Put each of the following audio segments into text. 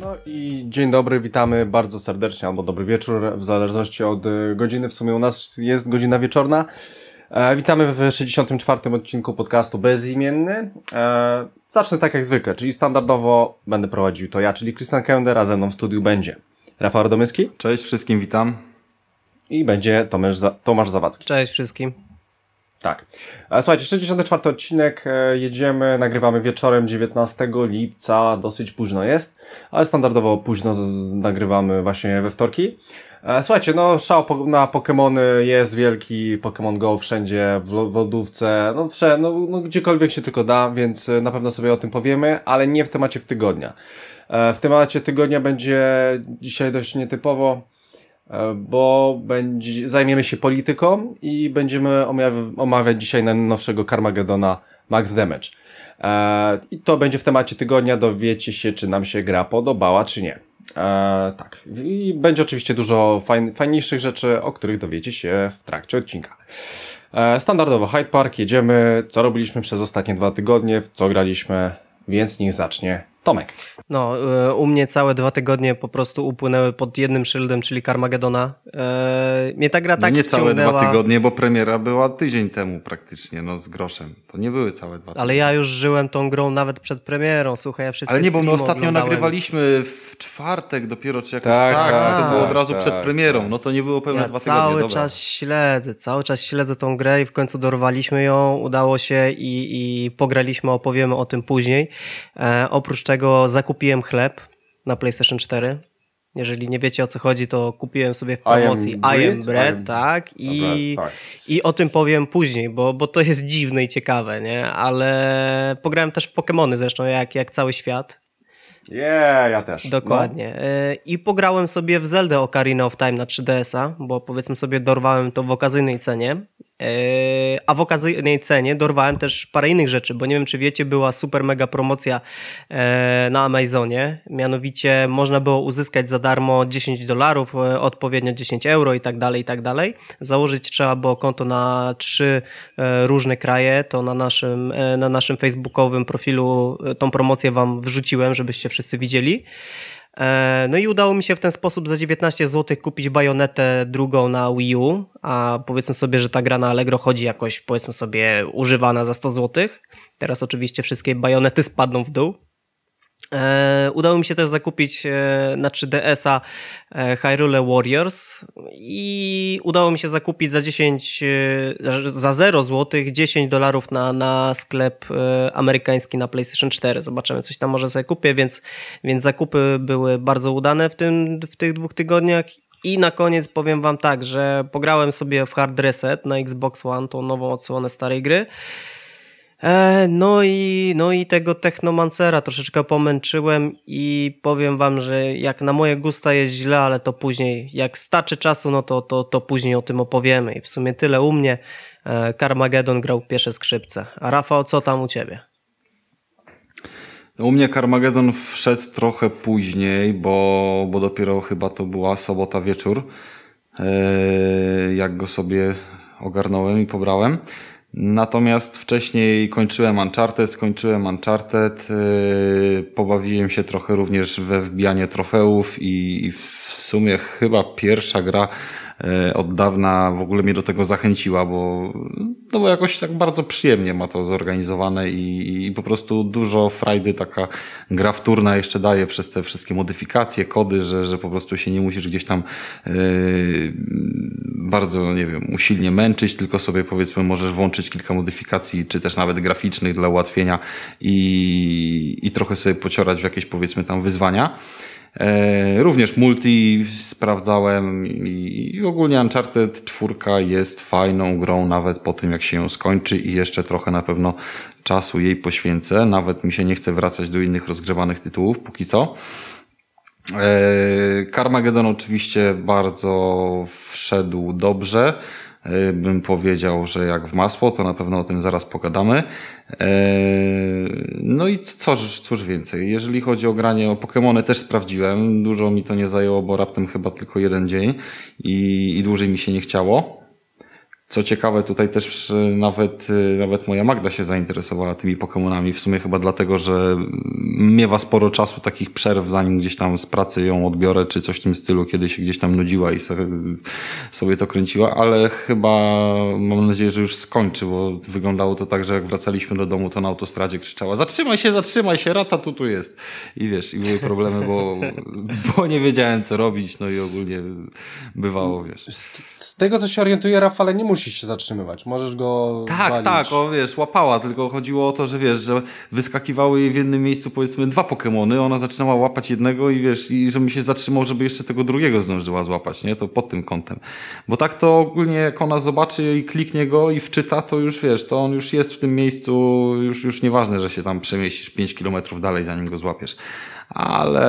No i dzień dobry, witamy bardzo serdecznie, albo dobry wieczór, w zależności od e, godziny. W sumie u nas jest godzina wieczorna. E, witamy w 64. odcinku podcastu Bezimienny. E, zacznę tak jak zwykle, czyli standardowo będę prowadził to ja, czyli Krystian Kender, a ze mną w studiu będzie Rafał Domyski. Cześć wszystkim, witam. I będzie Tomasz, Tomasz Zawadzki. Cześć wszystkim. Tak. E, słuchajcie, 64. odcinek, jedziemy, nagrywamy wieczorem 19 lipca, dosyć późno jest, ale standardowo późno nagrywamy właśnie we wtorki. E, słuchajcie, no szał na Pokémony jest wielki, Pokémon Go wszędzie, w lodówce, no wszędzie, no, no, gdziekolwiek się tylko da, więc e, na pewno sobie o tym powiemy, ale nie w temacie w tygodnia. E, w temacie tygodnia będzie dzisiaj dość nietypowo, bo będzie, zajmiemy się polityką i będziemy omawiać, omawiać dzisiaj najnowszego Carmagedona Max Damage. I to będzie w temacie tygodnia, dowiecie się czy nam się gra podobała czy nie. E, tak. I będzie oczywiście dużo fajn, fajniejszych rzeczy, o których dowiecie się w trakcie odcinka. E, standardowo Hyde Park, jedziemy, co robiliśmy przez ostatnie dwa tygodnie, w co graliśmy, więc niech zacznie Tomek. No, e, u mnie całe dwa tygodnie po prostu upłynęły pod jednym szyldem, czyli Carmagedona. E, mnie ta gra no tak no Nie całe dwa tygodnie, bo premiera była tydzień temu praktycznie, no z groszem. To nie były całe dwa tygodnie. Ale ja już żyłem tą grą nawet przed premierą, słuchaj, ja wszystkie Ale nie, bo my ostatnio oglądałem. nagrywaliśmy w czwartek dopiero, czy jakoś tak, tak, tak to było od tak, razu tak, przed premierą, tak. no to nie było pełne ja dwa tygodnie. cały Dobra. czas śledzę, cały czas śledzę tą grę i w końcu dorwaliśmy ją, udało się i, i pograliśmy, opowiemy o tym później. E, oprócz tego zakup kupiłem chleb na PlayStation 4. Jeżeli nie wiecie o co chodzi, to kupiłem sobie w promocji I am, bread, I am bread, I am tak, i, bread, tak. I o tym powiem później, bo, bo to jest dziwne i ciekawe, nie? Ale pograłem też w Pokémony zresztą, jak, jak cały świat. Yeah, ja też. Dokładnie. No. E, I pograłem sobie w Zelda Ocarina of Time na 3DS-a, bo powiedzmy sobie dorwałem to w okazyjnej cenie E, a w okazyjnej cenie dorwałem też parę innych rzeczy, bo nie wiem, czy wiecie, była super mega promocja e, na Amazonie. Mianowicie można było uzyskać za darmo 10 dolarów, e, odpowiednio 10 euro i tak dalej, i tak dalej. Założyć trzeba było konto na trzy różne kraje. To na naszym, na naszym facebookowym profilu tą promocję wam wrzuciłem, żebyście wszyscy widzieli. E, no i udało mi się w ten sposób za 19 zł kupić bajonetę drugą na Wii U, a powiedzmy sobie, że ta gra na Allegro chodzi jakoś, powiedzmy sobie, używana za 100 zł. Teraz oczywiście wszystkie bajonety spadną w dół. E, udało mi się też zakupić e, na 3DS-a e, Hyrule Warriors i udało mi się zakupić za 10, za 0 zł 10 dolarów na, na sklep amerykański na PlayStation 4. Zobaczymy, coś tam może sobie kupię, więc, więc zakupy były bardzo udane w, tym, w tych dwóch tygodniach i na koniec powiem wam tak, że pograłem sobie w Hard Reset na Xbox One, tą nową odsłonę starej gry. E, no i, no i tego Technomancera troszeczkę pomęczyłem i powiem wam, że jak na moje gusta jest źle, ale to później, jak staczy czasu, no to, to, to później o tym opowiemy. I w sumie tyle u mnie. Carmageddon e, grał pierwsze skrzypce. A Rafał, co tam u ciebie? U mnie Carmageddon wszedł trochę później, bo, bo dopiero chyba to była sobota wieczór, e, jak go sobie ogarnąłem i pobrałem. Natomiast wcześniej kończyłem Uncharted, skończyłem Uncharted, yy, pobawiłem się trochę również we wbijanie trofeów i, i w sumie chyba pierwsza gra, E, od dawna w ogóle mnie do tego zachęciła, bo, no bo jakoś tak bardzo przyjemnie ma to zorganizowane i, i po prostu dużo frajdy taka gra wtórna jeszcze daje przez te wszystkie modyfikacje, kody, że, że po prostu się nie musisz gdzieś tam yy, bardzo, nie wiem, usilnie męczyć, tylko sobie powiedzmy możesz włączyć kilka modyfikacji, czy też nawet graficznych dla ułatwienia i, i trochę sobie pociorać w jakieś powiedzmy tam wyzwania. E, również multi sprawdzałem i ogólnie Uncharted 4 jest fajną grą nawet po tym jak się ją skończy i jeszcze trochę na pewno czasu jej poświęcę. Nawet mi się nie chce wracać do innych rozgrzewanych tytułów póki co. Karmageddon e, oczywiście bardzo wszedł dobrze. E, bym powiedział, że jak w masło, to na pewno o tym zaraz pogadamy. E, no i co, cóż więcej, jeżeli chodzi o granie o Pokémony też sprawdziłem, dużo mi to nie zajęło, bo raptem chyba tylko jeden dzień i, i dłużej mi się nie chciało. Co ciekawe, tutaj też y, nawet, y, nawet moja Magda się zainteresowała tymi Pokemonami, w sumie chyba dlatego, że miewa sporo czasu takich przerw, zanim gdzieś tam z pracy ją odbiorę, czy coś w tym stylu, kiedy się gdzieś tam nudziła i sobie to kręciła, ale chyba mam nadzieję, że już skończy, bo wyglądało to tak, że jak wracaliśmy do domu, to na autostradzie krzyczała zatrzymaj się, zatrzymaj się, rata tu, tu jest. I wiesz, i były problemy, bo, bo nie wiedziałem, co robić, no i ogólnie bywało, wiesz. Z, tego, co się orientuje Rafale, nie musi musi się zatrzymywać. Możesz go. Tak, walić. tak, o wiesz, łapała, tylko chodziło o to, że wiesz, że wyskakiwały jej w jednym miejscu powiedzmy dwa Pokemony, ona zaczynała łapać jednego i wiesz, i żebym się zatrzymał, żeby jeszcze tego drugiego zdążyła złapać, nie? To pod tym kątem. Bo tak to ogólnie, jak ona zobaczy i kliknie go i wczyta, to już wiesz, to on już jest w tym miejscu, już, już nieważne, że się tam przemieścisz 5 kilometrów dalej, zanim go złapiesz. Ale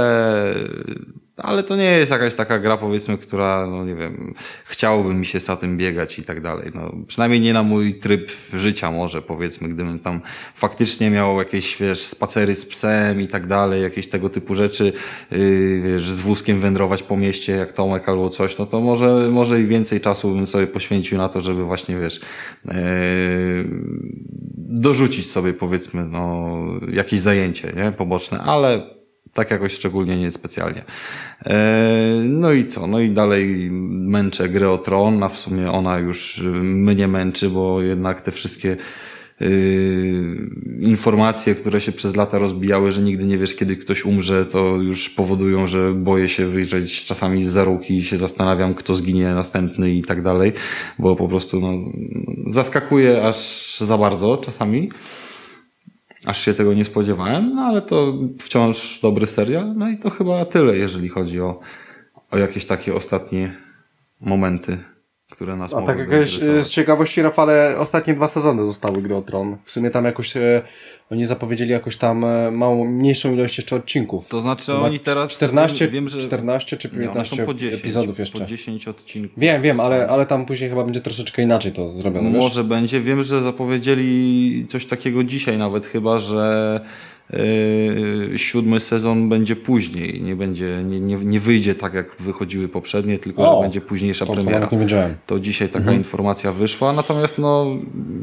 ale to nie jest jakaś taka gra, powiedzmy, która, no nie wiem, chciałoby mi się za tym biegać i tak dalej. No, przynajmniej nie na mój tryb życia może, powiedzmy, gdybym tam faktycznie miał jakieś, wiesz, spacery z psem i tak dalej, jakieś tego typu rzeczy, yy, wiesz, z wózkiem wędrować po mieście jak Tomek albo coś, no to może, może i więcej czasu bym sobie poświęcił na to, żeby właśnie, wiesz, yy, dorzucić sobie, powiedzmy, no, jakieś zajęcie, nie, poboczne, ale tak jakoś szczególnie niespecjalnie. E, no i co? No i dalej męczę grę o tron, a w sumie ona już y, mnie męczy, bo jednak te wszystkie y, informacje, które się przez lata rozbijały, że nigdy nie wiesz, kiedy ktoś umrze, to już powodują, że boję się wyjrzeć czasami z za i się zastanawiam, kto zginie następny i tak dalej, bo po prostu no, zaskakuje aż za bardzo czasami aż się tego nie spodziewałem, no ale to wciąż dobry serial. No i to chyba tyle, jeżeli chodzi o, o jakieś takie ostatnie momenty które nas A tak jakaś e, z ciekawości, Rafale, ostatnie dwa sezony zostały Gry o Tron. W sumie tam jakoś e, oni zapowiedzieli jakoś tam e, małą, mniejszą ilość jeszcze odcinków. To znaczy Chyba oni teraz... 14, wiem, że... 14 czy 15 nie, 10, epizodów jeszcze. Po 10 odcinków. Wiem, wiem, ale, ale tam później chyba będzie troszeczkę inaczej to zrobione. Może wiesz? będzie. Wiem, że zapowiedzieli coś takiego dzisiaj nawet chyba, że Yy, siódmy sezon będzie później. Nie, będzie, nie, nie, nie wyjdzie tak, jak wychodziły poprzednie, tylko o, że będzie późniejsza to, premiera. To, to dzisiaj taka mhm. informacja wyszła. Natomiast no,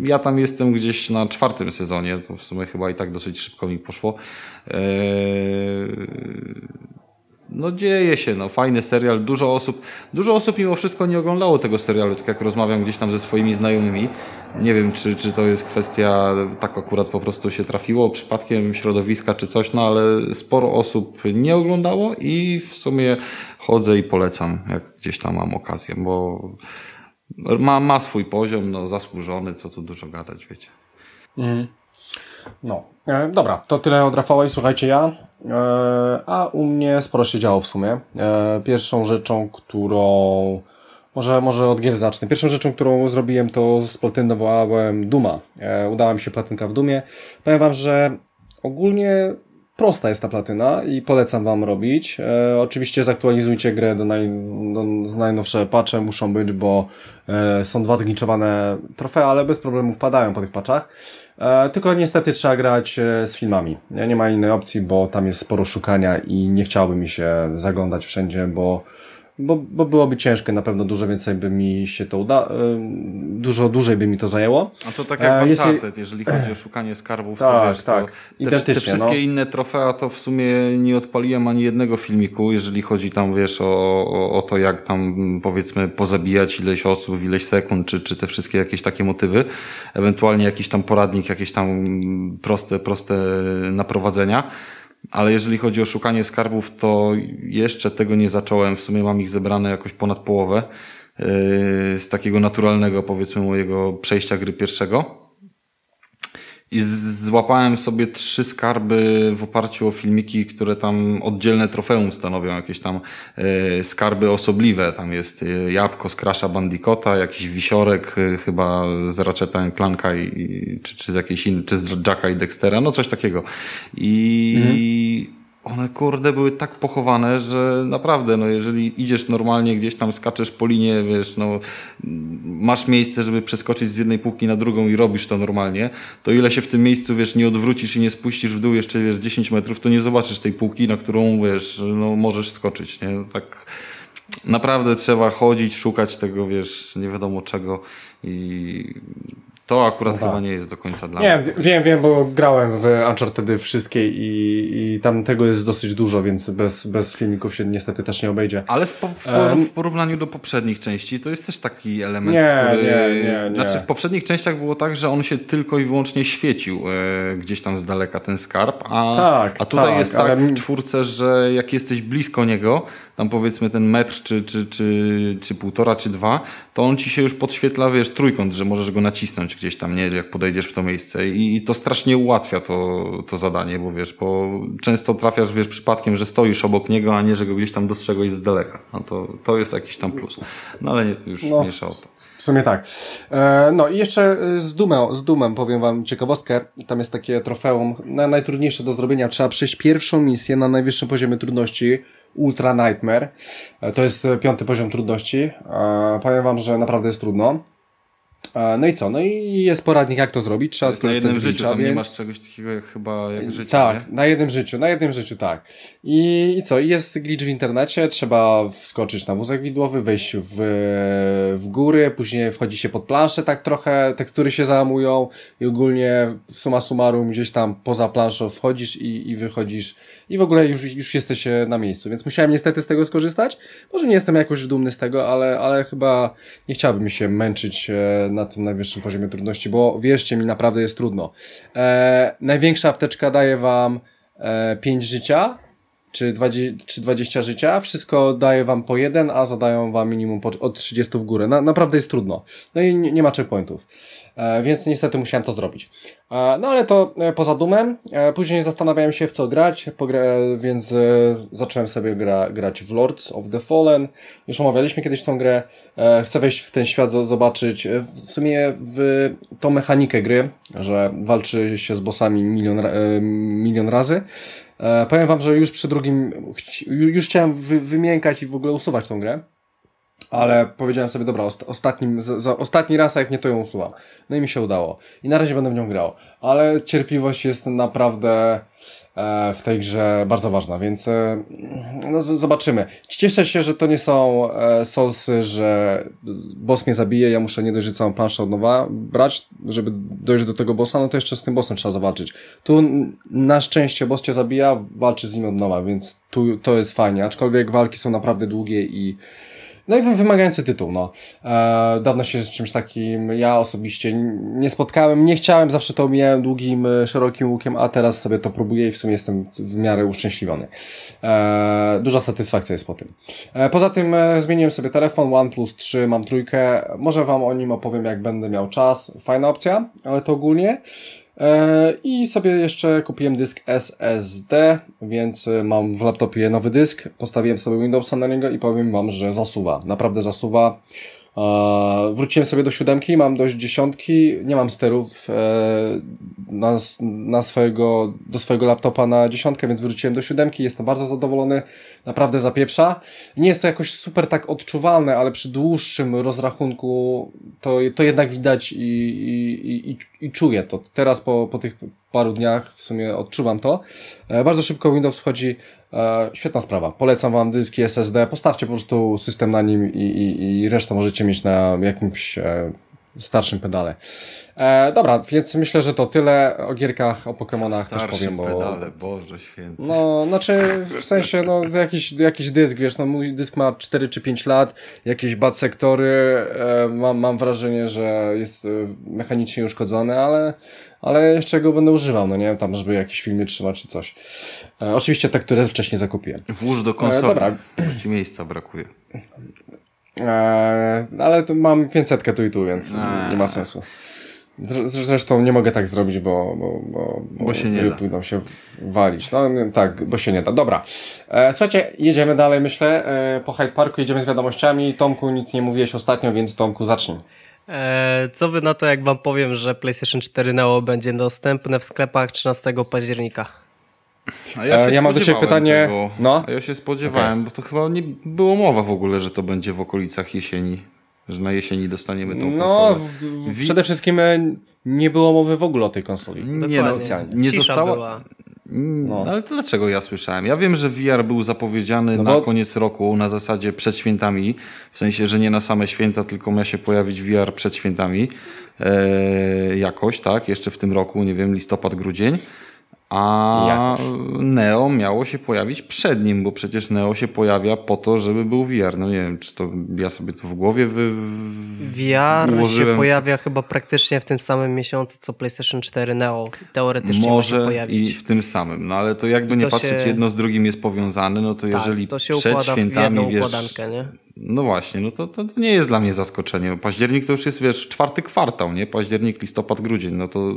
ja tam jestem gdzieś na czwartym sezonie. To w sumie chyba i tak dosyć szybko mi poszło. Yy, no dzieje się, no fajny serial, dużo osób, dużo osób mimo wszystko nie oglądało tego serialu, tak jak rozmawiam gdzieś tam ze swoimi znajomymi, nie wiem, czy, czy to jest kwestia, tak akurat po prostu się trafiło przypadkiem środowiska czy coś, no ale sporo osób nie oglądało i w sumie chodzę i polecam, jak gdzieś tam mam okazję, bo ma, ma swój poziom, no zasłużony, co tu dużo gadać, wiecie. Mm. No, e, dobra, to tyle od Rafała i słuchajcie ja, e, a u mnie sporo się działo w sumie. E, pierwszą rzeczą, którą może, może od gier zacznę. Pierwszą rzeczą, którą zrobiłem, to splatynowałem Duma. E, udała mi się platynka w Dumie. Powiem Wam, że ogólnie prosta jest ta platyna i polecam Wam robić. E, oczywiście zaktualizujcie grę do, naj, do najnowsze patche, muszą być, bo e, są dwa zgniczowane trofea, ale bez problemu wpadają po tych patchach. E, tylko niestety trzeba grać e, z filmami. Nie ma innej opcji, bo tam jest sporo szukania i nie chciałoby mi się zaglądać wszędzie, bo bo, bo byłoby ciężkie na pewno, dużo więcej by mi się to uda, e, dużo dłużej by mi to zajęło. A to tak jak e, w Uncharted, jeśli... jeżeli chodzi o szukanie skarbów, tak, to wiesz, tak, to te, te wszystkie no. inne trofea to w sumie nie odpaliłem ani jednego filmiku, jeżeli chodzi tam, wiesz, o, o, o to jak tam powiedzmy pozabijać ileś osób ileś sekund, czy, czy te wszystkie jakieś takie motywy, ewentualnie jakiś tam poradnik, jakieś tam proste, proste naprowadzenia ale jeżeli chodzi o szukanie skarbów, to jeszcze tego nie zacząłem. W sumie mam ich zebrane jakoś ponad połowę yy, z takiego naturalnego, powiedzmy, mojego przejścia gry pierwszego i złapałem sobie trzy skarby w oparciu o filmiki, które tam oddzielne trofeum stanowią, jakieś tam y, skarby osobliwe. Tam jest e, jabłko z Crasha Bandicota, jakiś wisiorek y, chyba z Ratcheta Clanka i, czy, czy z jakiejś innej, czy z Jacka i Dextera, no coś takiego. I... Mhm one kurde były tak pochowane, że naprawdę, no jeżeli idziesz normalnie gdzieś tam, skaczesz po linie, wiesz, no masz miejsce, żeby przeskoczyć z jednej półki na drugą i robisz to normalnie, to ile się w tym miejscu, wiesz, nie odwrócisz i nie spuścisz w dół jeszcze, wiesz, 10 metrów, to nie zobaczysz tej półki, na którą, wiesz, no możesz skoczyć, nie? Tak naprawdę trzeba chodzić, szukać tego, wiesz, nie wiadomo czego i to akurat no chyba tak. nie jest do końca dla nie, mnie. Wiem, wiem, bo grałem w Uncharted wszystkie i, i tam tego jest dosyć dużo, więc bez, bez filmików się niestety też nie obejdzie. Ale w, po, w, por, w porównaniu do poprzednich części to jest też taki element, nie, który... Nie, nie, nie. Znaczy w poprzednich częściach było tak, że on się tylko i wyłącznie świecił e, gdzieś tam z daleka ten skarb, a, tak, a tutaj tak, jest tak ale... w czwórce, że jak jesteś blisko niego, tam powiedzmy ten metr czy, czy, czy, czy półtora czy dwa, to on ci się już podświetla, wiesz, trójkąt, że możesz go nacisnąć gdzieś tam, nie, jak podejdziesz w to miejsce i, i to strasznie ułatwia to, to zadanie, bo wiesz, bo często trafiasz, wiesz, przypadkiem, że stoisz obok niego, a nie, że go gdzieś tam dostrzegłeś z daleka. No to, to jest jakiś tam plus. No ale nie, już no, mniejsza o to. W sumie tak. E, no i jeszcze e, z dumą, z dumą powiem wam ciekawostkę. Tam jest takie trofeum, na, najtrudniejsze do zrobienia. Trzeba przejść pierwszą misję na najwyższym poziomie trudności, Ultra Nightmare. E, to jest e, piąty poziom trudności. E, powiem wam, że naprawdę jest trudno. No i co? No i jest poradnik, jak to zrobić. Trzeba to na jednym życiu, tam więc... nie masz czegoś takiego jak chyba jak y, życie. Tak, nie? na jednym życiu, na jednym życiu, tak. I, I co? Jest glitch w internecie, trzeba wskoczyć na wózek widłowy, wejść w, w góry, później wchodzi się pod planszę tak trochę, tekstury się załamują i ogólnie suma summarum gdzieś tam poza planszą wchodzisz i, i wychodzisz i w ogóle już, już jesteś na miejscu, więc musiałem niestety z tego skorzystać. Może nie jestem jakoś dumny z tego, ale, ale chyba nie chciałbym się męczyć e, na tym najwyższym poziomie trudności, bo wierzcie mi, naprawdę jest trudno. E, największa apteczka daje wam e, życia, czy 20, czy 20 życia, wszystko daje wam po jeden, a zadają wam minimum po, od 30 w górę. Na, naprawdę jest trudno. No i nie, nie ma checkpointów. E, więc niestety musiałem to zrobić. E, no ale to e, poza dumem. E, później zastanawiałem się w co grać, pogra e, więc e, zacząłem sobie gra grać w Lords of the Fallen. Już omawialiśmy kiedyś tą grę. E, chcę wejść w ten świat, zobaczyć w sumie w tą mechanikę gry, że walczy się z bossami milion, milion razy. E, powiem wam, że już przy drugim, już chciałem wymiękać i w ogóle usuwać tą grę ale powiedziałem sobie, dobra, ostatnim, za, za ostatni raz, jak nie to ją usuwam. No i mi się udało. I na razie będę w nią grał. Ale cierpliwość jest naprawdę e, w tej grze bardzo ważna, więc e, no, zobaczymy. Cieszę się, że to nie są e, solsy, że boss mnie zabije, ja muszę nie dość, całą planszę od nowa brać, żeby dojść do tego bossa, no to jeszcze z tym bossem trzeba zawalczyć. Tu na szczęście boss cię zabija, walczy z nim od nowa, więc tu, to jest fajnie, aczkolwiek walki są naprawdę długie i no i wymagający tytuł, no. E, dawno się z czymś takim ja osobiście nie spotkałem, nie chciałem, zawsze to miałem długim, e, szerokim łukiem, a teraz sobie to próbuję i w sumie jestem w miarę uszczęśliwiony. E, duża satysfakcja jest po tym. E, poza tym e, zmieniłem sobie telefon OnePlus 3, mam trójkę, może Wam o nim opowiem jak będę miał czas. Fajna opcja, ale to ogólnie. E, I sobie jeszcze kupiłem dysk SSD, więc e, mam w laptopie nowy dysk, postawiłem sobie Windowsa na niego i powiem Wam, że zasuwa, naprawdę zasuwa. E, wróciłem sobie do siódemki, mam dość dziesiątki, nie mam sterów e, na, na swojego, do swojego laptopa na dziesiątkę, więc wróciłem do siódemki, jestem bardzo zadowolony, naprawdę zapieprza. Nie jest to jakoś super tak odczuwalne, ale przy dłuższym rozrachunku to, to jednak widać i, i, i, i czuję to. Teraz po, po tych paru dniach w sumie odczuwam to. E, bardzo szybko Windows wchodzi E, świetna sprawa. Polecam wam dyski SSD. Postawcie po prostu system na nim i, i, i resztę możecie mieć na jakimś e, starszym pedale. E, dobra, więc myślę, że to tyle o gierkach, o Pokémonach Starszym też powiem. Bo... pedale, Boże święty. No, znaczy w sensie, no jakiś, jakiś dysk, wiesz, no mój dysk ma 4 czy 5 lat, jakieś bad sektory, e, mam, mam wrażenie, że jest e, mechanicznie uszkodzony, ale ale jeszcze go będę używał, no nie tam, żeby jakieś filmy trzymać czy coś. E, oczywiście te, które wcześniej zakupiłem. Włóż do konsoli, e, dobra. bo ci miejsca brakuje. Eee, ale tu mam 500 tu i tu, więc eee. nie ma sensu. Zresztą nie mogę tak zrobić, bo, bo, bo, bo się nie da. nam się walić. No tak, bo się nie da. Dobra. E, słuchajcie, jedziemy dalej, myślę. E, po Hyde Parku jedziemy z wiadomościami. Tomku, nic nie mówiłeś ostatnio, więc Tomku, zacznij. E, co wy na to, jak wam powiem, że PlayStation 4 Neo będzie dostępne w sklepach 13 października? A ja, e, ja mam do Ciebie pytanie. Tego. No? A ja się spodziewałem, okay. bo to chyba nie było mowa w ogóle, że to będzie w okolicach jesieni. Że na jesieni dostaniemy tą no, konsolę. No, przede wszystkim e, nie było mowy w ogóle o tej konsoli. Nie, no, nie została. Mm, no. Ale to dlaczego ja słyszałem? Ja wiem, że VR był zapowiedziany no bo... na koniec roku, na zasadzie przed świętami, w sensie, że nie na same święta, tylko ma się pojawić VR przed świętami, eee, jakoś, tak, jeszcze w tym roku, nie wiem, listopad, grudzień. A Neo miało się pojawić przed nim, bo przecież Neo się pojawia po to, żeby był VR. No nie wiem, czy to ja sobie to w głowie wy... VR ułożyłem. się pojawia chyba praktycznie w tym samym miesiącu, co PlayStation 4 Neo. Teoretycznie może, może i w tym samym. No ale to jakby nie patrzeć, się... jedno z drugim jest powiązane, no to tak, jeżeli tak, to przed świętami wiesz... No właśnie, no to, to, to, nie jest dla mnie zaskoczenie. Październik to już jest, wiesz, czwarty kwartał, nie? Październik, listopad, grudzień, no to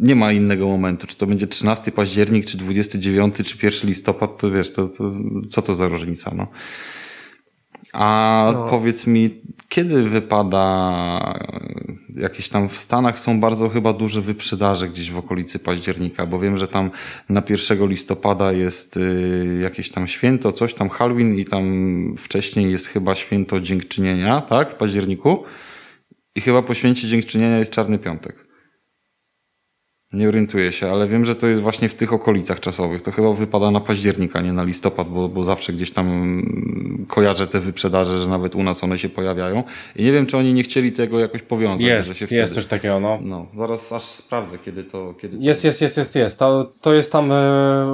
nie ma innego momentu. Czy to będzie 13 październik, czy 29, czy 1 listopad, to wiesz, to, to co to za różnica, no? A no. powiedz mi, kiedy wypada e, jakieś tam w Stanach są bardzo chyba duże wyprzedaże gdzieś w okolicy października, bo wiem, że tam na 1 listopada jest y, jakieś tam święto, coś tam Halloween i tam wcześniej jest chyba święto dziękczynienia, tak, w październiku. I chyba po święcie dziękczynienia jest czarny piątek. Nie orientuję się, ale wiem, że to jest właśnie w tych okolicach czasowych. To chyba wypada na październik, a nie na listopad, bo, bo zawsze gdzieś tam mm, kojarzę te wyprzedaże, że nawet u nas one się pojawiają. I nie wiem, czy oni nie chcieli tego jakoś powiązać. Jest, że się wtedy... jest coś takiego, no. no. Zaraz aż sprawdzę, kiedy to... Kiedy to... jest, jest, jest, jest, jest. To, to jest tam e,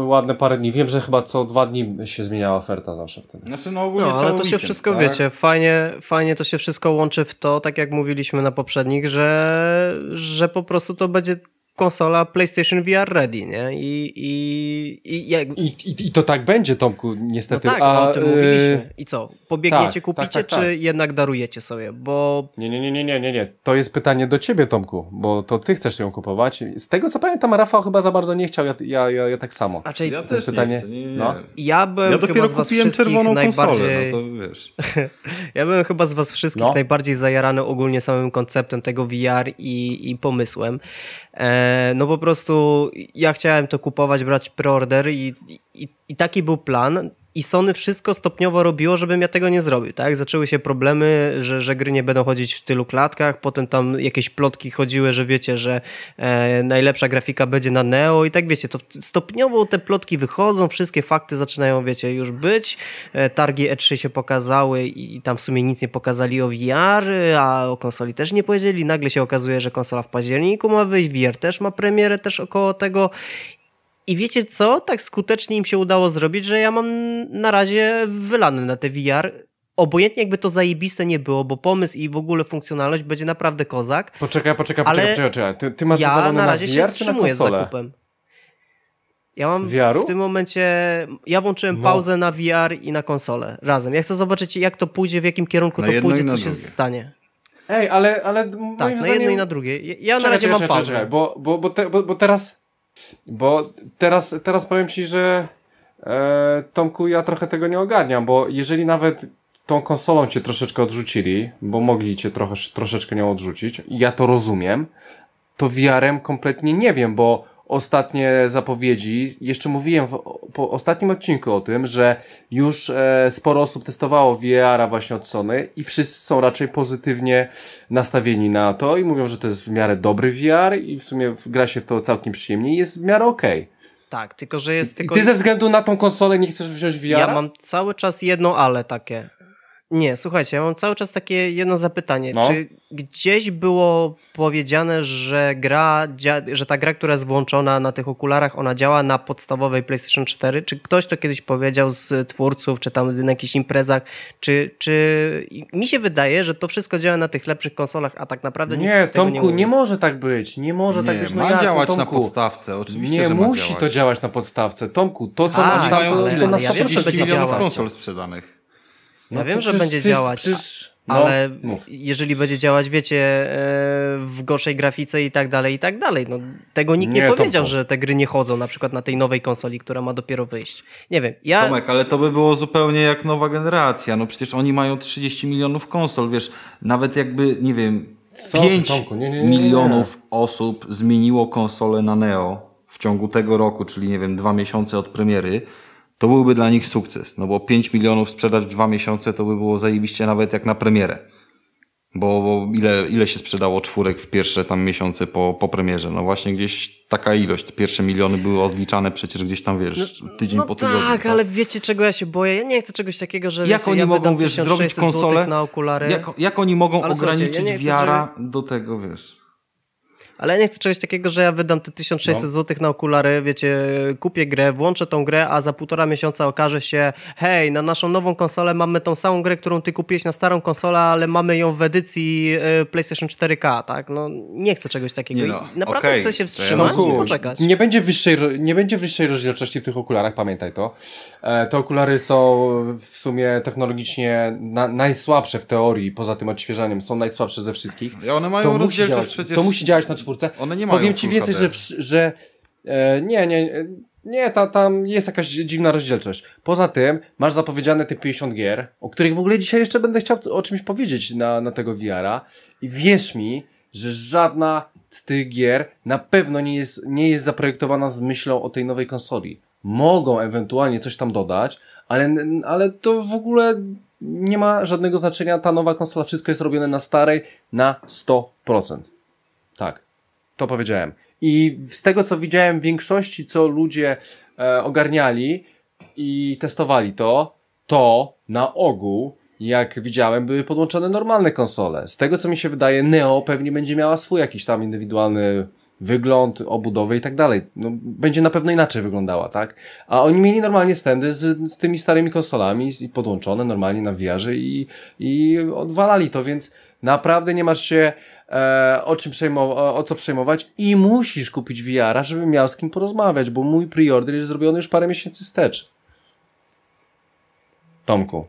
ładne parę dni. Wiem, że chyba co dwa dni się zmieniała oferta zawsze wtedy. Znaczy, no ogólnie no, ale to weekend, się wszystko, tak? wiecie, fajnie, fajnie to się wszystko łączy w to, tak jak mówiliśmy na poprzednich, że, że po prostu to będzie konsola PlayStation VR ready, nie? I, i, i, jak... I, i, i to tak będzie, Tomku, niestety. No tak, A, no, o tym y, mówiliśmy. I co? Pobiegniecie, tak, tak, kupicie, tak, tak, czy jednak darujecie sobie? Bo... Nie, nie, nie, nie, nie, nie, nie. To jest pytanie do ciebie, Tomku, bo to ty chcesz ją kupować. Z tego, co pamiętam, Rafał chyba za bardzo nie chciał, ja, ja, ja, ja tak samo. A ja to też pytanie... nie chcę, nie, nie. No. Ja bym ja dopiero kupiłem czerwoną najbardziej... konsolę, no to wiesz. ja byłem chyba z was wszystkich no. najbardziej zajarany ogólnie samym konceptem tego VR i, i pomysłem. E, E, no po prostu ja chciałem to kupować, brać preorder i, i, i taki był plan i Sony wszystko stopniowo robiło, żebym ja tego nie zrobił, tak? Zaczęły się problemy, że, że gry nie będą chodzić w tylu klatkach, potem tam jakieś plotki chodziły, że wiecie, że e, najlepsza grafika będzie na Neo i tak wiecie, to stopniowo te plotki wychodzą, wszystkie fakty zaczynają, wiecie, już być, e, targi E3 się pokazały i, i, tam w sumie nic nie pokazali o VR, a o konsoli też nie powiedzieli, nagle się okazuje, że konsola w październiku ma wyjść, VR też ma premierę też około tego i wiecie co? Tak skutecznie im się udało zrobić, że ja mam na razie wylany na te VR. Obojętnie jakby to zajebiste nie było, bo pomysł i w ogóle funkcjonalność będzie naprawdę kozak. Poczekaj, poczekaj, ale poczekaj, poczekaj. poczekaj. Ty, ty masz ja na, na razie VR, się wstrzymuję z zakupem. Ja mam VR-u? w tym momencie. Ja włączyłem no. pauzę na VR i na konsolę razem. Ja chcę zobaczyć, jak to pójdzie, w jakim kierunku na to pójdzie, co drugie. się stanie. Ej, ale, ale tak, moim tak, zdaniem... na jedno i na drugie. Ja czekaj, na razie czekaj, mam czekaj, pauzę. Czekaj, bo, bo, bo, te, bo, bo teraz bo teraz, teraz powiem ci, że e, Tomku, ja trochę tego nie ogarniam, bo jeżeli nawet tą konsolą cię troszeczkę odrzucili, bo mogli cię trochę, troszeczkę nią odrzucić, ja to rozumiem, to VR-em kompletnie nie wiem, bo ostatnie zapowiedzi. Jeszcze mówiłem w po ostatnim odcinku o tym, że już e, sporo osób testowało VR-a właśnie od Sony i wszyscy są raczej pozytywnie nastawieni na to i mówią, że to jest w miarę dobry VR i w sumie gra się w to całkiem przyjemnie i jest w miarę okej. Okay. Tak, tylko że jest I, tylko... ty ze względu na tą konsolę nie chcesz wziąć VR? -a? Ja mam cały czas jedno ale takie nie, słuchajcie, ja mam cały czas takie jedno zapytanie. No. Czy gdzieś było powiedziane, że gra, że ta gra, która jest włączona na tych okularach, ona działa na podstawowej PlayStation 4? Czy ktoś to kiedyś powiedział z twórców, czy tam na jakichś imprezach? Czy, czy mi się wydaje, że to wszystko działa na tych lepszych konsolach, a tak naprawdę nie, Tomku, nie, nie, może tak być. Nie może tak nie, tak być. No ma działać Tomku, na podstawce, oczywiście, Nie musi działać. to działać na podstawce. Tomku, to co a, tak, masz na podstawce, to na 100% będzie działać. konsol sprzedanych. No ja wiem, że będzie działać. Przecież... No, ale no, jeżeli będzie działać, wiecie, e, w gorszej grafice i tak dalej, i tak dalej. No, tego nikt nie, nie powiedział, że te gry nie chodzą, na przykład na tej nowej konsoli, która ma dopiero wyjść. Nie wiem. Ja... Tomek, ale to by było zupełnie jak nowa generacja. No przecież oni mają 30 milionów konsol, wiesz, nawet jakby, nie wiem, Co? 5 nie, nie, milionów osób zmieniło konsolę na Neo w ciągu tego roku, czyli nie wiem, dwa miesiące od premiery to byłby dla nich sukces, no bo 5 milionów sprzedać w dwa miesiące to by było zajebiście nawet jak na premierę. Bo, bo, ile, ile się sprzedało czwórek w pierwsze tam miesiące po, po premierze? No właśnie gdzieś taka ilość. Te pierwsze miliony były odliczane przecież gdzieś tam, wiesz, no, tydzień no, no po tygodniu. Tak, tak, ale wiecie czego ja się boję? Ja nie chcę czegoś takiego, że jak wiecie, oni ja mogą, wiesz, zrobić konsolę na okulary. Jak, jak oni mogą ale ograniczyć wiara do tego, wiesz? Ale ja nie chcę czegoś takiego, że ja wydam te 1600 no. zł na okulary, wiecie, kupię grę, włączę tą grę, a za półtora miesiąca okaże się, hej, na naszą nową konsolę mamy tą samą grę, którą ty kupiłeś na starą konsolę, ale mamy ją w edycji y, PlayStation 4K, tak? No nie chcę czegoś takiego. Nie no. Naprawdę okay. chcę się wstrzymać no, i poczekać. Nie będzie, wyższej, nie będzie wyższej rozdzielczości w tych okularach, pamiętaj to. E, te okulary są w sumie technologicznie na, najsłabsze w teorii, poza tym odświeżaniem, są najsłabsze ze wszystkich. I one mają to rozdzielczość działać, przecież. To musi działać na czwórce. One nie mają Powiem ci więcej, HD. że, że e, nie, nie, nie, ta, tam jest jakaś dziwna rozdzielczość. Poza tym masz zapowiedziane te 50 gier, o których w ogóle dzisiaj jeszcze będę chciał o czymś powiedzieć na, na tego VR-a i wierz mi, że żadna z tych gier na pewno nie jest, nie jest zaprojektowana z myślą o tej nowej konsoli. Mogą ewentualnie coś tam dodać, ale, ale to w ogóle nie ma żadnego znaczenia. Ta nowa konsola, wszystko jest robione na starej na 100%. Tak. To powiedziałem. I z tego, co widziałem w większości, co ludzie e, ogarniali i testowali to, to na ogół, jak widziałem, były podłączone normalne konsole. Z tego, co mi się wydaje, Neo pewnie będzie miała swój jakiś tam indywidualny wygląd, obudowę i tak dalej. No, będzie na pewno inaczej wyglądała, tak? A oni mieli normalnie stędy z, z tymi starymi konsolami i podłączone normalnie na wiarze i, i odwalali to, więc naprawdę nie masz się e, o czym przejmować, o co przejmować i musisz kupić VR-a, żeby miał z kim porozmawiać, bo mój preorder jest zrobiony już parę miesięcy wstecz. Tomku.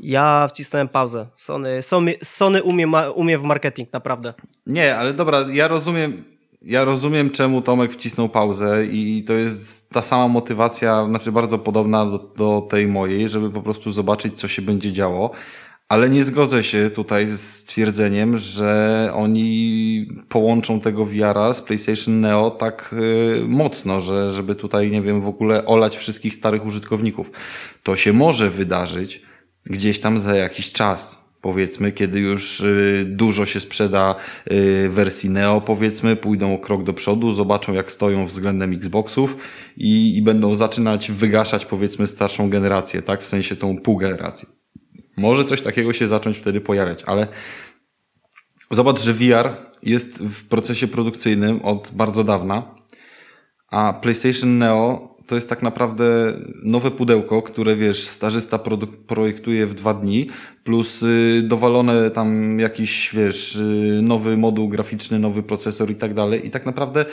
Ja wcisnąłem pauzę. Sony, Sony, Sony umie, umie w marketing, naprawdę. Nie, ale dobra, ja rozumiem, ja rozumiem, czemu Tomek wcisnął pauzę i to jest ta sama motywacja, znaczy bardzo podobna do, do, tej mojej, żeby po prostu zobaczyć, co się będzie działo. Ale nie zgodzę się tutaj z stwierdzeniem, że oni połączą tego wiara z PlayStation Neo tak y, mocno, że żeby tutaj, nie wiem, w ogóle olać wszystkich starych użytkowników. To się może wydarzyć gdzieś tam za jakiś czas powiedzmy, kiedy już y, dużo się sprzeda y, wersji Neo, powiedzmy, pójdą o krok do przodu, zobaczą jak stoją względem Xboxów i, i będą zaczynać wygaszać, powiedzmy, starszą generację, tak? W sensie tą półgenerację. Może coś takiego się zacząć wtedy pojawiać, ale zobacz, że VR jest w procesie produkcyjnym od bardzo dawna, a PlayStation Neo to jest tak naprawdę nowe pudełko, które wiesz, starzysta projektuje w dwa dni, plus y, dowalone tam jakiś, wiesz, y, nowy moduł graficzny, nowy procesor i tak dalej. I tak naprawdę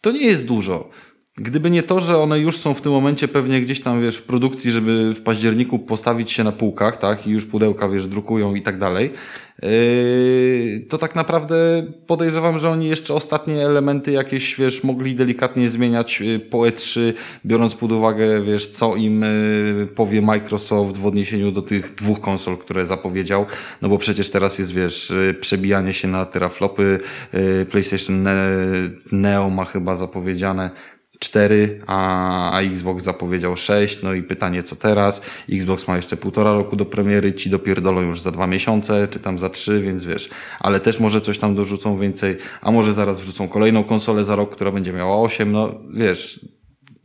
to nie jest dużo. Gdyby nie to, że one już są w tym momencie pewnie gdzieś tam, wiesz, w produkcji, żeby w październiku postawić się na półkach, tak, i już pudełka, wiesz, drukują i tak dalej, yy, to tak naprawdę podejrzewam, że oni jeszcze ostatnie elementy jakieś, wiesz, mogli delikatnie zmieniać yy, po E3, biorąc pod uwagę, wiesz, co im yy, powie Microsoft w odniesieniu do tych dwóch konsol, które zapowiedział, no bo przecież teraz jest, wiesz, przebijanie się na teraflopy, PlayStation Neo ma chyba zapowiedziane, 4, a, a Xbox zapowiedział 6, no i pytanie co teraz? Xbox ma jeszcze półtora roku do premiery, ci dopierdolą już za dwa miesiące, czy tam za trzy, więc wiesz, ale też może coś tam dorzucą więcej, a może zaraz wrzucą kolejną konsolę za rok, która będzie miała 8, no wiesz,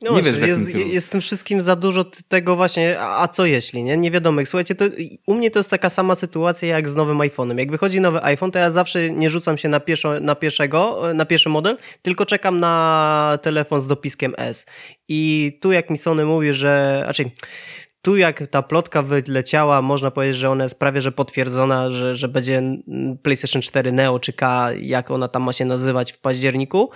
no nie właśnie, jest, w tym wszystkim za dużo tego właśnie, a, a co jeśli, nie? Niewiadomych. Słuchajcie, to, u mnie to jest taka sama sytuacja jak z nowym iPhone'em. Jak wychodzi nowy iPhone, to ja zawsze nie rzucam się na, pieszo, na pierwszego, e, na pierwszy model, tylko czekam na telefon z dopiskiem S. I tu jak mi Sony mówi, że... Znaczy, tu jak ta plotka wyleciała, można powiedzieć, że ona jest prawie że potwierdzona, że, że będzie PlayStation 4 Neo czy K, jak ona tam ma się nazywać w październiku,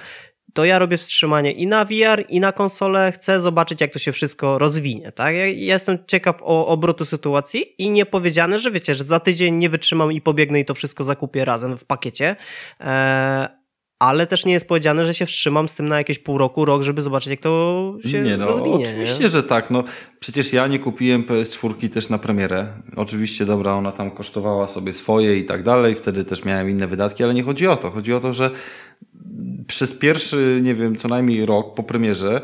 to ja robię wstrzymanie i na VR, i na konsolę. Chcę zobaczyć, jak to się wszystko rozwinie. Tak? Ja jestem ciekaw o obrotu sytuacji i nie powiedziane, że wiecie, że za tydzień nie wytrzymam i pobiegnę i to wszystko zakupię razem w pakiecie. Eee, ale też nie jest powiedziane, że się wstrzymam z tym na jakieś pół roku, rok, żeby zobaczyć, jak to się nie, no, rozwinie. Oczywiście, nie? że tak. No, przecież ja nie kupiłem PS4 też na premierę. Oczywiście, dobra, ona tam kosztowała sobie swoje i tak dalej, wtedy też miałem inne wydatki, ale nie chodzi o to. Chodzi o to, że przez pierwszy, nie wiem, co najmniej rok po premierze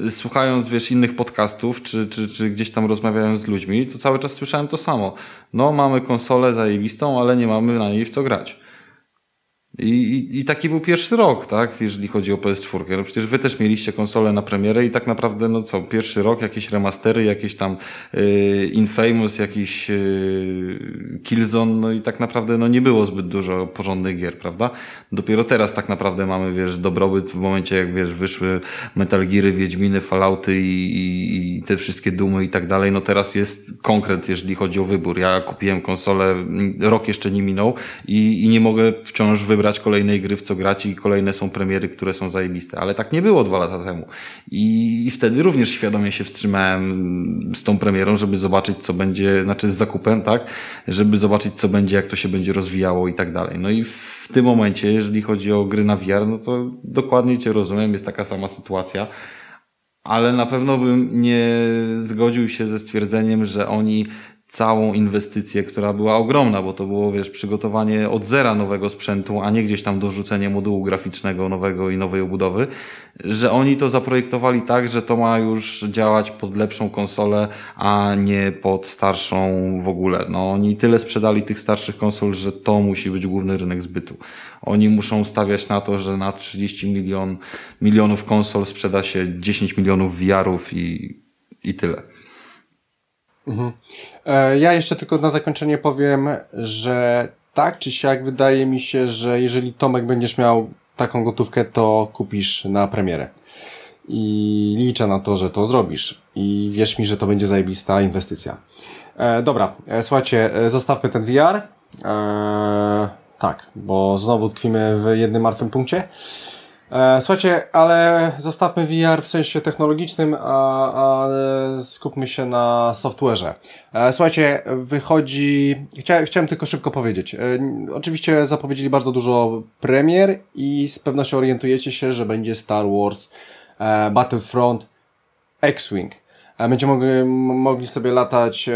y, słuchając, wiesz, innych podcastów, czy, czy, czy gdzieś tam rozmawiając z ludźmi, to cały czas słyszałem to samo. No, mamy konsolę zajebistą, ale nie mamy na niej w co grać. I, i, I, taki był pierwszy rok, tak, jeżeli chodzi o PS4. No przecież wy też mieliście konsolę na premierę i tak naprawdę, no co, pierwszy rok jakieś remastery, jakieś tam y, Infamous, jakiś y, Killzone, no i tak naprawdę no nie było zbyt dużo porządnych gier, prawda? Dopiero teraz tak naprawdę mamy, wiesz, dobrobyt w momencie, jak wiesz, wyszły Metal Geary, Wiedźminy, Fallouty i, i, i te wszystkie Dumy i tak dalej. No teraz jest konkret, jeżeli chodzi o wybór. Ja kupiłem konsolę, rok jeszcze nie minął i, i nie mogę wciąż wybrać grać kolejnej gry, w co grać i kolejne są premiery, które są zajebiste. Ale tak nie było dwa lata temu. I, i wtedy również świadomie się wstrzymałem z tą premierą, żeby zobaczyć, co będzie, znaczy z zakupem, tak? Żeby zobaczyć, co będzie, jak to się będzie rozwijało i tak dalej. No i w tym momencie, jeżeli chodzi o gry na VR, no to dokładnie Cię rozumiem, jest taka sama sytuacja ale na pewno bym nie zgodził się ze stwierdzeniem, że oni całą inwestycję, która była ogromna, bo to było, wiesz, przygotowanie od zera nowego sprzętu, a nie gdzieś tam dorzucenie modułu graficznego nowego i nowej obudowy, że oni to zaprojektowali tak, że to ma już działać pod lepszą konsolę, a nie pod starszą w ogóle. No, oni tyle sprzedali tych starszych konsol, że to musi być główny rynek zbytu. Oni muszą stawiać na to, że na 30 milion, milionów konsol sprzeda się 10 milionów wiarów i, i tyle. Mhm. E, ja jeszcze tylko na zakończenie powiem, że tak czy siak wydaje mi się, że jeżeli Tomek będziesz miał taką gotówkę, to kupisz na premierę. I liczę na to, że to zrobisz. I wierz mi, że to będzie zajebista inwestycja. E, dobra, e, słuchajcie, e, zostawmy ten VR. E, tak, bo znowu tkwimy w jednym martwym punkcie. E, słuchajcie, ale zostawmy VR w sensie technologicznym, a, a e, skupmy się na software'ze. E, słuchajcie, wychodzi... Chcia, chciałem tylko szybko powiedzieć. Oczywiście zapowiedzieli bardzo dużo premier i z pewnością orientujecie się, że będzie Star Wars Battlefront X-Wing. Będziemy mogli, mogli sobie latać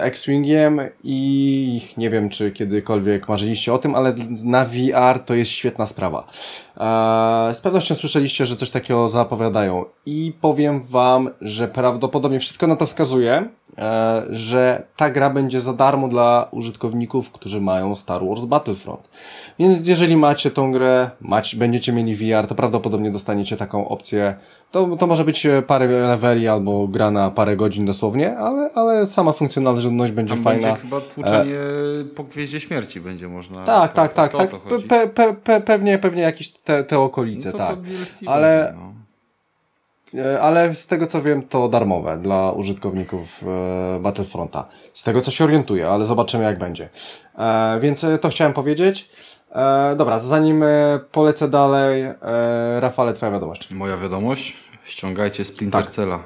X-Wingiem i nie wiem, czy kiedykolwiek marzyliście o tym, ale na VR to jest świetna sprawa. E, z pewnością słyszeliście, że coś takiego zapowiadają i powiem wam, że prawdopodobnie wszystko na to wskazuje, e, że ta gra będzie za darmo dla użytkowników, którzy mają Star Wars Battlefront. Więc jeżeli macie tą grę, macie, będziecie mieli VR, to prawdopodobnie dostaniecie taką opcję. To, to może być parę leveli albo gra na parę godzin dosłownie, ale, ale sama funkcjonalność będzie Tam fajna. Będzie chyba tłuczenie e, po Gwieździe Śmierci będzie można. Tak, tak, tak. tak. Pe, pe, pe, pewnie, pewnie jakiś te, te okolice, no to tak. To DLC ale, będzie, no. E, ale z tego co wiem, to darmowe dla użytkowników e, Battlefronta. Z tego co się orientuję, ale zobaczymy jak będzie. E, więc to chciałem powiedzieć. Dobra, zanim polecę dalej, Rafale, twoja wiadomość. Moja wiadomość? Ściągajcie Splinter tak. Cella.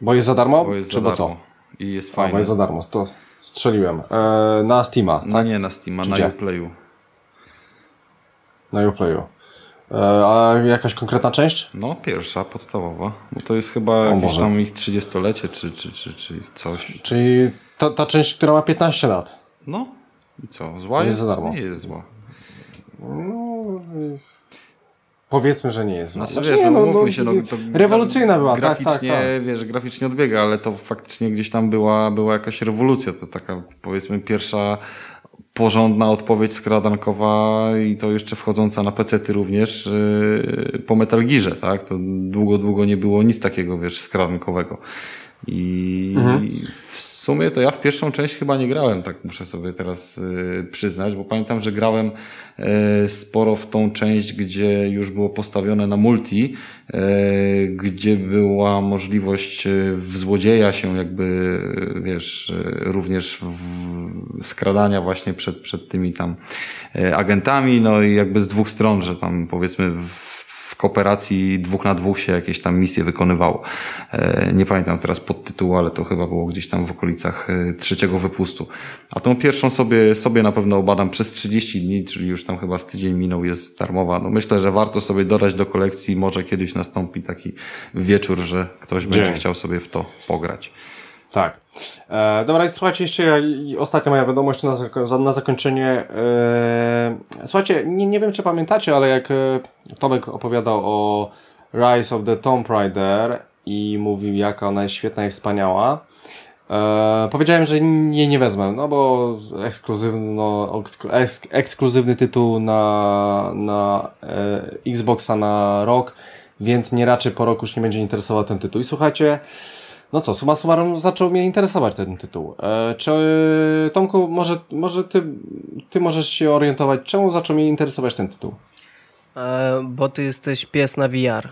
Bo jest za darmo? Bo jest za darmo. co? I jest fajne. bo jest za darmo, to strzeliłem. na Steama. No nie na Steama, na gdzie? Uplayu na Uplayu. E, a jakaś konkretna część? No, pierwsza, podstawowa. Bo no, to jest chyba o, jakieś tam ich 30-lecie, czy, czy, czy, czy coś. Czyli ta, ta część, która ma 15 lat. No i co? Zła nie jest, jest nie jest zła. No, powiedzmy, że nie jest zła. Znaczy, znaczy wiesz, nie, no, no, no się, no, to rewolucyjna była, graficznie, tak, tak, tak. wiesz, graficznie odbiega, ale to faktycznie gdzieś tam była, była jakaś rewolucja, to taka powiedzmy pierwsza porządna odpowiedź skradankowa i to jeszcze wchodząca na pecety również yy, po Metal Gearze, tak? To długo, długo nie było nic takiego, wiesz, skradankowego. I mhm. w sumie to ja w pierwszą część chyba nie grałem, tak muszę sobie teraz y, przyznać, bo pamiętam, że grałem y, sporo w tą część, gdzie już było postawione na multi, y, gdzie była możliwość w złodzieja się jakby, wiesz, również skradania właśnie przed, przed tymi tam agentami, no i jakby z dwóch stron, że tam powiedzmy w kooperacji dwóch na dwóch się jakieś tam misje wykonywało. E, nie pamiętam teraz podtytułu, ale to chyba było gdzieś tam w okolicach e, trzeciego wypustu. A tą pierwszą sobie, sobie na pewno obadam przez 30 dni, czyli już tam chyba z tydzień minął, jest darmowa. No myślę, że warto sobie dodać do kolekcji, może kiedyś nastąpi taki wieczór, że ktoś będzie chciał sobie w to pograć. Tak. E, dobra, i słuchajcie, jeszcze ostatnia moja wiadomość na, zako na zakończenie. E, słuchajcie, nie, nie wiem, czy pamiętacie, ale jak e, Tomek opowiadał o Rise of the Tomb Raider i mówił, jaka ona jest świetna i wspaniała, e, powiedziałem, że nie, nie wezmę, no bo ekskluzywno, eksk ekskluzywny tytuł na, na e, Xboxa na rok, więc mnie raczej po roku już nie będzie interesował ten tytuł. I słuchajcie, no co, suma summarum zaczął mnie interesować ten tytuł. E, czy Tomku, może, może ty, ty możesz się orientować, czemu zaczął mnie interesować ten tytuł? E, bo ty jesteś pies na VR.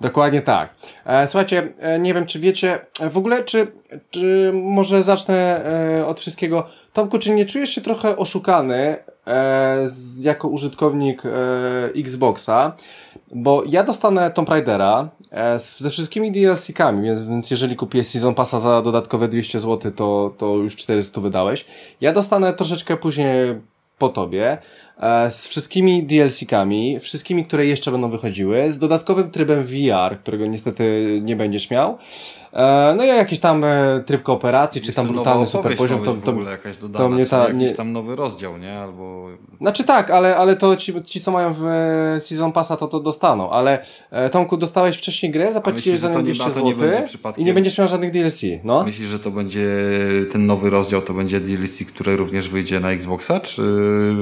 Dokładnie tak. E, słuchajcie, e, nie wiem, czy wiecie, e, w ogóle, czy, czy może zacznę od wszystkiego. Tomku, czy nie czujesz się trochę oszukany e, z, jako użytkownik e, Xboxa, bo ja dostanę Tomb Raidera e, z, ze wszystkimi DLC-kami, więc, więc jeżeli kupię Season Passa za dodatkowe 200 zł, to, to już 400 wydałeś. Ja dostanę troszeczkę później po tobie, e, z wszystkimi DLC-kami, wszystkimi, które jeszcze będą wychodziły, z dodatkowym trybem VR, którego niestety nie będziesz miał, E, no i jakiś tam e, tryb kooperacji, czy tam brutalny super poziom. To, to, w ogóle jakaś dodana, to mnie ta, jakiś nie... tam nowy rozdział, nie? Albo... Znaczy tak, ale, ale to ci, ci, co mają w e, Season Passa, to to dostaną, ale Tomku, dostałeś wcześniej grę, zapłaciłeś za nią 200 zł i nie będziesz miał żadnych DLC, no? Myślisz, że to będzie ten nowy rozdział, to będzie DLC, które również wyjdzie na Xboxa, czy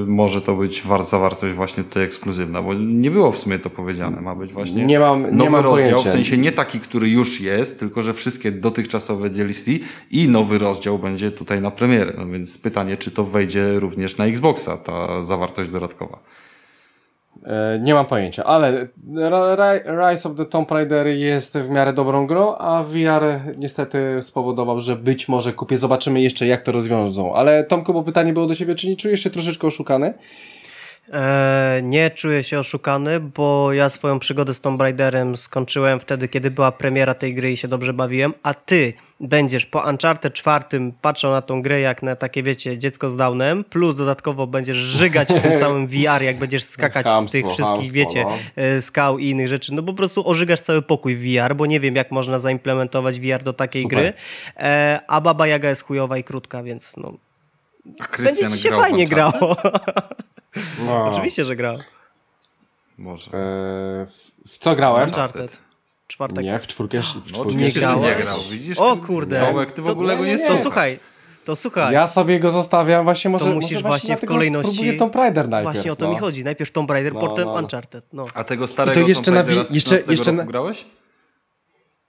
może to być zawartość właśnie tutaj ekskluzywna? Bo nie było w sumie to powiedziane, ma być właśnie nie mam, nie nowy mam rozdział, pojęcia. w sensie nie taki, który już jest, tylko że wszystkie dotychczasowe DLC i nowy rozdział będzie tutaj na premierę. No więc pytanie, czy to wejdzie również na Xboxa, ta zawartość dodatkowa. E, nie mam pojęcia, ale Rise of the Tomb Raider jest w miarę dobrą grą, a VR niestety spowodował, że być może kupię. Zobaczymy jeszcze, jak to rozwiążą. Ale Tomku, bo pytanie było do siebie, czy nie czujesz się troszeczkę oszukany? E, nie czuję się oszukany, bo ja swoją przygodę z Tomb Raiderem skończyłem wtedy, kiedy była premiera tej gry i się dobrze bawiłem, a ty będziesz po Uncharted 4 patrzał na tą grę jak na takie, wiecie, dziecko z Downem, plus dodatkowo będziesz żygać w tym całym VR, jak będziesz skakać hamstwo, z tych wszystkich, hamstwo, wiecie, no. E, skał i innych rzeczy, no po prostu ożygasz cały pokój w VR, bo nie wiem, jak można zaimplementować VR do takiej Super. gry, e, a Baba Jaga jest chujowa i krótka, więc no... Będzie ci się fajnie grało. No. Oczywiście, że grał. Może. E, w, co grałem? Uncharted. Czwartek. Nie, w czwórkę, no, w czwórkę no, nie, grał. nie grał. Widzisz? O kurde. Tomek, ty w ogóle to, go nie, nie To słuchaj, to słuchaj. Ja sobie go zostawiam, właśnie może, to musisz może właśnie, w kolejności. Spróbuję Tomb Raider najpierw. Właśnie o to no. mi chodzi. Najpierw Tomb Raider, no, potem no. no. Uncharted. No. A tego starego jeszcze Tomb Raidera na, jeszcze, jeszcze na... grałeś?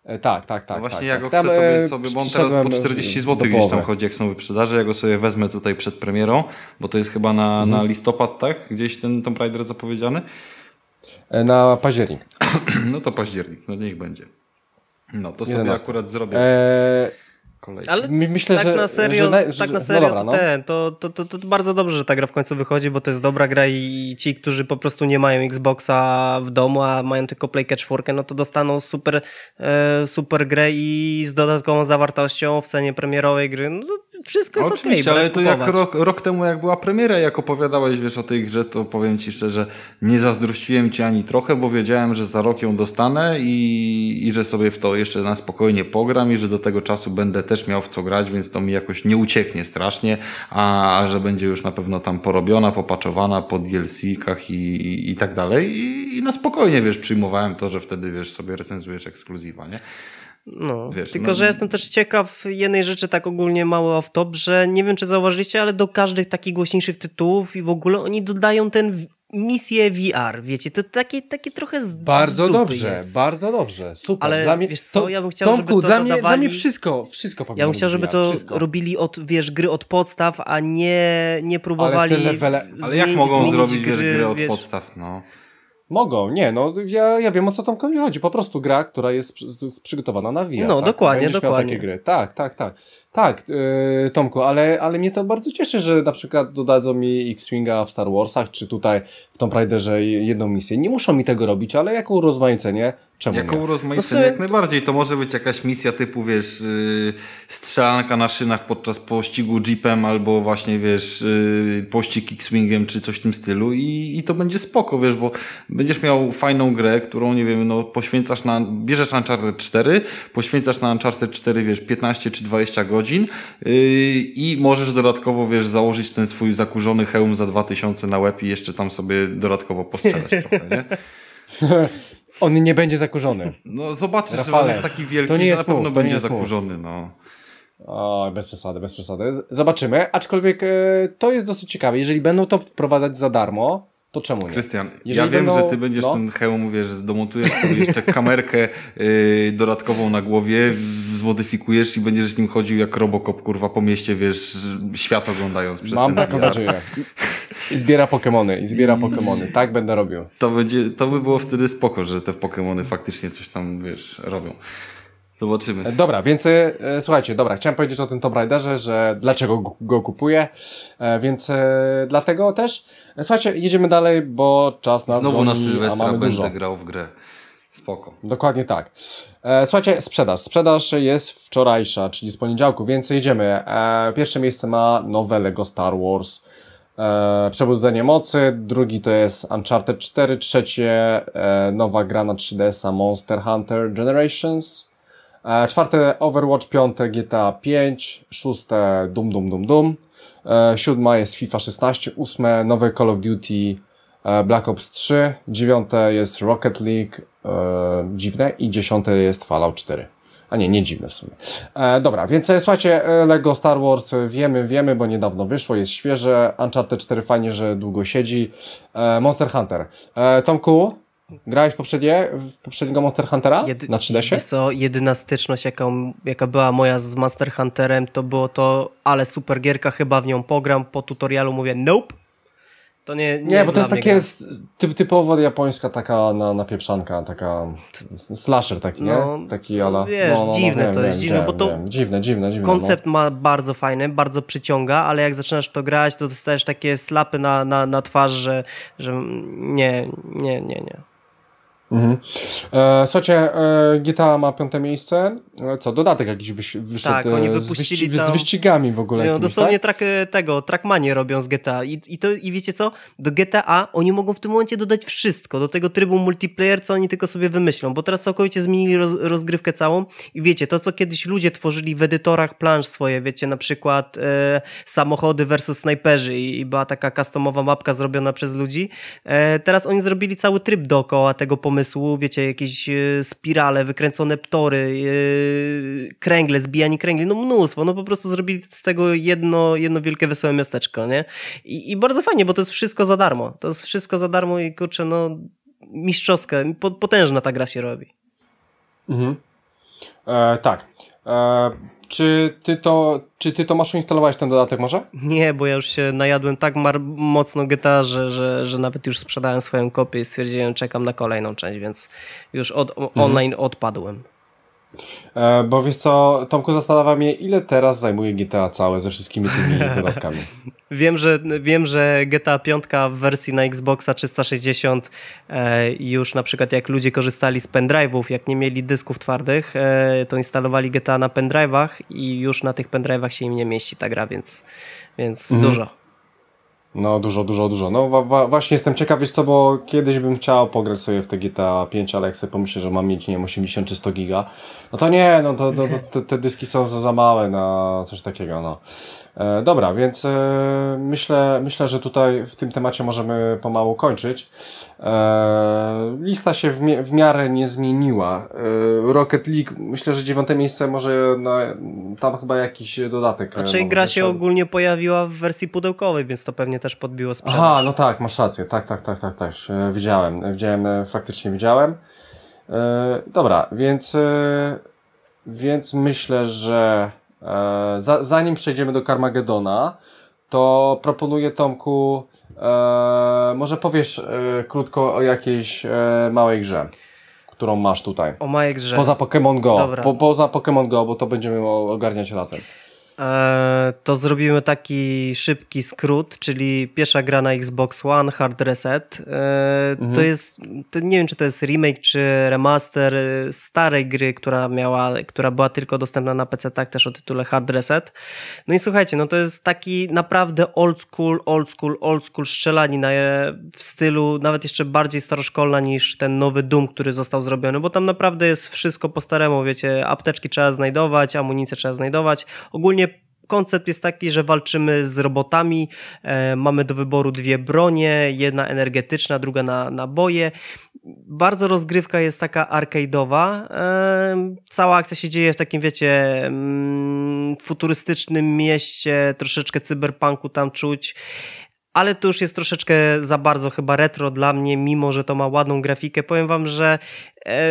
E, tak, tak, tak. No właśnie tak, ja tak. go tak. chcę e, sobie, bo on teraz po 40 zł gdzieś tam chodzi, jak są wyprzedaże. Ja go sobie wezmę tutaj przed premierą, bo to jest chyba na, mhm. na listopad, tak? Gdzieś ten Tomb Raider zapowiedziany. E, na październik. no to październik, no niech będzie. No to sobie 11. akurat zrobię. Eee... Ale myślę, tak że, na serio, tak że, że, tak na serio no dobra, to, no. to, to, to, to, bardzo dobrze, że ta gra w końcu wychodzi, bo to jest dobra gra i ci, którzy po prostu nie mają Xboxa w domu, a mają tylko Playkę 4, no to dostaną super, e, super grę i z dodatkową zawartością w cenie premierowej gry. No, wszystko jest Oczywiście, okay, ale to jak rok, rok, temu, jak była premiera, jak opowiadałeś wiesz o tej grze, to powiem ci szczerze, nie zazdrościłem ci ani trochę, bo wiedziałem, że za rok ją dostanę i, i że sobie w to jeszcze na spokojnie pogram i że do tego czasu będę też miał w co grać, więc to mi jakoś nie ucieknie strasznie, a, a że będzie już na pewno tam porobiona, popaczowana po DLC-kach i, i, i, tak dalej. I, I na spokojnie wiesz, przyjmowałem to, że wtedy wiesz, sobie recenzujesz ekskluzywa, nie? No, Wiesz, tylko, no... że jestem też ciekaw jednej rzeczy tak ogólnie mało off-top, że nie wiem, czy zauważyliście, ale do każdych takich głośniejszych tytułów i w ogóle oni dodają ten misję VR, wiecie, to takie, takie trochę z Bardzo dobrze, jest. bardzo dobrze, super. Ale dla mnie, wiesz co, to, ja bym chciał, Tomku, żeby to dla mnie, dodawali... dla mnie wszystko, wszystko Ja bym chciał, żeby VR, to wszystko. robili od, wiesz, gry od podstaw, a nie, nie próbowali Ale, levele... ale jak mogą zrobić, gry, wiesz, gry od wiesz... podstaw, no? Mogą, nie, no ja, ja wiem o co Tomkowi chodzi. Po prostu gra, która jest przygotowana na VR. No, tak? dokładnie, Będziesz dokładnie. Miał takie gry. Tak, tak, tak. Tak, yy, Tomku, ale, ale mnie to bardzo cieszy, że na przykład dodadzą mi X-Winga w Star Warsach, czy tutaj w Tomb Raiderze jedną misję. Nie muszą mi tego robić, ale jako urozmaicenie Czemu jako nie? urozmaicenie no jak najbardziej. To może być jakaś misja typu, wiesz, yy, strzelanka na szynach podczas pościgu jeepem albo właśnie, wiesz, yy, pościg X-Wingiem czy coś w tym stylu i, i to będzie spoko, wiesz, bo będziesz miał fajną grę, którą, nie wiem, no poświęcasz na, bierzesz na Uncharted 4, poświęcasz na Uncharted 4, wiesz, 15 czy 20 godzin yy, i możesz dodatkowo, wiesz, założyć ten swój zakurzony hełm za 2000 na łeb i jeszcze tam sobie dodatkowo postrzelać trochę, nie? On nie będzie zakurzony. No zobaczysz, Rafale, że on jest taki wielki, to nie jest że na pewno mów, będzie zakurzony. No. O, bez przesady, bez przesady. Zobaczymy, aczkolwiek e, to jest dosyć ciekawe. Jeżeli będą to wprowadzać za darmo, to czemu nie? Krystian, ja wiem, będą... że ty będziesz no. ten hełm, wiesz, zdomontujesz sobie jeszcze kamerkę yy, dodatkową na głowie, zmodyfikujesz i będziesz z nim chodził jak robokop kurwa, po mieście, wiesz, świat oglądając przez Mam ten taką nadzieję. I zbiera Pokemony, i zbiera Pokemony. Tak będę robił. To, będzie, to by było wtedy spoko, że te Pokemony faktycznie coś tam, wiesz, robią. Zobaczymy. E, dobra, więc e, e, słuchajcie, dobra, chciałem powiedzieć o tym Tomb Raiderze, że dlaczego go, kupuję, e, więc e, dlatego też. E, słuchajcie, jedziemy dalej, bo czas na Znowu na Sylwestra będę dużo. grał w grę. Spoko. Dokładnie tak. słuchajcie, sprzedaż. Sprzedaż jest wczorajsza, czyli z poniedziałku, więc jedziemy. pierwsze miejsce ma nowe Lego Star Wars. Przebudzenie mocy, drugi to jest Uncharted 4, trzecie nowa gra na 3DS-a Monster Hunter Generations, E, czwarte Overwatch, piąte GTA 5, szóste Dum Dum Dum Dum, e, siódma jest FIFA 16, ósme nowe Call of Duty e, Black Ops 3, dziewiąte jest Rocket League, dziwne, i dziesiąte jest Fallout 4. A nie, nie dziwne w sumie. E, dobra, więc słuchajcie, Lego Star Wars wiemy, wiemy, bo niedawno wyszło, jest świeże. Uncharted 4 fajnie, że długo siedzi. E, Monster Hunter. E, Tomku, Grałeś poprzednie, w poprzedniego Monster Huntera Jedy, na 3DS-ie? Co, jedyna styczność, jaką, jaka była moja z Monster Hunterem, to było to, ale super gierka, chyba w nią pogram, po tutorialu mówię nope. To nie, nie, nie bo to jest takie typ, typowo japońska taka na, na pieprzanka, taka slasher taki, no, nie? Taki ala. Wiesz, no, no, no, dziwne wiem, to jest, wiem, dziwne, wiem, bo to dziwne, dziwne, dziwne. No. Koncept ma bardzo fajny, bardzo przyciąga, ale jak zaczynasz to grać, to dostajesz takie slapy na, na, na twarz, że, że nie, nie, nie, nie. Mhm. E, słuchajcie, e, GTA ma piąte miejsce. E, co, dodatek jakiś wyś, wyszedł tak, e, oni wypuścili z, wyści- tam, z wyścigami w ogóle. No, jakimś, dosłownie tak? trak, e, tego, trackmanie robią z GTA. I, i, to, I wiecie co? Do GTA oni mogą w tym momencie dodać wszystko. Do tego trybu multiplayer, co oni tylko sobie wymyślą. Bo teraz całkowicie zmienili roz, rozgrywkę całą. I wiecie, to co kiedyś ludzie tworzyli w edytorach plansz swoje, wiecie, na przykład samochody versus snajperzy i, i była taka customowa mapka zrobiona przez ludzi. teraz oni zrobili cały tryb dookoła tego pomysłu zamysłu, wiecie, jakieś e, spirale, wykręcone ptory, e, kręgle, zbijanie kręgli, no mnóstwo, no po prostu zrobili z tego jedno, jedno wielkie wesołe miasteczko, nie? I, I bardzo fajnie, bo to jest wszystko za darmo, to jest wszystko za darmo i kurczę, no mistrzowska, potężna ta gra się robi. Mhm. E, tak. E czy ty to, czy ty to masz instalować ten dodatek może? Nie, bo ja już się najadłem tak mocno GTA, że, że, że, nawet już sprzedałem swoją kopię i stwierdziłem, czekam na kolejną część, więc już od, mhm. online odpadłem. E, bo wiesz co, Tomku, zastanawiam się, ile teraz zajmuje GTA całe ze wszystkimi tymi dodatkami. wiem, że, wiem, że GTA 5 w wersji na Xboxa 360 e, już na przykład jak ludzie korzystali z pendrive'ów, jak nie mieli dysków twardych, e, to instalowali GTA na pendrive'ach i już na tych pendrive'ach się im nie mieści ta gra, więc, więc mhm. dużo. No dużo, dużo, dużo. No wa wa właśnie jestem ciekaw, wiesz co, bo kiedyś bym chciał pograć sobie w te GTA 5, ale jak sobie pomyślę, że mam mieć, nie wiem, 80 czy 100 giga, no to nie, no to, to, to te, te, dyski są za, za małe na coś takiego, no. E, dobra, więc e, myślę, myślę, że tutaj w tym temacie możemy pomału kończyć. E, lista się w, miarę nie zmieniła. E, Rocket League, myślę, że dziewiąte miejsce może na, tam chyba jakiś dodatek. E, A czyli gra się ogólnie pojawiła w wersji pudełkowej, więc to pewnie też podbiło sprzedaż. Aha, no tak, masz rację. Tak, tak, tak, tak, tak. Widziałem, widziałem, faktycznie widziałem. Dobra, więc więc myślę, że zanim przejdziemy do Carmagedona, to proponuję Tomku Eee, może powiesz e, krótko o jakiejś e, małej grze, którą masz tutaj. O małej grze. Poza Pokémon Go. Dobra. Po, poza Pokémon Go, bo to będziemy ogarniać razem. E, to zrobimy taki szybki skrót, czyli pierwsza gra na Xbox One, Hard Reset. E, mhm. To jest, to nie wiem czy to jest remake czy remaster starej gry, która miała, która była tylko dostępna na PC, tak też o tytule Hard Reset. No i słuchajcie, no to jest taki naprawdę old school, old school, old school strzelanina w stylu nawet jeszcze bardziej staroszkolna niż ten nowy Doom, który został zrobiony, bo tam naprawdę jest wszystko po staremu, wiecie, apteczki trzeba znajdować, amunicję trzeba znajdować. Ogólnie koncept jest taki, że walczymy z robotami, e, mamy do wyboru dwie bronie, jedna energetyczna, druga na naboje. Bardzo rozgrywka jest taka arcade'owa. E, cała akcja się dzieje w takim, wiecie, mm, futurystycznym mieście, troszeczkę cyberpunku tam czuć ale to już jest troszeczkę za bardzo chyba retro dla mnie, mimo że to ma ładną grafikę. Powiem wam, że e,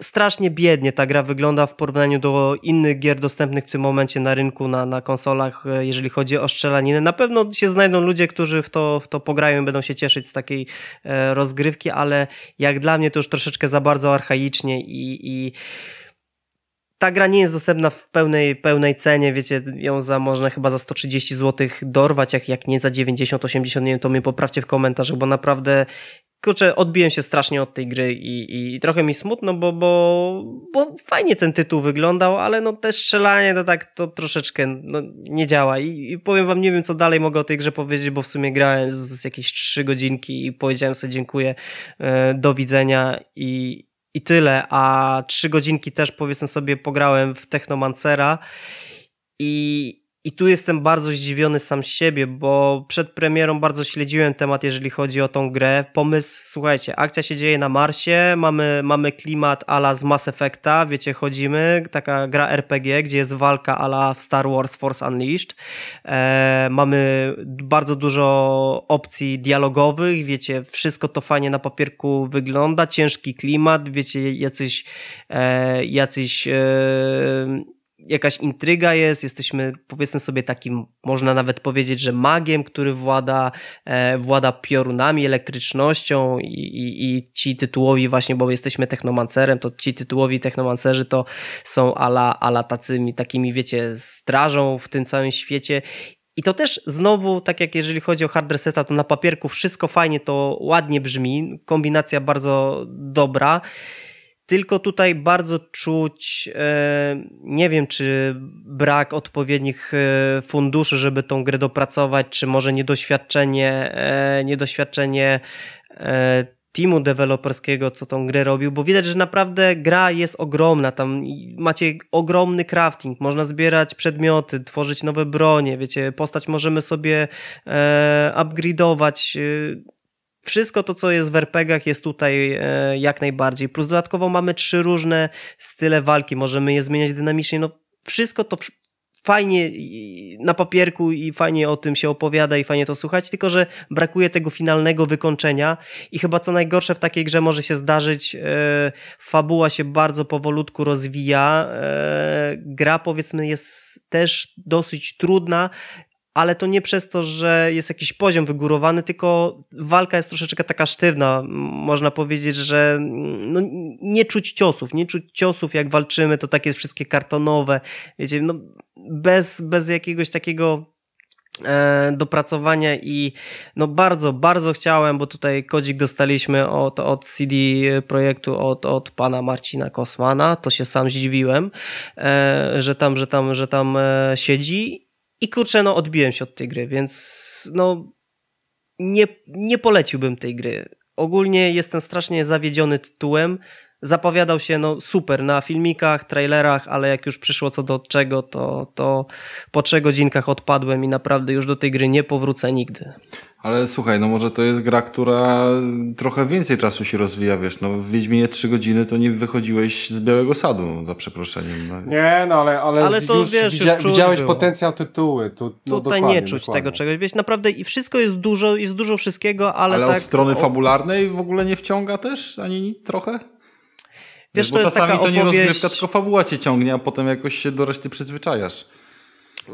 strasznie biednie ta gra wygląda w porównaniu do innych gier dostępnych w tym momencie na rynku, na, na konsolach, e, jeżeli chodzi o strzelaninę. Na pewno się znajdą ludzie, którzy w to, w to pograją i będą się cieszyć z takiej e, rozgrywki, ale jak dla mnie to już troszeczkę za bardzo archaicznie i, i ta gra nie jest dostępna w pełnej, pełnej cenie, wiecie, ją za można chyba za 130 zł dorwać, jak, jak nie za 90, 80, nie wiem, to mnie poprawcie w komentarzach, bo naprawdę kurczę, odbiłem się strasznie od tej gry i, i trochę mi smutno, bo, bo, bo fajnie ten tytuł wyglądał, ale no też strzelanie to tak to troszeczkę no, nie działa I, I, powiem wam, nie wiem co dalej mogę o tej grze powiedzieć, bo w sumie grałem z, z jakieś trzy godzinki i powiedziałem sobie dziękuję, e, do widzenia i, i tyle, a trzy godzinki też powiedzmy sobie pograłem w Technomancera i i tu jestem bardzo zdziwiony sam z siebie, bo przed premierą bardzo śledziłem temat, jeżeli chodzi o tą grę. Pomysł, słuchajcie, akcja się dzieje na Marsie, mamy, mamy klimat ala z Mass Effecta, wiecie, chodzimy, taka gra RPG, gdzie jest walka ala w Star Wars Force Unleashed. E, mamy bardzo dużo opcji dialogowych, wiecie, wszystko to fajnie na papierku wygląda, ciężki klimat, wiecie, jacyś, e, jacyś e, jakaś intryga jest, jesteśmy powiedzmy sobie takim, można nawet powiedzieć, że magiem, który włada, e, włada piorunami, elektrycznością i, i, i ci tytułowi właśnie, bo jesteśmy technomancerem, to ci tytułowi technomancerzy to są ala, ala tacymi, takimi wiecie, strażą w tym całym świecie i to też znowu, tak jak jeżeli chodzi o hard reseta, to na papierku wszystko fajnie, to ładnie brzmi, kombinacja bardzo dobra. Tylko tutaj bardzo czuć, e, nie wiem, czy brak odpowiednich e, funduszy, żeby tą grę dopracować, czy może niedoświadczenie, e, niedoświadczenie teamu deweloperskiego, co tą grę robił, bo widać, że naprawdę gra jest ogromna, tam macie ogromny crafting, można zbierać przedmioty, tworzyć nowe bronie, wiecie, postać możemy sobie e, upgrade'ować, wszystko to, co jest w RPGach jest tutaj e, jak najbardziej. Plus dodatkowo mamy trzy różne style walki, możemy je zmieniać dynamicznie. No, wszystko to fajnie na papierku i fajnie o tym się opowiada i fajnie to słuchać, tylko że brakuje tego finalnego wykończenia i chyba co najgorsze w takiej grze może się zdarzyć, e, fabuła się bardzo powolutku rozwija, e, gra powiedzmy jest też dosyć trudna, ale to nie przez to, że jest jakiś poziom wygórowany, tylko walka jest troszeczkę taka sztywna. Można powiedzieć, że mm, no, nie czuć ciosów, nie czuć ciosów, jak walczymy, to takie wszystkie kartonowe, wiecie, no, bez, bez jakiegoś takiego e, dopracowania i no bardzo, bardzo chciałem, bo tutaj kodzik dostaliśmy od, od CD projektu od, od pana Marcina Kosmana, to się sam zdziwiłem, e, że tam, że tam, że tam e, siedzi i kurczę, no odbiłem się od tej gry, więc no nie, nie poleciłbym tej gry. Ogólnie jestem strasznie zawiedziony tytułem. Zapowiadał się no super na filmikach, trailerach, ale jak już przyszło co do czego, to, to po trzech godzinkach odpadłem i naprawdę już do tej gry nie powrócę nigdy. Ale słuchaj, no może to jest gra, która trochę więcej czasu się rozwija, wiesz, no w Wiedźminie 3 godziny to nie wychodziłeś z Białego Sadu, za przeproszeniem. No. Nie, no ale, ale, ale to, już, wiesz, widzia, już widziałeś było. potencjał tytuły. Tu, no, Tutaj nie czuć dokładnie. tego czegoś, wiesz, naprawdę i wszystko jest dużo, jest dużo wszystkiego, ale Ale tak, od strony o... fabularnej w ogóle nie wciąga też, ani trochę? Wiesz, bo to czasami to nie opowieść... rozgrywka, tylko fabuła cię ciągnie, a potem jakoś się do reszty przyzwyczajasz.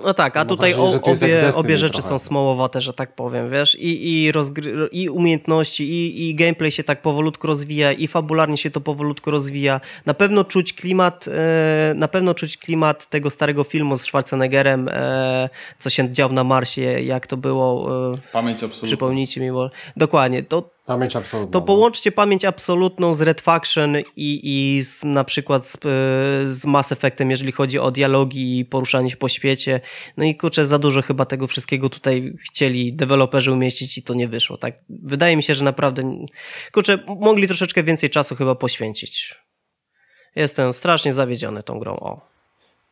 No tak, a tutaj o, obie, obie rzeczy trochę. są smołowate, że tak powiem, wiesz, i, i, rozgry- i umiejętności, i, i gameplay się tak powolutku rozwija, i fabularnie się to powolutku rozwija. Na pewno czuć klimat, e, na pewno czuć klimat tego starego filmu z Schwarzeneggerem, e, co się działo na Marsie, jak to było. E, Pamięć absolutna. Przypomnijcie mi, bo dokładnie, to Pamięć absolutna. To no. połączcie pamięć absolutną z Red Faction i, i z, na przykład z, e, z, Mass Effectem, jeżeli chodzi o dialogi i poruszanie się po świecie. No i kurczę, za dużo chyba tego wszystkiego tutaj chcieli deweloperzy umieścić i to nie wyszło. Tak, wydaje mi się, że naprawdę kurczę, mogli troszeczkę więcej czasu chyba poświęcić. Jestem strasznie zawiedziony tą grą. O.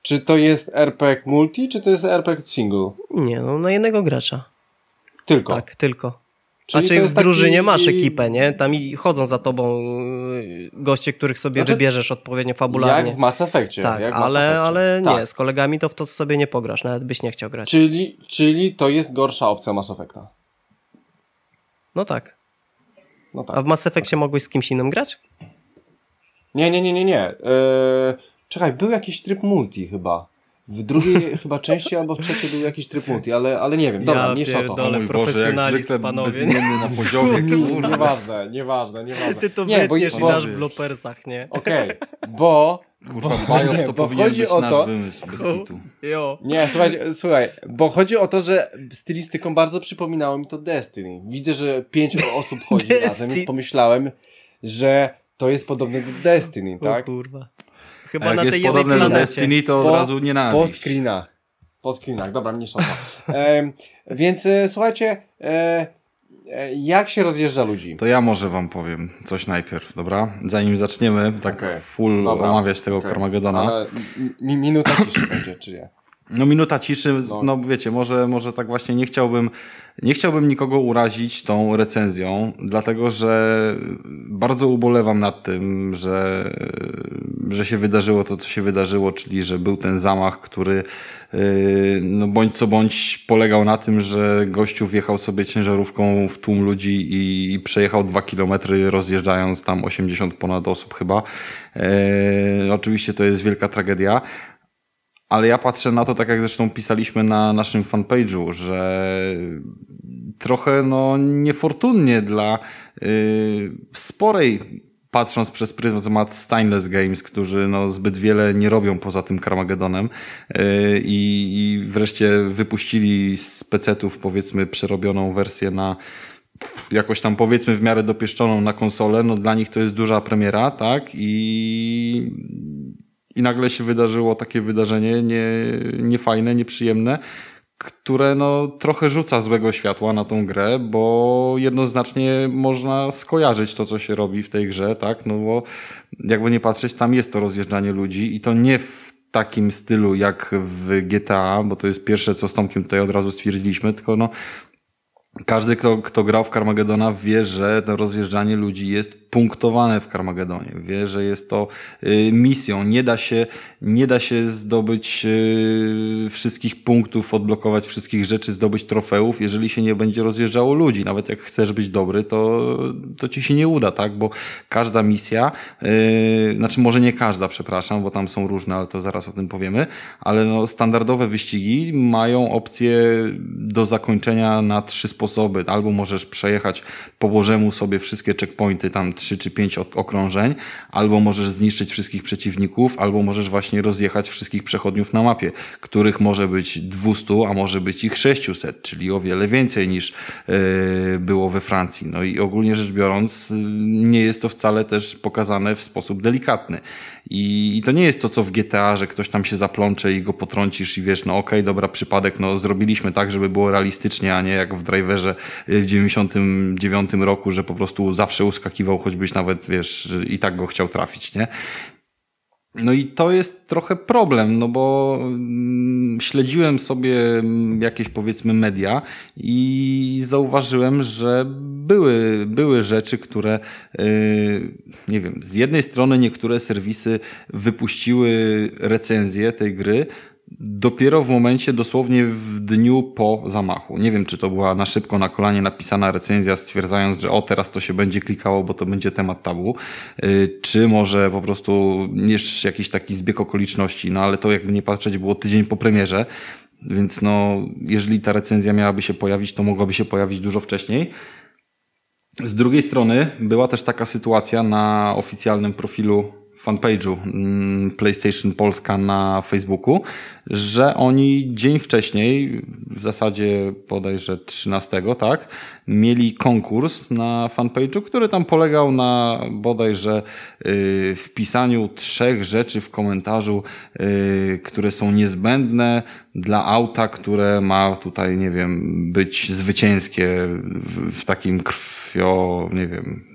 Czy to jest RPG multi, czy to jest RPG single? Nie, no na jednego gracza. Tylko. Tak, tylko. Czyli znaczy w drużynie taki... masz ekipę, nie? Tam i chodzą za tobą y, goście, których sobie znaczy, wybierzesz odpowiednio fabularnie. Jak w Mass Effectie. Tak, ale, Mass ale nie, tak. z kolegami to w to sobie nie pograsz, nawet byś nie chciał grać. Czyli, czyli to jest gorsza opcja Mass Effecta. No tak. No tak. A w Mass Effectie tak. mogłeś z kimś innym grać? Nie, nie, nie, nie, nie. Eee, czekaj, był jakiś tryb multi chyba. W drugiej chyba części albo w trzeciej był jakiś tryb multi, ale, ale nie wiem. Dobra, ja mniejsza to. O mój Boże, jak zwykle panowie. bezimienny na poziomie. Kurde. Nieważne, nieważne, nieważne. Ty to nie, bo nie, dasz w blopersach, nie? Okej, okay, bo... Kurwa, Biop to powinien być o to, wymysł, bez kitu. Jo. Nie, słuchaj, słuchaj, bo chodzi o to, że stylistyką bardzo przypominało mi to Destiny. Widzę, że pięć osób chodzi razem, więc pomyślałem, że to jest podobne do Destiny, tak? O kurwa. Chyba A jak na jest tej podobne do Destiny, to po, od razu nienawiść. Po screenach. Po screenach, dobra, mniejsza e, Więc słuchajcie, e, e, jak się rozjeżdża ludzi? To ja może wam powiem coś najpierw, dobra? Zanim zaczniemy tak okay. full dobra. omawiać tego okay. Karmagedona. mi, minuta ciszy będzie, czy nie? No minuta ciszy, no, no wiecie, może, może tak właśnie nie chciałbym nie chciałbym nikogo urazić tą recenzją, dlatego że bardzo ubolewam nad tym, że, że się wydarzyło to, co się wydarzyło, czyli że był ten zamach, który y, no bądź co bądź polegał na tym, że gościu wjechał sobie ciężarówką w tłum ludzi i, i przejechał dwa kilometry rozjeżdżając tam 80 ponad osób chyba. E, oczywiście to jest wielka tragedia, ale ja patrzę na to, tak jak zresztą pisaliśmy na naszym fanpage'u, że trochę no, niefortunnie dla yy, sporej, patrząc przez pryzmat Stainless Games, którzy no, zbyt wiele nie robią poza tym Carmageddonem yy, i wreszcie wypuścili z pecetów powiedzmy przerobioną wersję na jakoś tam powiedzmy w miarę dopieszczoną na konsolę, no dla nich to jest duża premiera, tak? I i nagle się wydarzyło takie wydarzenie nie, niefajne, nieprzyjemne, które no, trochę rzuca złego światła na tą grę, bo jednoznacznie można skojarzyć to, co się robi w tej grze, tak? No bo jakby nie patrzeć, tam jest to rozjeżdżanie ludzi i to nie w takim stylu jak w GTA, bo to jest pierwsze, co z Tomkiem tutaj od razu stwierdziliśmy, tylko no, każdy, kto, kto grał w Carmagedona, wie, że to rozjeżdżanie ludzi jest punktowane w Carmagedonie. Wie, że jest to y, misją. Nie da się, nie da się zdobyć y, wszystkich punktów, odblokować wszystkich rzeczy, zdobyć trofeów, jeżeli się nie będzie rozjeżdżało ludzi. Nawet jak chcesz być dobry, to, to ci się nie uda, tak? Bo każda misja, y, znaczy może nie każda, przepraszam, bo tam są różne, ale to zaraz o tym powiemy, ale no, standardowe wyścigi mają opcję do zakończenia na trzy sposoby sposoby. Albo możesz przejechać po Bożemu sobie wszystkie checkpointy, tam 3 czy 5 okrążeń, albo możesz zniszczyć wszystkich przeciwników, albo możesz właśnie rozjechać wszystkich przechodniów na mapie, których może być 200, a może być ich 600, czyli o wiele więcej niż e, było we Francji. No i ogólnie rzecz biorąc, nie jest to wcale też pokazane w sposób delikatny. I, i to nie jest to, co w GTA, że ktoś tam się zaplącze i go potrącisz i wiesz, no okej, okay, dobra, przypadek, no zrobiliśmy tak, żeby było realistycznie, a nie jak w Driver Vancouverze w 99 roku, że po prostu zawsze uskakiwał, choćbyś nawet, wiesz, i tak go chciał trafić, nie? No i to jest trochę problem, no bo mm, śledziłem sobie mm, jakieś powiedzmy media i zauważyłem, że były, były rzeczy, które yy, nie wiem, z jednej strony niektóre serwisy wypuściły recenzję tej gry, dopiero w momencie dosłownie w dniu po zamachu. Nie wiem, czy to była na szybko, na kolanie napisana recenzja stwierdzając, że o, teraz to się będzie klikało, bo to będzie temat tabu, y, czy może po prostu jeszcze jakiś taki zbieg okoliczności, no ale to jakby nie patrzeć było tydzień po premierze, więc no, jeżeli ta recenzja miałaby się pojawić, to mogłaby się pojawić dużo wcześniej. Z drugiej strony była też taka sytuacja na oficjalnym profilu fanpage'u mm, PlayStation Polska na Facebooku, że oni dzień wcześniej, w zasadzie bodajże 13, tak, mieli konkurs na fanpage'u, który tam polegał na bodajże y, wpisaniu trzech rzeczy w komentarzu, y, które są niezbędne dla auta, które ma tutaj, nie wiem, być zwycięskie w, w takim krwio, nie wiem,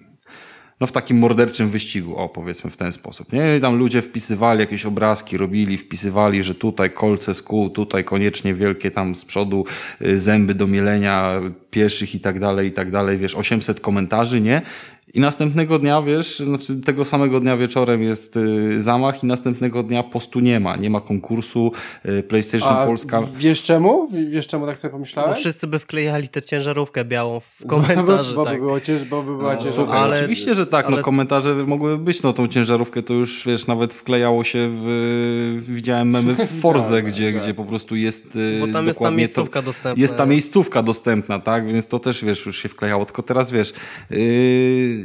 no w takim morderczym wyścigu, o powiedzmy w ten sposób. Nie, tam ludzie wpisywali jakieś obrazki, robili, wpisywali, że tutaj kolce z kół, tutaj koniecznie wielkie tam z przodu y, zęby do mielenia pieszych i tak dalej, i tak dalej. Wiesz, 800 komentarzy, nie? I następnego dnia, wiesz, znaczy tego samego dnia wieczorem jest y, zamach i następnego dnia postu nie ma. Nie ma konkursu y, PlayStation A Polska. Wiesz czemu? Wiesz czemu tak sobie pomyślałem? wszyscy by wklejali tę ciężarówkę białą w komentarze. Bo, bo, tak. by, było cięż, bo by była no, ciężarówka. Ale, oczywiście, że tak. No, ale... No komentarze mogłyby być. No tą ciężarówkę to już, wiesz, nawet wklejało się w... Widziałem memy w Forze, tak, gdzie, tak. gdzie po prostu jest y, Bo tam jest ta miejscówka to, dostępna. Jest ta miejscówka dostępna, tak? Więc to też, wiesz, już się wklejało. Tylko teraz, wiesz... Yy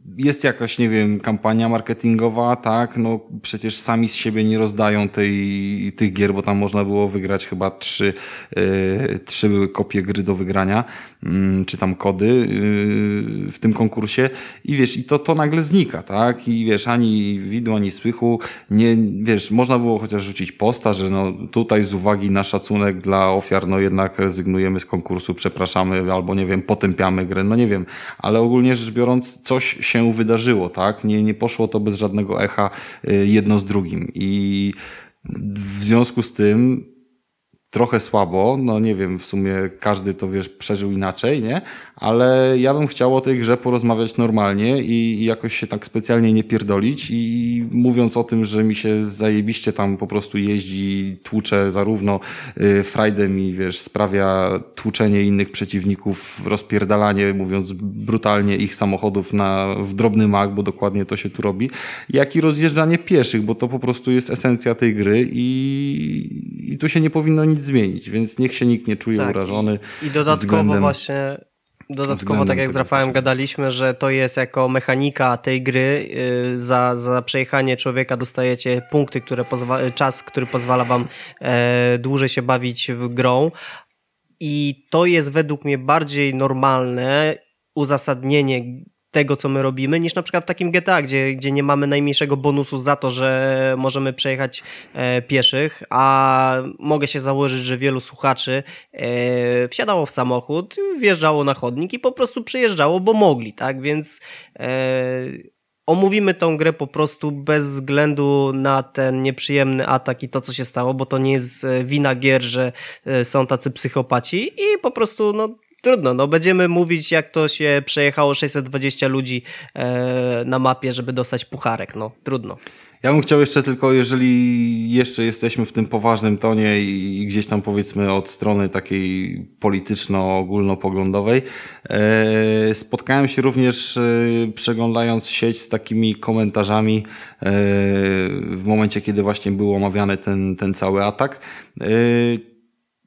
jest jakaś, nie wiem, kampania marketingowa, tak? No przecież sami z siebie nie rozdają tej, tych gier, bo tam można było wygrać chyba trzy, e, trzy były kopie gry do wygrania, mm, czy tam kody e, w tym konkursie. I wiesz, i to, to nagle znika, tak? I wiesz, ani widu, ani słychu, nie, wiesz, można było chociaż rzucić posta, że no tutaj z uwagi na szacunek dla ofiar, no jednak rezygnujemy z konkursu, przepraszamy, albo nie wiem, potępiamy grę, no nie wiem. Ale ogólnie rzecz biorąc, coś się wydarzyło, tak? Nie, nie poszło to bez żadnego echa y, jedno z drugim. I w związku z tym trochę słabo, no nie wiem, w sumie każdy to wiesz, przeżył inaczej, nie? Ale ja bym chciał o tej grze porozmawiać normalnie i, jakoś się tak specjalnie nie pierdolić i mówiąc o tym, że mi się zajebiście tam po prostu jeździ, tłucze zarówno y, mi i wiesz, sprawia tłuczenie innych przeciwników, rozpierdalanie, mówiąc brutalnie ich samochodów na, w drobny mak, bo dokładnie to się tu robi, jak i rozjeżdżanie pieszych, bo to po prostu jest esencja tej gry i, i tu się nie powinno nic nic zmienić, więc niech się nikt nie czuje tak. urażony. I, i dodatkowo względem... właśnie Dodatkowo, tak jak z Rafałem gadaliśmy, że to jest jako mechanika tej gry. Yy, za, za przejechanie człowieka dostajecie punkty, które czas, który pozwala wam e, dłużej się bawić w grą. I to jest według mnie bardziej normalne uzasadnienie tego, co my robimy, niż na przykład w takim GTA, gdzie, gdzie nie mamy najmniejszego bonusu za to, że możemy przejechać e, pieszych, a mogę się założyć, że wielu słuchaczy e, wsiadało w samochód, wjeżdżało na chodnik i po prostu przyjeżdżało, bo mogli, tak? Więc e, omówimy tą grę po prostu bez względu na ten nieprzyjemny atak i to, co się stało, bo to nie jest e, wina gier, że e, są tacy psychopaci i po prostu, no trudno, no będziemy mówić, jak to się przejechało 620 ludzi e, na mapie, żeby dostać pucharek, no trudno. Ja bym chciał jeszcze tylko, jeżeli jeszcze jesteśmy w tym poważnym tonie i, gdzieś tam powiedzmy od strony takiej polityczno-ogólnopoglądowej, e, spotkałem się również e, przeglądając sieć z takimi komentarzami e, w momencie, kiedy właśnie był omawiany ten, ten cały atak.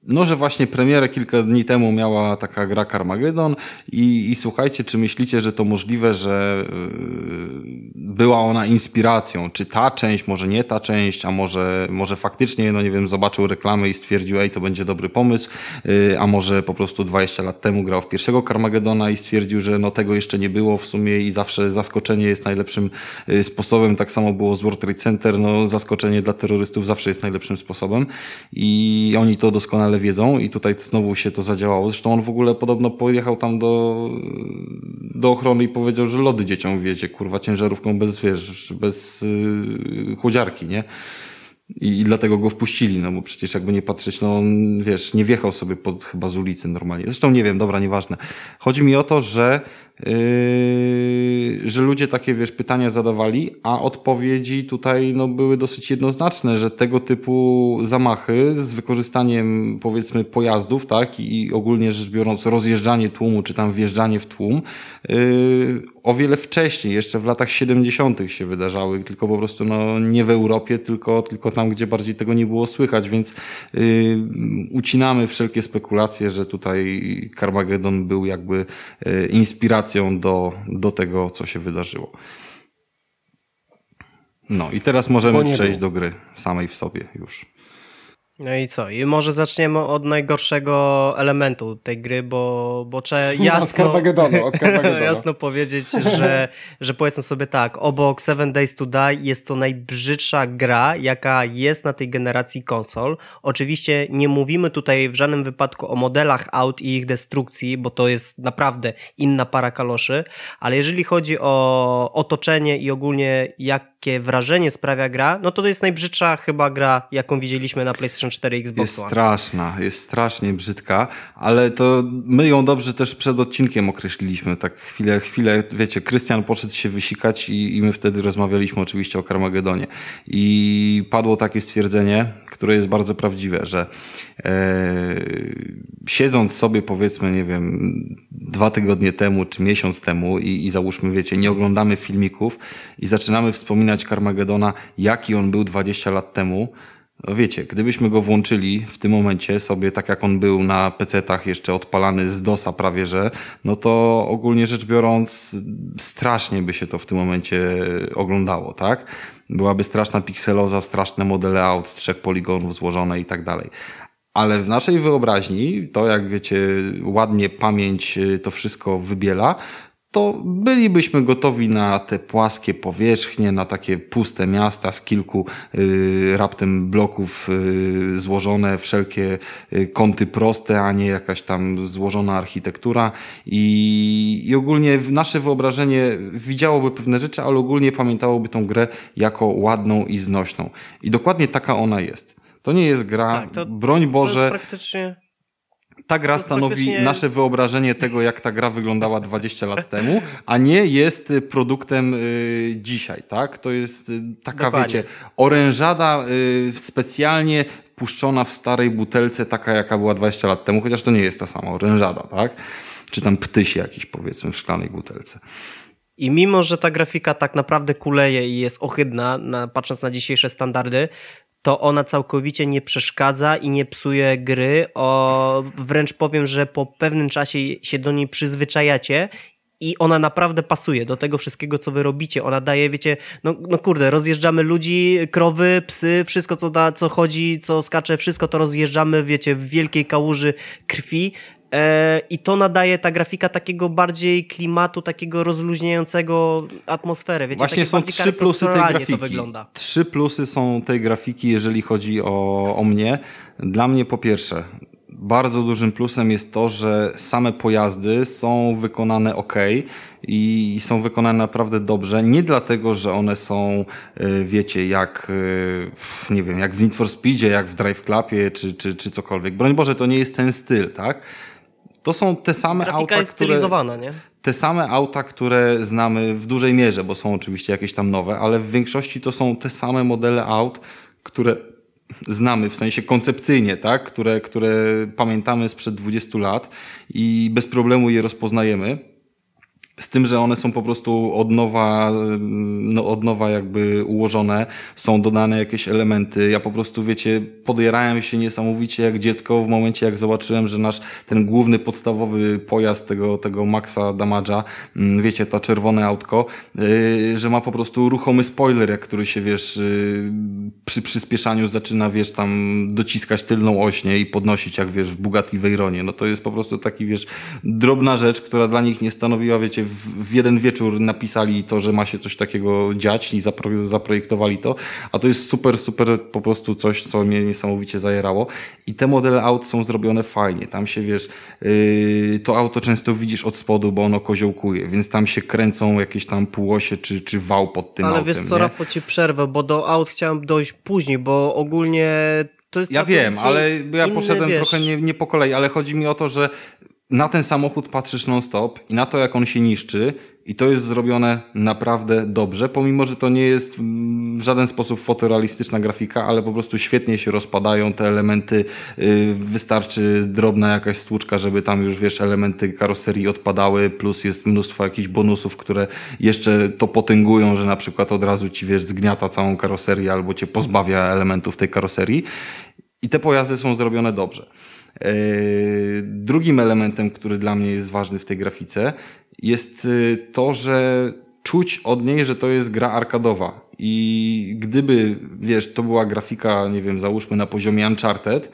No, że właśnie premierę kilka dni temu miała taka gra Carmageddon i, i słuchajcie, czy myślicie, że to możliwe, że yy, była ona inspiracją? Czy ta część, może nie ta część, a może, może faktycznie, no nie wiem, zobaczył reklamy i stwierdził, ej, to będzie dobry pomysł, yy, a może po prostu 20 lat temu grał w pierwszego Carmagedona i stwierdził, że no tego jeszcze nie było w sumie i zawsze zaskoczenie jest najlepszym yy, sposobem. Tak samo było z World Trade Center, no zaskoczenie dla terrorystów zawsze jest najlepszym sposobem i oni to doskonale doskonale wiedzą i tutaj znowu się to zadziałało. Zresztą on w ogóle podobno pojechał tam do, do ochrony i powiedział, że lody dzieciom wiedzie. kurwa, ciężarówką bez, wiesz, bez yy, chłodziarki, nie? I, I, dlatego go wpuścili, no bo przecież jakby nie patrzeć, no on, wiesz, nie wjechał sobie pod chyba z ulicy normalnie. Zresztą nie wiem, dobra, nieważne. Chodzi mi o to, że Yy, że ludzie takie, wiesz, pytania zadawali, a odpowiedzi tutaj no, były dosyć jednoznaczne, że tego typu zamachy z wykorzystaniem, powiedzmy, pojazdów, tak, i ogólnie rzecz biorąc rozjeżdżanie tłumu, czy tam wjeżdżanie w tłum, yy, o wiele wcześniej, jeszcze w latach 70. się wydarzały, tylko po prostu no, nie w Europie, tylko, tylko tam, gdzie bardziej tego nie było słychać, więc yy, ucinamy wszelkie spekulacje, że tutaj Carmageddon był jakby yy, inspiracją do, do tego, co się wydarzyło. No i teraz możemy przejść do gry samej w sobie już. No i co? I może zaczniemy od najgorszego elementu tej gry, bo, bo trzeba jasno, od jasno powiedzieć, że, że powiedzmy sobie tak, obok Seven Days to Die jest to najbrzydsza gra, jaka jest na tej generacji konsol. Oczywiście nie mówimy tutaj w żadnym wypadku o modelach aut i ich destrukcji, bo to jest naprawdę inna para kaloszy, ale jeżeli chodzi o otoczenie i ogólnie jakie wrażenie sprawia gra, no to to jest najbrzydsza chyba gra, jaką widzieliśmy na PlayStation PlayStation 4 Xbox Jest straszna, jest strasznie brzydka, ale to my ją dobrze też przed odcinkiem określiliśmy. Tak chwilę, chwilę, wiecie, Krystian poszedł się wysikać i, i my wtedy rozmawialiśmy oczywiście o Karmagedonie. I padło takie stwierdzenie, które jest bardzo prawdziwe, że e, siedząc sobie powiedzmy, nie wiem, dwa tygodnie temu czy miesiąc temu i, i załóżmy, wiecie, nie oglądamy filmików i zaczynamy wspominać Karmagedona, jaki on był 20 lat temu, no wiecie, gdybyśmy go włączyli w tym momencie sobie, tak jak on był na PC-tach jeszcze odpalany z DOSa prawie że, no to ogólnie rzecz biorąc strasznie by się to w tym momencie oglądało, tak? Byłaby straszna pikseloza, straszne modele aut z trzech poligonów złożone i tak dalej. Ale w naszej wyobraźni, to jak wiecie, ładnie pamięć y, to wszystko wybiela, to bylibyśmy gotowi na te płaskie powierzchnie, na takie puste miasta z kilku y, raptem bloków y, złożone, wszelkie y, kąty proste, a nie jakaś tam złożona architektura. I, I ogólnie nasze wyobrażenie widziałoby pewne rzeczy, ale ogólnie pamiętałoby tą grę jako ładną i znośną. I dokładnie taka ona jest. To nie jest gra, tak, to, broń Boże. To jest praktycznie ta gra no stanowi faktycznie... nasze wyobrażenie tego, jak ta gra wyglądała 20 lat temu, a nie jest y, produktem y, dzisiaj, tak? To jest y, taka, wiecie, orężada y, specjalnie puszczona w starej butelce, taka jaka była 20 lat temu, chociaż to nie jest ta sama orężada, tak? Czy tam ptyś jakiś, powiedzmy, w szklanej butelce. I mimo, że ta grafika tak naprawdę kuleje i jest ohydna, na, patrząc na dzisiejsze standardy, to ona całkowicie nie przeszkadza i nie psuje gry. O, wręcz powiem, że po pewnym czasie się do niej przyzwyczajacie i ona naprawdę pasuje do tego wszystkiego, co wy robicie. Ona daje, wiecie, no, no kurde, rozjeżdżamy ludzi, krowy, psy, wszystko, co, da, co chodzi, co skacze, wszystko to rozjeżdżamy, wiecie, w wielkiej kałuży krwi. E, I to nadaje ta grafika takiego bardziej klimatu, takiego rozluźniającego atmosferę. Wiecie, Właśnie są trzy plusy tej grafiki. Trzy plusy są tej grafiki, jeżeli chodzi o, o mnie. Dla mnie po pierwsze, bardzo dużym plusem jest to, że same pojazdy są wykonane ok i są wykonane naprawdę dobrze. Nie dlatego, że one są, e, wiecie, jak, e, nie wiem, jak w Need for Speedzie, jak w Drive Clubie, czy, czy, czy cokolwiek. Broń Boże, to nie jest ten styl, tak? To są te same Grafika auta, jest stylizowana, które, nie? Te same auta, które znamy w dużej mierze, bo są oczywiście jakieś tam nowe, ale w większości to są te same modele aut, które znamy, w sensie koncepcyjnie, tak? które, które pamiętamy sprzed 20 lat i bez problemu je rozpoznajemy. Z tym, że one są po prostu od nowa, no od nowa jakby ułożone, są dodane jakieś elementy. Ja po prostu, wiecie, podjerałem się niesamowicie jak dziecko w momencie, jak zobaczyłem, że nasz ten główny, podstawowy pojazd tego, tego Maxa Damage'a, wiecie, ta czerwone autko, yy, że ma po prostu ruchomy spoiler, jak który się, wiesz, yy, przy przyspieszaniu zaczyna, wiesz, tam dociskać tylną ośnię i podnosić, jak wiesz, w Bugatti Veyronie. No to jest po prostu taki, wiesz, drobna rzecz, która dla nich nie stanowiła, wiecie, w jeden wieczór napisali to, że ma się coś takiego dziać i zapro, zaprojektowali to, a to jest super, super po prostu coś, co mnie niesamowicie zajerało i te modele aut są zrobione fajnie, tam się wiesz, yy, to auto często widzisz od spodu, bo ono koziołkuje, więc tam się kręcą jakieś tam półosie czy, czy wał pod tym Ale autem. Ale wiesz co, nie? Rafał, ci przerwę, bo do aut chciałem dojść później, bo ogólnie to jest. ja wiem, ale ja inny, poszedłem wiesz. trochę nie, nie, po kolei, ale chodzi mi o to, że na ten samochód patrzysz non-stop i na to, jak on się niszczy, i to jest zrobione naprawdę dobrze, pomimo że to nie jest mm, w żaden sposób fotorealistyczna grafika, ale po prostu świetnie się rozpadają te elementy. Y, wystarczy drobna jakaś stłuczka, żeby tam już wiesz, elementy karoserii odpadały, plus jest mnóstwo jakichś bonusów, które jeszcze to potęgują, że na przykład od razu ci wiesz, zgniata całą karoserię albo cię pozbawia elementów tej karoserii. I te pojazdy są zrobione dobrze. E, drugim elementem, który dla mnie jest ważny w tej grafice, jest e, to, że czuć od niej, że to jest gra arkadowa. I gdyby, wiesz, to była grafika, nie wiem, załóżmy na poziomie Uncharted,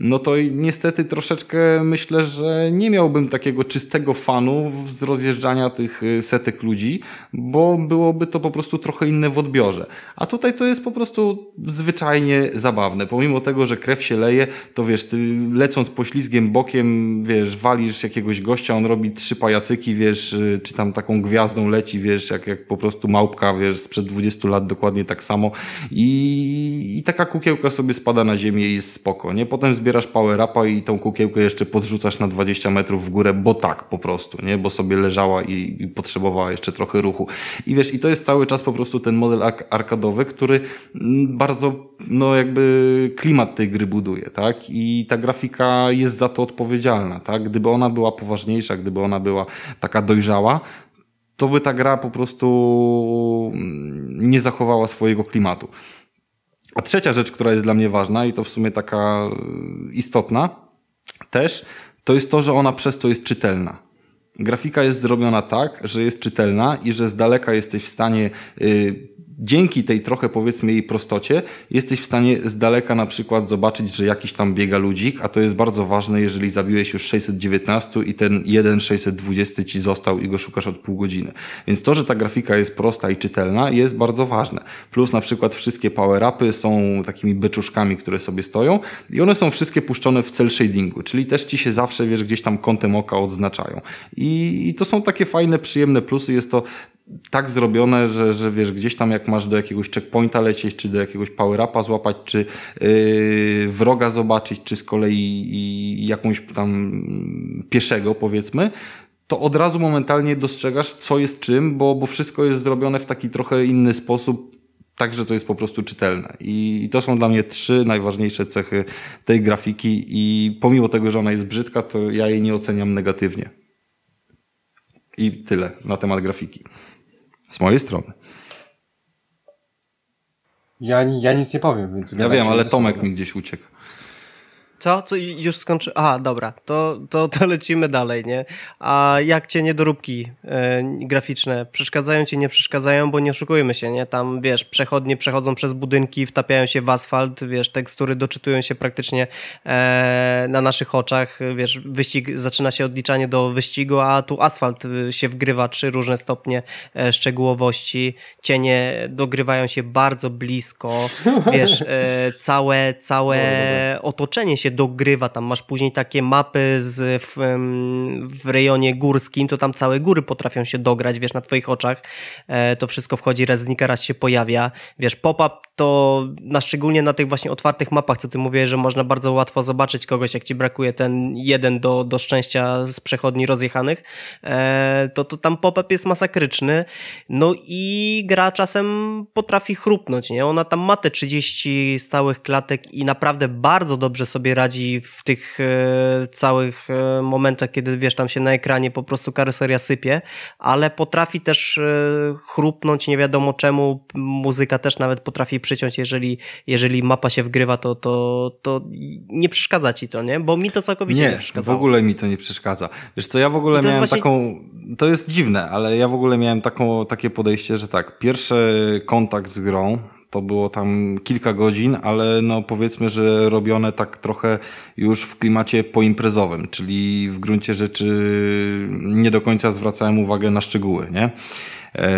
no to niestety troszeczkę myślę, że nie miałbym takiego czystego fanu z rozjeżdżania tych y, setek ludzi, bo byłoby to po prostu trochę inne w odbiorze. A tutaj to jest po prostu zwyczajnie zabawne. Pomimo tego, że krew się leje, to wiesz, ty lecąc poślizgiem bokiem, wiesz, walisz jakiegoś gościa, on robi trzy pajacyki, wiesz, y, czy tam taką gwiazdą leci, wiesz, jak, jak po prostu małpka, wiesz, sprzed 20 lat dokładnie tak samo i, i taka kukiełka sobie spada na ziemię i jest spoko, nie? Potem zbierasz power-upa i tą kukiełkę jeszcze podrzucasz na 20 metrów w górę, bo tak po prostu, nie? Bo sobie leżała i, i potrzebowała jeszcze trochę ruchu. I wiesz, i to jest cały czas po prostu ten model arkadowy, który mm, bardzo, no jakby klimat tej gry buduje, tak? I ta grafika jest za to odpowiedzialna, tak? Gdyby ona była poważniejsza, gdyby ona była taka dojrzała, to by ta gra po prostu mm, nie zachowała swojego klimatu. A trzecia rzecz, która jest dla mnie ważna i to w sumie taka y, istotna też, to jest to, że ona przez to jest czytelna. Grafika jest zrobiona tak, że jest czytelna i że z daleka jesteś w stanie y, dzięki tej trochę powiedzmy jej prostocie jesteś w stanie z daleka na przykład zobaczyć, że jakiś tam biega ludzik, a to jest bardzo ważne, jeżeli zabiłeś już 619 i ten 1620 ci został i go szukasz od pół godziny. Więc to, że ta grafika jest prosta i czytelna jest bardzo ważne. Plus na przykład wszystkie power-upy są takimi beczuszkami, które sobie stoją i one są wszystkie puszczone w cel shadingu, czyli też ci się zawsze, wiesz, gdzieś tam kątem oka odznaczają. I, i to są takie fajne, przyjemne plusy. Jest to tak zrobione, że, że wiesz, gdzieś tam jak masz do jakiegoś checkpointa lecieć, czy do jakiegoś power-upa złapać, czy yy, wroga zobaczyć, czy z kolei jakąś tam pieszego powiedzmy, to od razu momentalnie dostrzegasz, co jest czym, bo, bo wszystko jest zrobione w taki trochę inny sposób, tak, że to jest po prostu czytelne. I, to są dla mnie trzy najważniejsze cechy tej grafiki i pomimo tego, że ona jest brzydka, to ja jej nie oceniam negatywnie. I tyle na temat grafiki z mojej strony. Ja, ja nic nie powiem, więc. Ja wiem, ale Tomek mi gdzieś uciekł. Co? Co? Już skończy... A, dobra, to, to, to lecimy dalej, nie? A jak cię niedoróbki e, graficzne przeszkadzają ci, nie przeszkadzają, bo nie oszukujmy się, nie? Tam, wiesz, przechodnie przechodzą przez budynki, wtapiają się w asfalt, wiesz, tekstury doczytują się praktycznie e, na naszych oczach, wiesz, wyścig, zaczyna się odliczanie do wyścigu, a tu asfalt y, się wgrywa, trzy różne stopnie e, szczegółowości, cienie dogrywają się bardzo blisko, wiesz, e, całe, całe otoczenie się dogrywa, tam masz później takie mapy z, w, w rejonie górskim, to tam całe góry potrafią się dograć, wiesz, na twoich oczach, e, to wszystko wchodzi, raz znika, raz się pojawia, wiesz, pop-up to, na, szczególnie na tych właśnie otwartych mapach, co ty mówiłeś, że można bardzo łatwo zobaczyć kogoś, jak ci brakuje ten jeden do, do szczęścia z przechodni rozjechanych, e, to, to tam pop-up jest masakryczny, no i gra czasem potrafi chrupnąć, nie? Ona tam ma te 30 stałych klatek i naprawdę bardzo dobrze sobie radzi radzi w tych e, całych e, momentach, kiedy wiesz, tam się na ekranie po prostu karoseria sypie, ale potrafi też e, chrupnąć, nie wiadomo czemu, muzyka też nawet potrafi przyciąć, jeżeli, jeżeli mapa się wgrywa, to, to, to nie przeszkadza ci to, nie? Bo mi to całkowicie nie, nie przeszkadza. w ogóle mi to nie przeszkadza. Wiesz co, ja w ogóle miałem właśnie... taką, to jest dziwne, ale ja w ogóle miałem taką, takie podejście, że tak, pierwszy kontakt z grą, to było tam kilka godzin, ale no powiedzmy, że robione tak trochę już w klimacie poimprezowym, czyli w gruncie rzeczy nie do końca zwracałem uwagę na szczegóły, nie? E,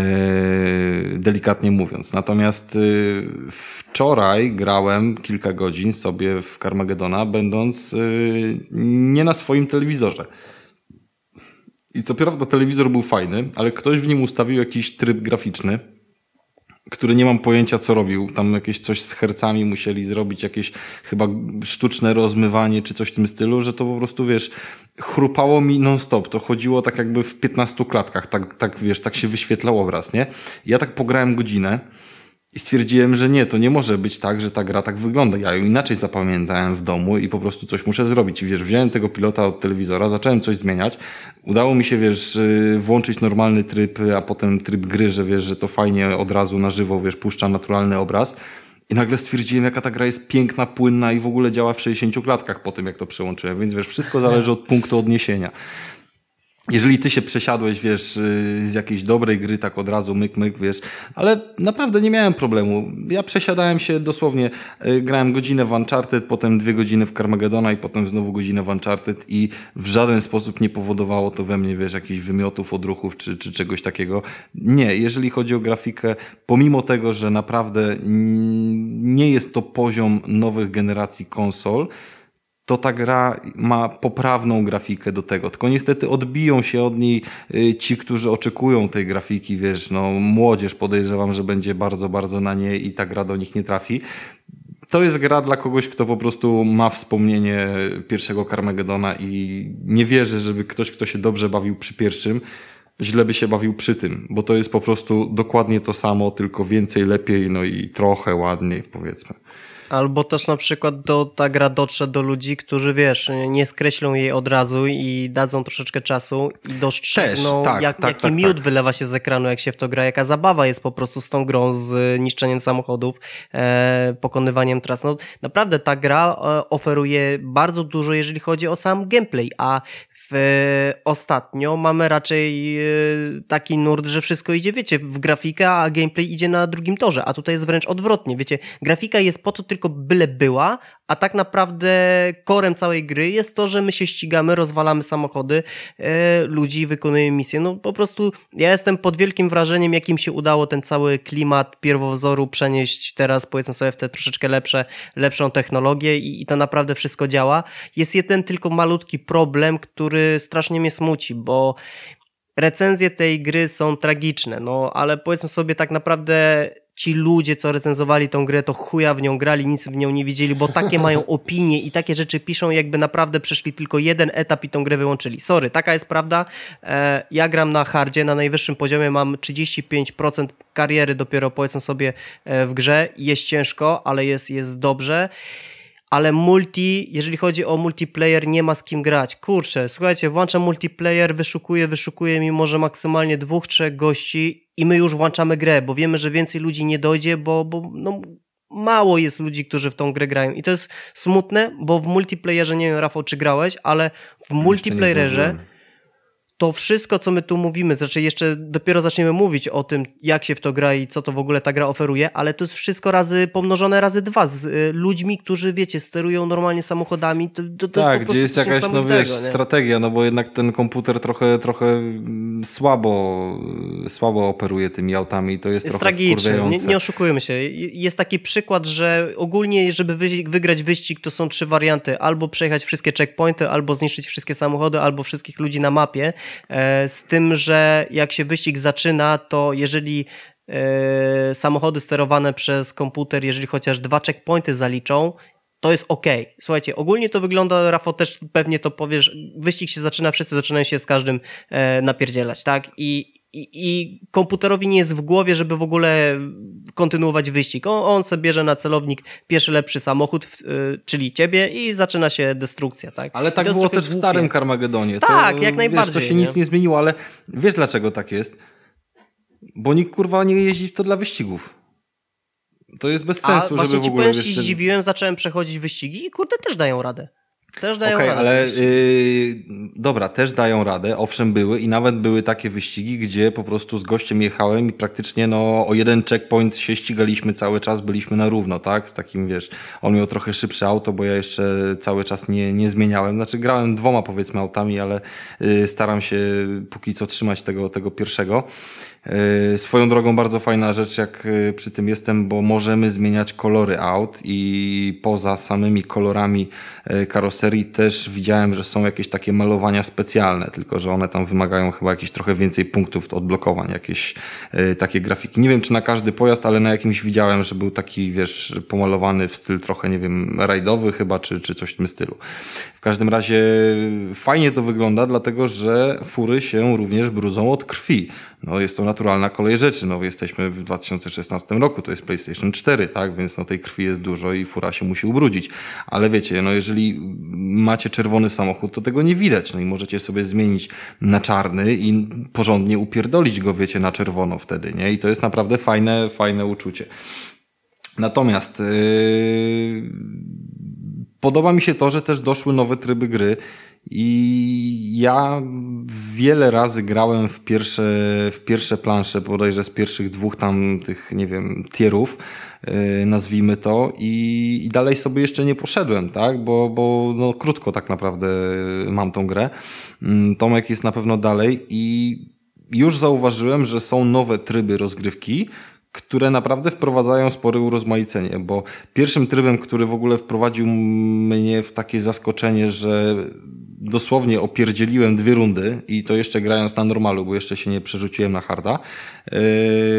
delikatnie mówiąc. Natomiast e, wczoraj grałem kilka godzin sobie w Carmagedona, będąc e, nie na swoim telewizorze. I co prawda telewizor był fajny, ale ktoś w nim ustawił jakiś tryb graficzny, który nie mam pojęcia co robił. Tam jakieś coś z hercami musieli zrobić, jakieś chyba sztuczne rozmywanie czy coś w tym stylu, że to po prostu wiesz, chrupało mi non-stop. To chodziło tak jakby w 15 klatkach, tak, tak wiesz, tak się wyświetlał obraz, nie? Ja tak pograłem godzinę. I stwierdziłem, że nie, to nie może być tak, że ta gra tak wygląda. Ja ją inaczej zapamiętałem w domu i po prostu coś muszę zrobić. I wiesz, wziąłem tego pilota od telewizora, zacząłem coś zmieniać. Udało mi się, wiesz, y, włączyć normalny tryb, a potem tryb gry, że wiesz, że to fajnie od razu na żywo, wiesz, puszcza naturalny obraz. I nagle stwierdziłem, jaka ta gra jest piękna, płynna i w ogóle działa w 60 klatkach po tym, jak to przełączyłem. Więc wiesz, wszystko zależy od punktu odniesienia jeżeli ty się przesiadłeś, wiesz, y, z jakiejś dobrej gry, tak od razu myk, myk, wiesz, ale naprawdę nie miałem problemu. Ja przesiadałem się dosłownie, y, grałem godzinę w Uncharted, potem dwie godziny w Carmagedona i potem znowu godzinę w Uncharted i w żaden sposób nie powodowało to we mnie, wiesz, jakichś wymiotów, odruchów czy, czy czegoś takiego. Nie, jeżeli chodzi o grafikę, pomimo tego, że naprawdę nie jest to poziom nowych generacji konsol, to ta gra ma poprawną grafikę do tego. Tylko niestety odbiją się od niej y, ci, którzy oczekują tej grafiki, wiesz, no młodzież podejrzewam, że będzie bardzo, bardzo na nie i ta gra do nich nie trafi. To jest gra dla kogoś, kto po prostu ma wspomnienie pierwszego Carmagedona i nie wierzę, żeby ktoś, kto się dobrze bawił przy pierwszym, źle by się bawił przy tym, bo to jest po prostu dokładnie to samo, tylko więcej, lepiej, no i trochę ładniej, powiedzmy. Albo też na przykład do, ta gra dotrze do ludzi, którzy wiesz, nie skreślą jej od razu i dadzą troszeczkę czasu i dostrzegną, też, tak, jak, tak, jaki tak, miód tak. wylewa się z ekranu, jak się w to gra, jaka zabawa jest po prostu z tą grą, z niszczeniem samochodów, e, pokonywaniem tras. No, naprawdę ta gra e, oferuje bardzo dużo, jeżeli chodzi o sam gameplay, a w, ostatnio mamy raczej e, taki nurt, że wszystko idzie, wiecie, w grafikę, a gameplay idzie na drugim torze, a tutaj jest wręcz odwrotnie, wiecie, grafika jest po to tylko byle była, a tak naprawdę korem całej gry jest to, że my się ścigamy, rozwalamy samochody e, ludzi, wykonujemy misje. No po prostu ja jestem pod wielkim wrażeniem, jakim się udało ten cały klimat pierwowzoru przenieść teraz, powiedzmy sobie, w te troszeczkę lepsze, lepszą technologię i, i to naprawdę wszystko działa. Jest jeden tylko malutki problem, który strasznie mnie smuci, bo recenzje tej gry są tragiczne, no ale powiedzmy sobie tak naprawdę ci ludzie, co recenzowali tą grę, to chuja w nią grali, nic w nią nie widzieli, bo takie mają opinie i takie rzeczy piszą, jakby naprawdę przeszli tylko jeden etap i tą grę wyłączyli. Sorry, taka jest prawda. E, ja gram na hardzie, na najwyższym poziomie mam 35% kariery dopiero, powiedzmy sobie, e, w grze. Jest ciężko, ale jest, jest dobrze ale multi, jeżeli chodzi o multiplayer, nie ma z kim grać. Kurczę, słuchajcie, włączam multiplayer, wyszukuję, wyszukuję, mimo że maksymalnie dwóch, trzech gości i my już włączamy grę, bo wiemy, że więcej ludzi nie dojdzie, bo, bo no, mało jest ludzi, którzy w tą grę grają. I to jest smutne, bo w multiplayerze, nie wiem Rafał, czy grałeś, ale w multiplayerze to wszystko, co my tu mówimy, znaczy jeszcze dopiero zaczniemy mówić o tym, jak się w to gra i co to w ogóle ta gra oferuje, ale to jest wszystko razy pomnożone razy dwa z y, ludźmi, którzy, wiecie, sterują normalnie samochodami. To, to, tak, gdzie jest jakaś no, wiesz, strategia, no bo jednak ten komputer trochę, trochę mm, słabo, słabo operuje tymi autami i to jest, jest trochę tragiczne. Nie, nie oszukujmy się. Jest taki przykład, że ogólnie, żeby wygrać wyścig, to są trzy warianty. Albo przejechać wszystkie checkpointy, albo zniszczyć wszystkie samochody, albo wszystkich ludzi na mapie E, z tym, że jak się wyścig zaczyna, to jeżeli e, samochody sterowane przez komputer, jeżeli chociaż dwa checkpointy zaliczą, to jest ok. Słuchajcie, ogólnie to wygląda, Rafał też pewnie to powiesz, wyścig się zaczyna, wszyscy zaczynają się z każdym e, napierdzielać, tak? I, i, komputerowi nie jest w głowie, żeby w ogóle kontynuować wyścig. On, on sobie bierze na celownik pierwszy lepszy samochód, w, y, czyli ciebie i zaczyna się destrukcja, tak? Ale tak było też w starym Karmagedonie. Tak, to, jak najbardziej. Wiesz, to się nie? nic nie zmieniło, ale wiesz dlaczego tak jest? Bo nikt kurwa nie jeździ w to dla wyścigów. To jest bez sensu, A żeby w ogóle... A właśnie ci powiem, się zdziwiłem, zacząłem przechodzić wyścigi i kurde też dają radę. Też dają okay, radę. ale yy, dobra, też dają radę. Owszem, były i nawet były takie wyścigi, gdzie po prostu z gościem jechałem i praktycznie no, o jeden checkpoint się ścigaliśmy cały czas, byliśmy na równo, tak? Z takim, wiesz, on miał trochę szybsze auto, bo ja jeszcze cały czas nie, nie zmieniałem. Znaczy, grałem dwoma powiedzmy autami, ale yy, staram się póki co trzymać tego, tego pierwszego. E, swoją drogą bardzo fajna rzecz, jak e, przy tym jestem, bo możemy zmieniać kolory aut i poza samymi kolorami e, karoserii też widziałem, że są jakieś takie malowania specjalne, tylko że one tam wymagają chyba jakieś trochę więcej punktów odblokowań, jakieś takie grafiki. Nie wiem, czy na każdy pojazd, ale na jakimś widziałem, że był taki, wiesz, pomalowany w styl trochę, nie wiem, rajdowy chyba, czy, czy coś w tym stylu. W każdym razie fajnie to wygląda, dlatego że fury się również brudzą od krwi no jest to naturalna kolej rzeczy. No, jesteśmy w 2016 roku, to jest PlayStation 4, tak? Więc no, tej krwi jest dużo i fura się musi ubrudzić. Ale wiecie, no, jeżeli macie czerwony samochód, to tego nie widać. No i możecie sobie zmienić na czarny i porządnie upierdolić go, wiecie, na czerwono wtedy, nie? I to jest naprawdę fajne, fajne uczucie. Natomiast yy, podoba mi się to, że też doszły nowe tryby gry i ja wiele razy grałem w pierwsze, w pierwsze plansze, bodajże z pierwszych dwóch tam tych, nie wiem, tierów, e, nazwijmy to, i, i dalej sobie jeszcze nie poszedłem, tak? Bo, bo no, krótko tak naprawdę mam tą grę. Mm, Tomek jest na pewno dalej i już zauważyłem, że są nowe tryby rozgrywki, które naprawdę wprowadzają spore urozmaicenie, bo pierwszym trybem, który w ogóle wprowadził mnie w takie zaskoczenie, że dosłownie opierdzieliłem dwie rundy i to jeszcze grając na normalu, bo jeszcze się nie przerzuciłem na harda. E,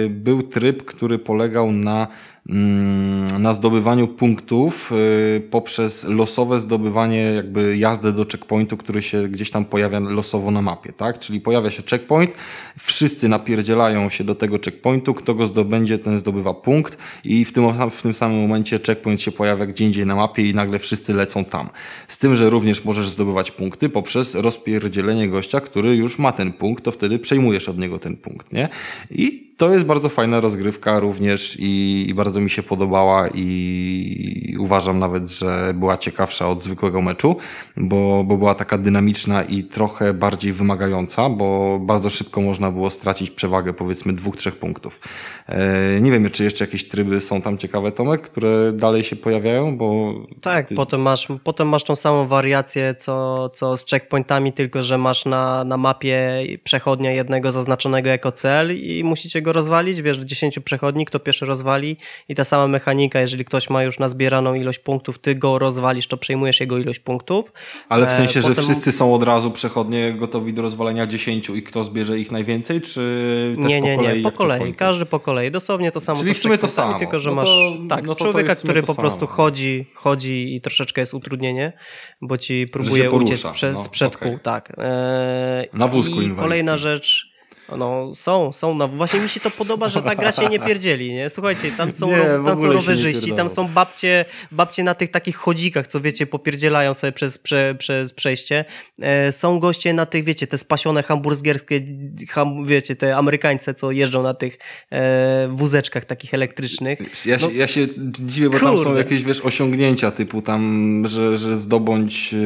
był tryb, który polegał na Mm, na zdobywaniu punktów y, poprzez losowe zdobywanie jakby jazdy do checkpointu, który się gdzieś tam pojawia losowo na mapie, tak? Czyli pojawia się checkpoint, wszyscy napierdzielają się do tego checkpointu, kto go zdobędzie, ten zdobywa punkt i w tym, w tym samym momencie checkpoint się pojawia gdzie indziej na mapie i nagle wszyscy lecą tam. Z tym, że również możesz zdobywać punkty poprzez rozpierdzielenie gościa, który już ma ten punkt, to wtedy przejmujesz od niego ten punkt, nie? I to jest bardzo fajna rozgrywka również i, i bardzo mi się podobała i uważam nawet, że była ciekawsza od zwykłego meczu, bo, bo była taka dynamiczna i trochę bardziej wymagająca, bo bardzo szybko można było stracić przewagę powiedzmy dwóch, trzech punktów. E, nie wiem, czy jeszcze jakieś tryby są tam ciekawe, Tomek, które dalej się pojawiają, bo... Tak, ty... potem, masz, potem masz tą samą wariację, co, co z checkpointami, tylko że masz na, na mapie przechodnia jednego zaznaczonego jako cel i musicie go rozwalić, wiesz, 10 przechodni, kto pierwszy rozwali i ta sama mechanika, jeżeli ktoś ma już nazbieraną ilość punktów, ty go rozwalisz, to przejmujesz jego ilość punktów. Ale w e, sensie, że wszyscy są od razu przechodnie gotowi do rozwalenia 10 i kto zbierze ich najwięcej, czy też nie, po nie, kolei? Nie, nie, po kolei, każdy po kolei kolei. Dosłownie to samo. Czyli w sumie to samo. Tylko, że no to, masz no tak, no człowieka, który po prostu chodzi, chodzi i troszeczkę jest utrudnienie, bo ci próbuje uciec z przedku. Okay. Tak. E, Na wózku I kolejna rzecz no są, są. No właśnie mi się to podoba, że ta gra się nie pierdzieli, nie? Słuchajcie, tam są, nie, ro, tam są rowerzyści, tam są babcie, babcie na tych takich chodzikach, co wiecie, popierdzielają sobie przez, prze, przez przejście. E, są goście na tych, wiecie, te spasione hamburgerskie, ham, wiecie, te Amerykańce, co jeżdżą na tych e, wózeczkach takich elektrycznych. Ja, no, się, ja się dziwię, bo kurde. tam są jakieś, wiesz, osiągnięcia typu tam, że, że zdobądź, e,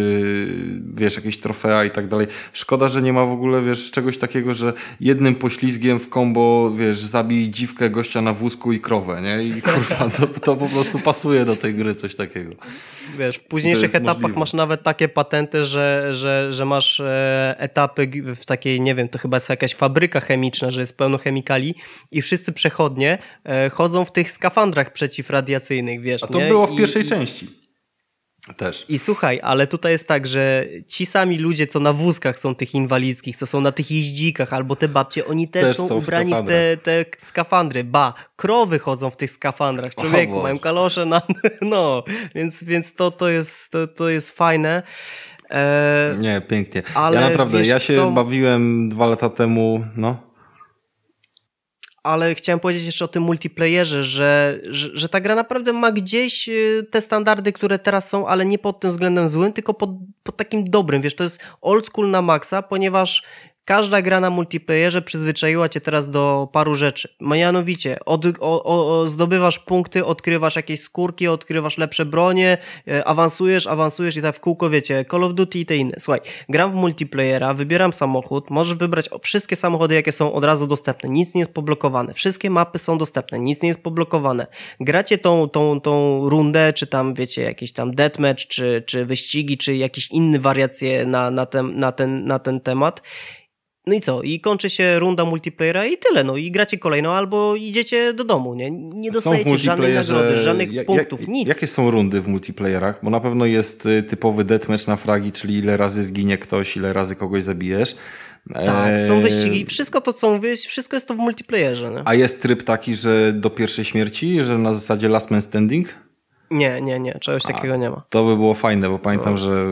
wiesz, jakieś trofea i tak dalej. Szkoda, że nie ma w ogóle, wiesz, czegoś takiego, że jednym poślizgiem w kombo, wiesz, zabij dziwkę, gościa na wózku i krowę, nie? I kurwa, to, to po prostu pasuje do tej gry coś takiego. Wiesz, w późniejszych etapach możliwe. masz nawet takie patenty, że, że, że masz e, etapy w takiej, nie wiem, to chyba jest jakaś fabryka chemiczna, że jest pełno chemikali i wszyscy przechodnie e, chodzą w tych skafandrach przeciwradiacyjnych, wiesz. A to nie? było w pierwszej i, części. Też. I słuchaj, ale tutaj jest tak, że ci sami ludzie, co na wózkach są tych inwalidzkich, co są na tych jeździkach, albo te babcie, oni też, też są, są, ubrani w, w, te, te skafandry. Ba, krowy chodzą w tych skafandrach, człowieku, mają kalosze na... No, więc, więc to, to, jest, to, to jest fajne. E, nie, pięknie. Ale ja naprawdę, ja się co? bawiłem dwa lata temu, no ale chciałem powiedzieć jeszcze o tym multiplayerze, że, że, że, ta gra naprawdę ma gdzieś y, te standardy, które teraz są, ale nie pod tym względem złym, tylko pod, pod takim dobrym, wiesz, to jest old school na maksa, ponieważ Każda gra na multiplayerze przyzwyczaiła cię teraz do paru rzeczy. Mianowicie, od, o, o, zdobywasz punkty, odkrywasz jakieś skórki, odkrywasz lepsze bronie, e, awansujesz, awansujesz i tak w kółko, wiecie, Call of Duty i te inne. Słuchaj, gram w multiplayera, wybieram samochód, możesz wybrać wszystkie samochody, jakie są od razu dostępne, nic nie jest poblokowane, wszystkie mapy są dostępne, nic nie jest poblokowane. Gracie tą, tą, tą rundę, czy tam, wiecie, jakiś tam deathmatch, czy, czy wyścigi, czy jakieś inne wariacje na, na, ten, na, ten, na ten temat no i co? I kończy się runda multiplayera i tyle. No i gracie kolejno, albo idziecie do domu, nie? Nie dostajecie żadnej nagrody, żadnych ja, punktów, ja, nic. Jakie są rundy w multiplayerach? Bo na pewno jest y, typowy deathmatch na fragi, czyli ile razy zginie ktoś, ile razy kogoś zabijesz. Tak, są eee, wyścigi. Wszystko to, co mówisz, wszystko jest to w multiplayerze. Nie? A jest tryb taki, że do pierwszej śmierci, że na zasadzie last man standing? Nie, nie, nie, czegoś takiego A, nie ma. To by było fajne, bo pamiętam, no. że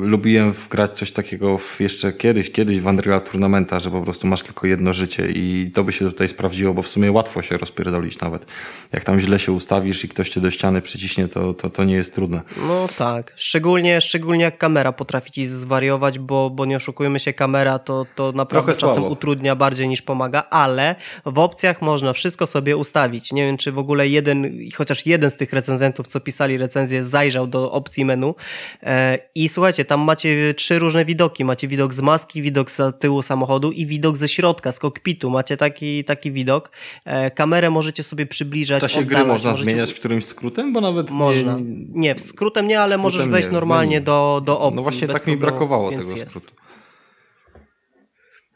lubiłem wgrać coś takiego jeszcze kiedyś, kiedyś w Unreal Tournamenta, że po prostu masz tylko jedno życie i to by się tutaj sprawdziło, bo w sumie łatwo się rozpierdolić nawet. Jak tam źle się ustawisz i ktoś cię do ściany przyciśnie, to, to, to nie jest trudne. No tak, szczególnie, szczególnie jak kamera potrafi ci zwariować, bo, bo nie oszukujmy się, kamera to, to naprawdę Trochę czasem słabo. utrudnia bardziej niż pomaga, ale w opcjach można wszystko sobie ustawić. Nie wiem, czy w ogóle jeden, chociaż jeden z tych recenzentów, co pisali recenzję, zajrzał do opcji menu e, i słuchajcie, tam macie trzy różne widoki. Macie widok z maski, widok z tyłu samochodu i widok ze środka, z kokpitu. Macie taki, taki widok. E, kamerę możecie sobie przybliżać. W czasie oddalać. gry można możecie... zmieniać którymś skrótem, bo nawet można. Nie, nie skrótem nie, ale skrótem możesz wejść nie, normalnie do, do opcji. No właśnie tak problemu, mi brakowało tego jest. skrótu.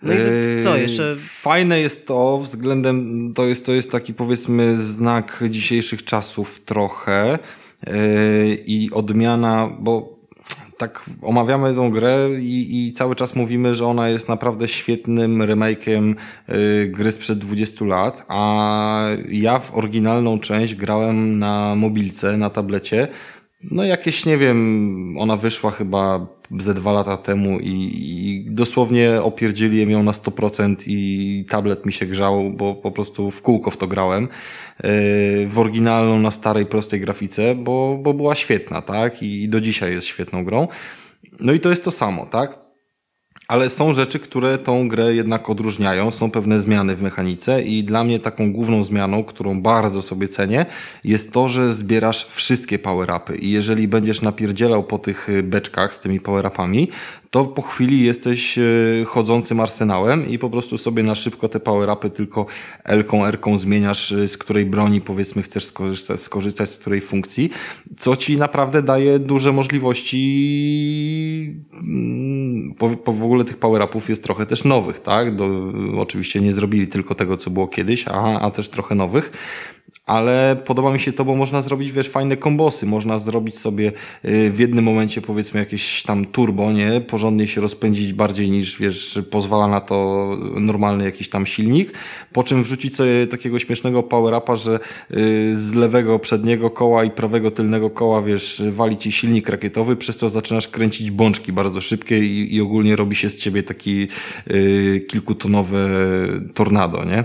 No i e, co jeszcze? Fajne jest to względem, to jest, to jest taki powiedzmy znak dzisiejszych czasów trochę, Yy, i odmiana, bo tak omawiamy tą grę i, i, cały czas mówimy, że ona jest naprawdę świetnym remajkiem y, yy, gry sprzed 20 lat, a ja w oryginalną część grałem na mobilce, na tablecie, no jakieś, nie wiem, ona wyszła chyba ze dwa lata temu i, i dosłownie opierdzieliłem ją na 100% i tablet mi się grzał, bo po prostu w kółko w to grałem. Yy, w oryginalną, na starej, prostej grafice, bo, bo była świetna, tak? I do dzisiaj jest świetną grą. No i to jest to samo, tak? Ale są rzeczy, które tą grę jednak odróżniają, są pewne zmiany w mechanice i dla mnie taką główną zmianą, którą bardzo sobie cenię, jest to, że zbierasz wszystkie power-upy i jeżeli będziesz napierdzielał po tych beczkach z tymi power-upami, to po chwili jesteś e, chodzącym arsenałem i po prostu sobie na szybko te power-upy tylko L-ką, R-ką zmieniasz, e, z której broni powiedzmy chcesz skorzystać, skorzystać, z której funkcji, co ci naprawdę daje duże możliwości mm, po, po w ogóle tych power-upów jest trochę też nowych, tak? Do, oczywiście nie zrobili tylko tego, co było kiedyś, a, a też trochę nowych ale podoba mi się to, bo można zrobić, wiesz, fajne kombosy, można zrobić sobie y, w jednym momencie, powiedzmy, jakieś tam turbo, nie? Porządnie się rozpędzić bardziej niż, wiesz, pozwala na to normalny jakiś tam silnik, po czym wrzucić sobie takiego śmiesznego power-upa, że y, z lewego przedniego koła i prawego tylnego koła, wiesz, wali ci silnik rakietowy, przez co zaczynasz kręcić bączki bardzo szybkie i, i ogólnie robi się z ciebie taki y, kilkutonowy tornado, nie?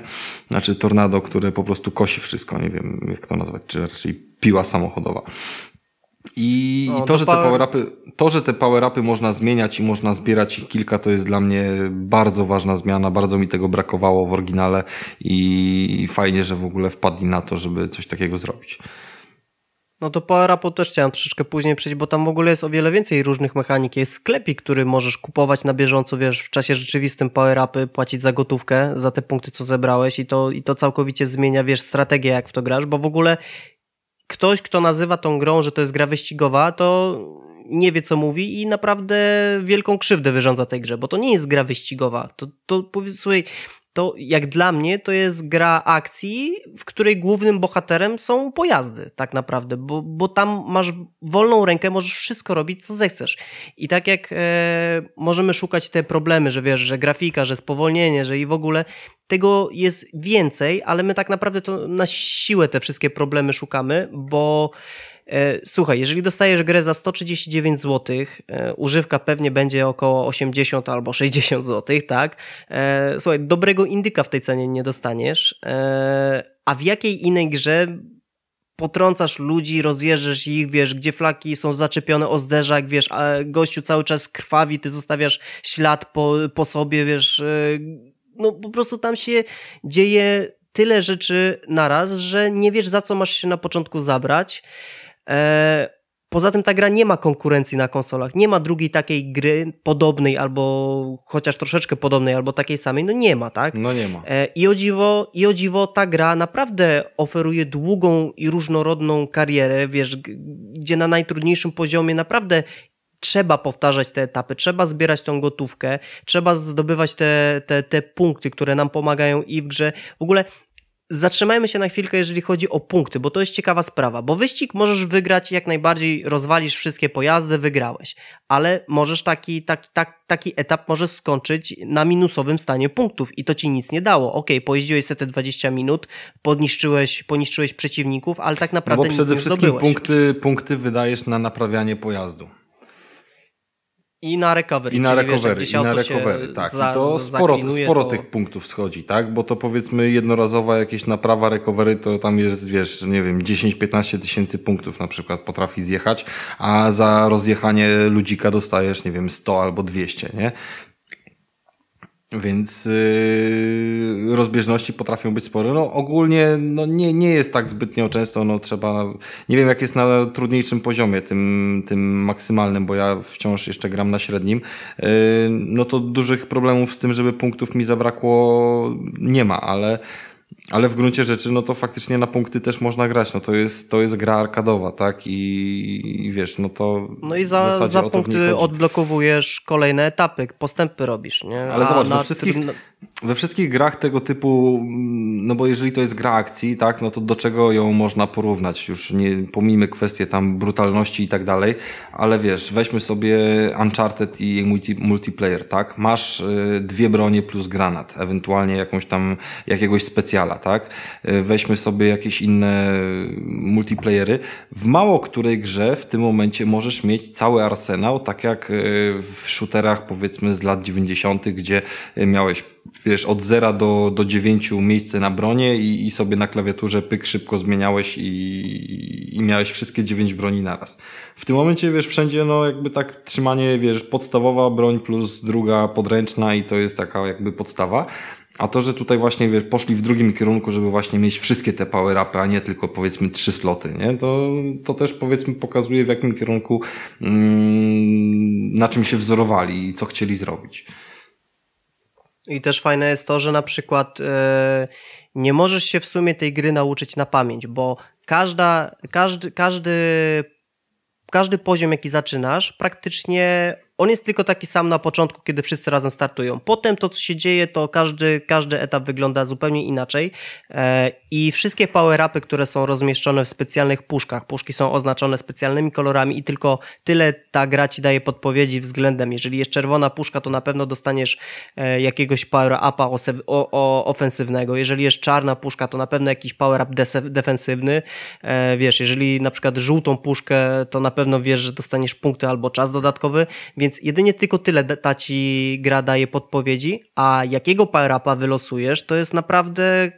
Znaczy tornado, które po prostu kosi wszystko nie wiem jak to nazwać, czy raczej piła samochodowa. I, no, i to, że te power-upy, to, że te power-upy można zmieniać i można zbierać ich kilka, to jest dla mnie bardzo ważna zmiana. Bardzo mi tego brakowało w oryginale i fajnie, że w ogóle wpadli na to, żeby coś takiego zrobić. No to Power Apple też chciałem troszeczkę później przejść, bo tam w ogóle jest o wiele więcej różnych mechanik. Jest sklepik, który możesz kupować na bieżąco, wiesz, w czasie rzeczywistym Power Upy, płacić za gotówkę, za te punkty, co zebrałeś i to, i to całkowicie zmienia, wiesz, strategię, jak w to grasz, bo w ogóle ktoś, kto nazywa tą grą, że to jest gra wyścigowa, to nie wie, co mówi i naprawdę wielką krzywdę wyrządza tej grze, bo to nie jest gra wyścigowa. To, to słuchaj, to jak dla mnie to jest gra akcji, w której głównym bohaterem są pojazdy, tak naprawdę, bo, bo tam masz wolną rękę, możesz wszystko robić, co zechcesz. I tak jak e, możemy szukać te problemy, że wiesz, że grafika, że spowolnienie, że i w ogóle tego jest więcej, ale my tak naprawdę to na siłę te wszystkie problemy szukamy, bo E, słuchaj, jeżeli dostajesz grę za 139 zł, e, używka pewnie będzie około 80 albo 60 zł, tak? E, słuchaj, dobrego indyka w tej cenie nie dostaniesz. A w jakiej innej grze potrącasz ludzi, rozjeżdżasz ich, wiesz, gdzie flaki są zaczepione o zderzak, wiesz, a gościu cały czas krwawi, ty zostawiasz ślad po, po sobie, wiesz, no po prostu tam się dzieje tyle rzeczy naraz, że nie wiesz za co masz się na początku zabrać. E, poza tym ta gra nie ma konkurencji na konsolach, nie ma drugiej takiej gry podobnej albo chociaż troszeczkę podobnej albo takiej samej, no nie ma, tak? No nie ma. E, I o dziwo, i o dziwo ta gra naprawdę oferuje długą i różnorodną karierę, wiesz, gdzie na najtrudniejszym poziomie naprawdę trzeba powtarzać te etapy, trzeba zbierać tą gotówkę, trzeba zdobywać te, te, te punkty, które nam pomagają i w grze. W ogóle zatrzymajmy się na chwilkę, jeżeli chodzi o punkty, bo to jest ciekawa sprawa, bo wyścig możesz wygrać jak najbardziej, rozwalisz wszystkie pojazdy, wygrałeś, ale możesz taki, taki, tak, taki etap możesz skończyć na minusowym stanie punktów i to ci nic nie dało. Ok, pojeździłeś te 20 minut, podniszczyłeś, poniszczyłeś przeciwników, ale tak naprawdę no bo przede wszystkim punkty, punkty wydajesz na naprawianie pojazdu. I na recovery. I na recovery, wiesz, i na e, recovery tak. Za, I to sporo, sporo to... tych punktów schodzi, tak? Bo to powiedzmy jednorazowa jakieś naprawa recovery, to tam jest, wiesz, nie wiem, 10-15 tysięcy punktów na przykład potrafi zjechać, a za rozjechanie ludzika dostajesz, nie wiem, 100 albo 200, nie? Więc yy, rozbieżności potrafią być spore. No, ogólnie no, nie, nie jest tak zbytnio często, no, trzeba. Nie wiem, jak jest na trudniejszym poziomie, tym, tym maksymalnym, bo ja wciąż jeszcze gram na średnim. Yy, no to dużych problemów z tym, żeby punktów mi zabrakło, nie ma, ale ale w gruncie rzeczy, no to faktycznie na punkty też można grać. No to jest, to jest gra arkadowa, tak? I, i wiesz, no to. No i za, za punkty odblokowujesz kolejne etapy, postępy robisz, nie? Ale A zobacz, no na, wszystkich, we wszystkich grach tego typu, mm, no bo jeżeli to jest gra akcji, tak, no to do czego ją można porównać? Już nie pomijmy kwestie tam brutalności i tak dalej, ale wiesz, weźmy sobie Uncharted i multi, multiplayer, tak? Masz y, dwie bronie plus granat, ewentualnie jakąś tam, jakiegoś specjala, tak? Y, weźmy sobie jakieś inne mm, multiplayery. W mało której grze w tym momencie możesz mieć cały arsenał, tak jak y, w shooterach powiedzmy z lat 90., gdzie miałeś wiesz, od zera do, do dziewięciu miejsce na bronie i, i sobie na klawiaturze pyk szybko zmieniałeś i, i miałeś wszystkie dziewięć broni naraz. W tym momencie, wiesz, wszędzie no jakby tak trzymanie, wiesz, podstawowa broń plus druga podręczna i to jest taka jakby podstawa. A to, że tutaj właśnie wiesz, poszli w drugim kierunku, żeby właśnie mieć wszystkie te power-upy, a nie tylko powiedzmy trzy sloty, nie? To, to też powiedzmy pokazuje w jakim kierunku, mm, na czym się wzorowali i co chcieli zrobić. I też fajne jest to, że na przykład e, nie możesz się w sumie tej gry nauczyć na pamięć, bo każda, każdy, każdy, każdy poziom, jaki zaczynasz, praktycznie on jest tylko taki sam na początku, kiedy wszyscy razem startują. Potem to, co się dzieje, to każdy, każdy etap wygląda zupełnie inaczej e, i wszystkie power-upy, które są rozmieszczone w specjalnych puszkach, puszki są oznaczone specjalnymi kolorami i tylko tyle ta gra ci daje podpowiedzi względem. Jeżeli jest czerwona puszka, to na pewno dostaniesz e, jakiegoś power-upa ofensywnego. Jeżeli jest czarna puszka, to na pewno jakiś power-up defensywny. E, wiesz, jeżeli na przykład żółtą puszkę, to na pewno wiesz, że dostaniesz punkty albo czas dodatkowy, więc jedynie tylko tyle ta ci gra daje podpowiedzi, a jakiego power wylosujesz, to jest naprawdę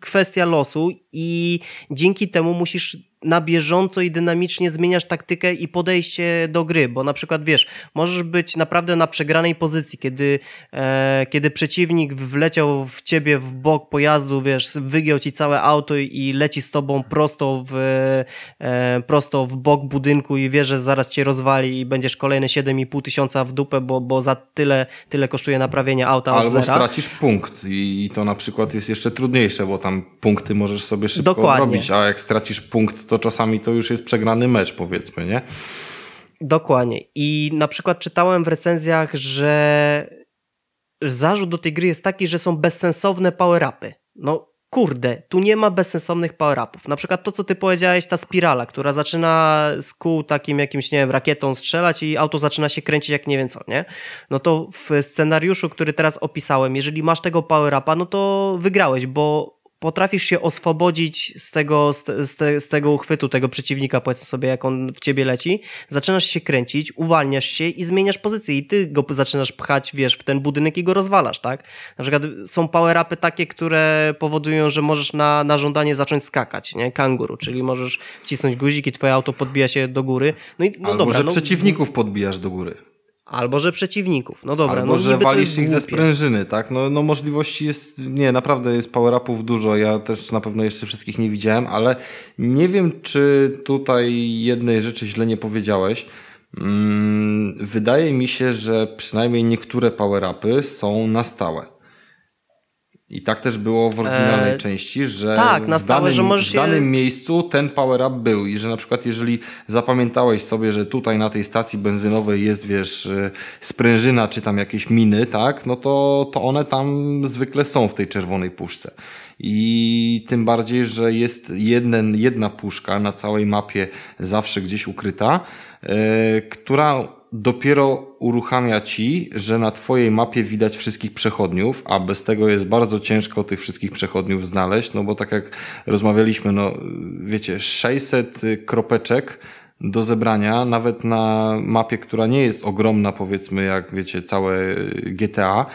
kwestia losu i dzięki temu musisz na bieżąco i dynamicznie zmieniasz taktykę i podejście do gry, bo na przykład wiesz, możesz być naprawdę na przegranej pozycji, kiedy, e, kiedy przeciwnik wleciał w ciebie w bok pojazdu, wiesz, wygiął ci całe auto i leci z tobą prosto w, e, prosto w bok budynku i wiesz, że zaraz cię rozwali i będziesz kolejne 7,5 tysiąca w dupę, bo, bo za tyle, tyle kosztuje naprawienie auta Albo od zera. stracisz punkt i to na przykład jest jeszcze trudniejsze, bo tam punkty możesz sobie szybko Dokładnie. robić, a jak stracisz punkt, to to czasami to już jest przegrany mecz, powiedzmy, nie? Dokładnie. I na przykład czytałem w recenzjach, że zarzut do tej gry jest taki, że są bezsensowne power-upy. No kurde, tu nie ma bezsensownych power-upów. Na przykład to, co ty powiedziałeś, ta spirala, która zaczyna z kół takim jakimś, nie wiem, rakietą strzelać i auto zaczyna się kręcić jak nie wiem co, nie? No to w scenariuszu, który teraz opisałem, jeżeli masz tego power-upa, no to wygrałeś, bo potrafisz się oswobodzić z tego, z, te, z, tego uchwytu tego przeciwnika, powiedzmy sobie, jak on w ciebie leci, zaczynasz się kręcić, uwalniasz się i zmieniasz pozycję i ty go zaczynasz pchać, wiesz, w ten budynek i go rozwalasz, tak? Na przykład są power-upy takie, które powodują, że możesz na, na żądanie zacząć skakać, nie? Kanguru, czyli możesz wcisnąć guzik i twoje auto podbija się do góry. No i no Albo, dobra, że no... przeciwników podbijasz do góry. Albo że przeciwników. No dobra, Albo, no że walisz ich ze sprężyny, tak? No, no możliwości jest, nie, naprawdę jest power-upów dużo. Ja też na pewno jeszcze wszystkich nie widziałem, ale nie wiem, czy tutaj jednej rzeczy źle nie powiedziałeś. Mm, wydaje mi się, że przynajmniej niektóre power-upy są na stałe. I tak też było w oryginalnej e, części, że tak, na w, danym, że możesz... w danym miejscu ten power up był i że na przykład jeżeli zapamiętałeś sobie, że tutaj na tej stacji benzynowej jest, wiesz, e, sprężyna czy tam jakieś miny, tak, no to, to one tam zwykle są w tej czerwonej puszce. I tym bardziej, że jest jeden, jedna puszka na całej mapie zawsze gdzieś ukryta, E, która dopiero uruchamia ci, że na twojej mapie widać wszystkich przechodniów, a bez tego jest bardzo ciężko tych wszystkich przechodniów znaleźć, no bo tak jak rozmawialiśmy, no wiecie, 600 kropeczek do zebrania, nawet na mapie, która nie jest ogromna, powiedzmy, jak wiecie, całe GTA,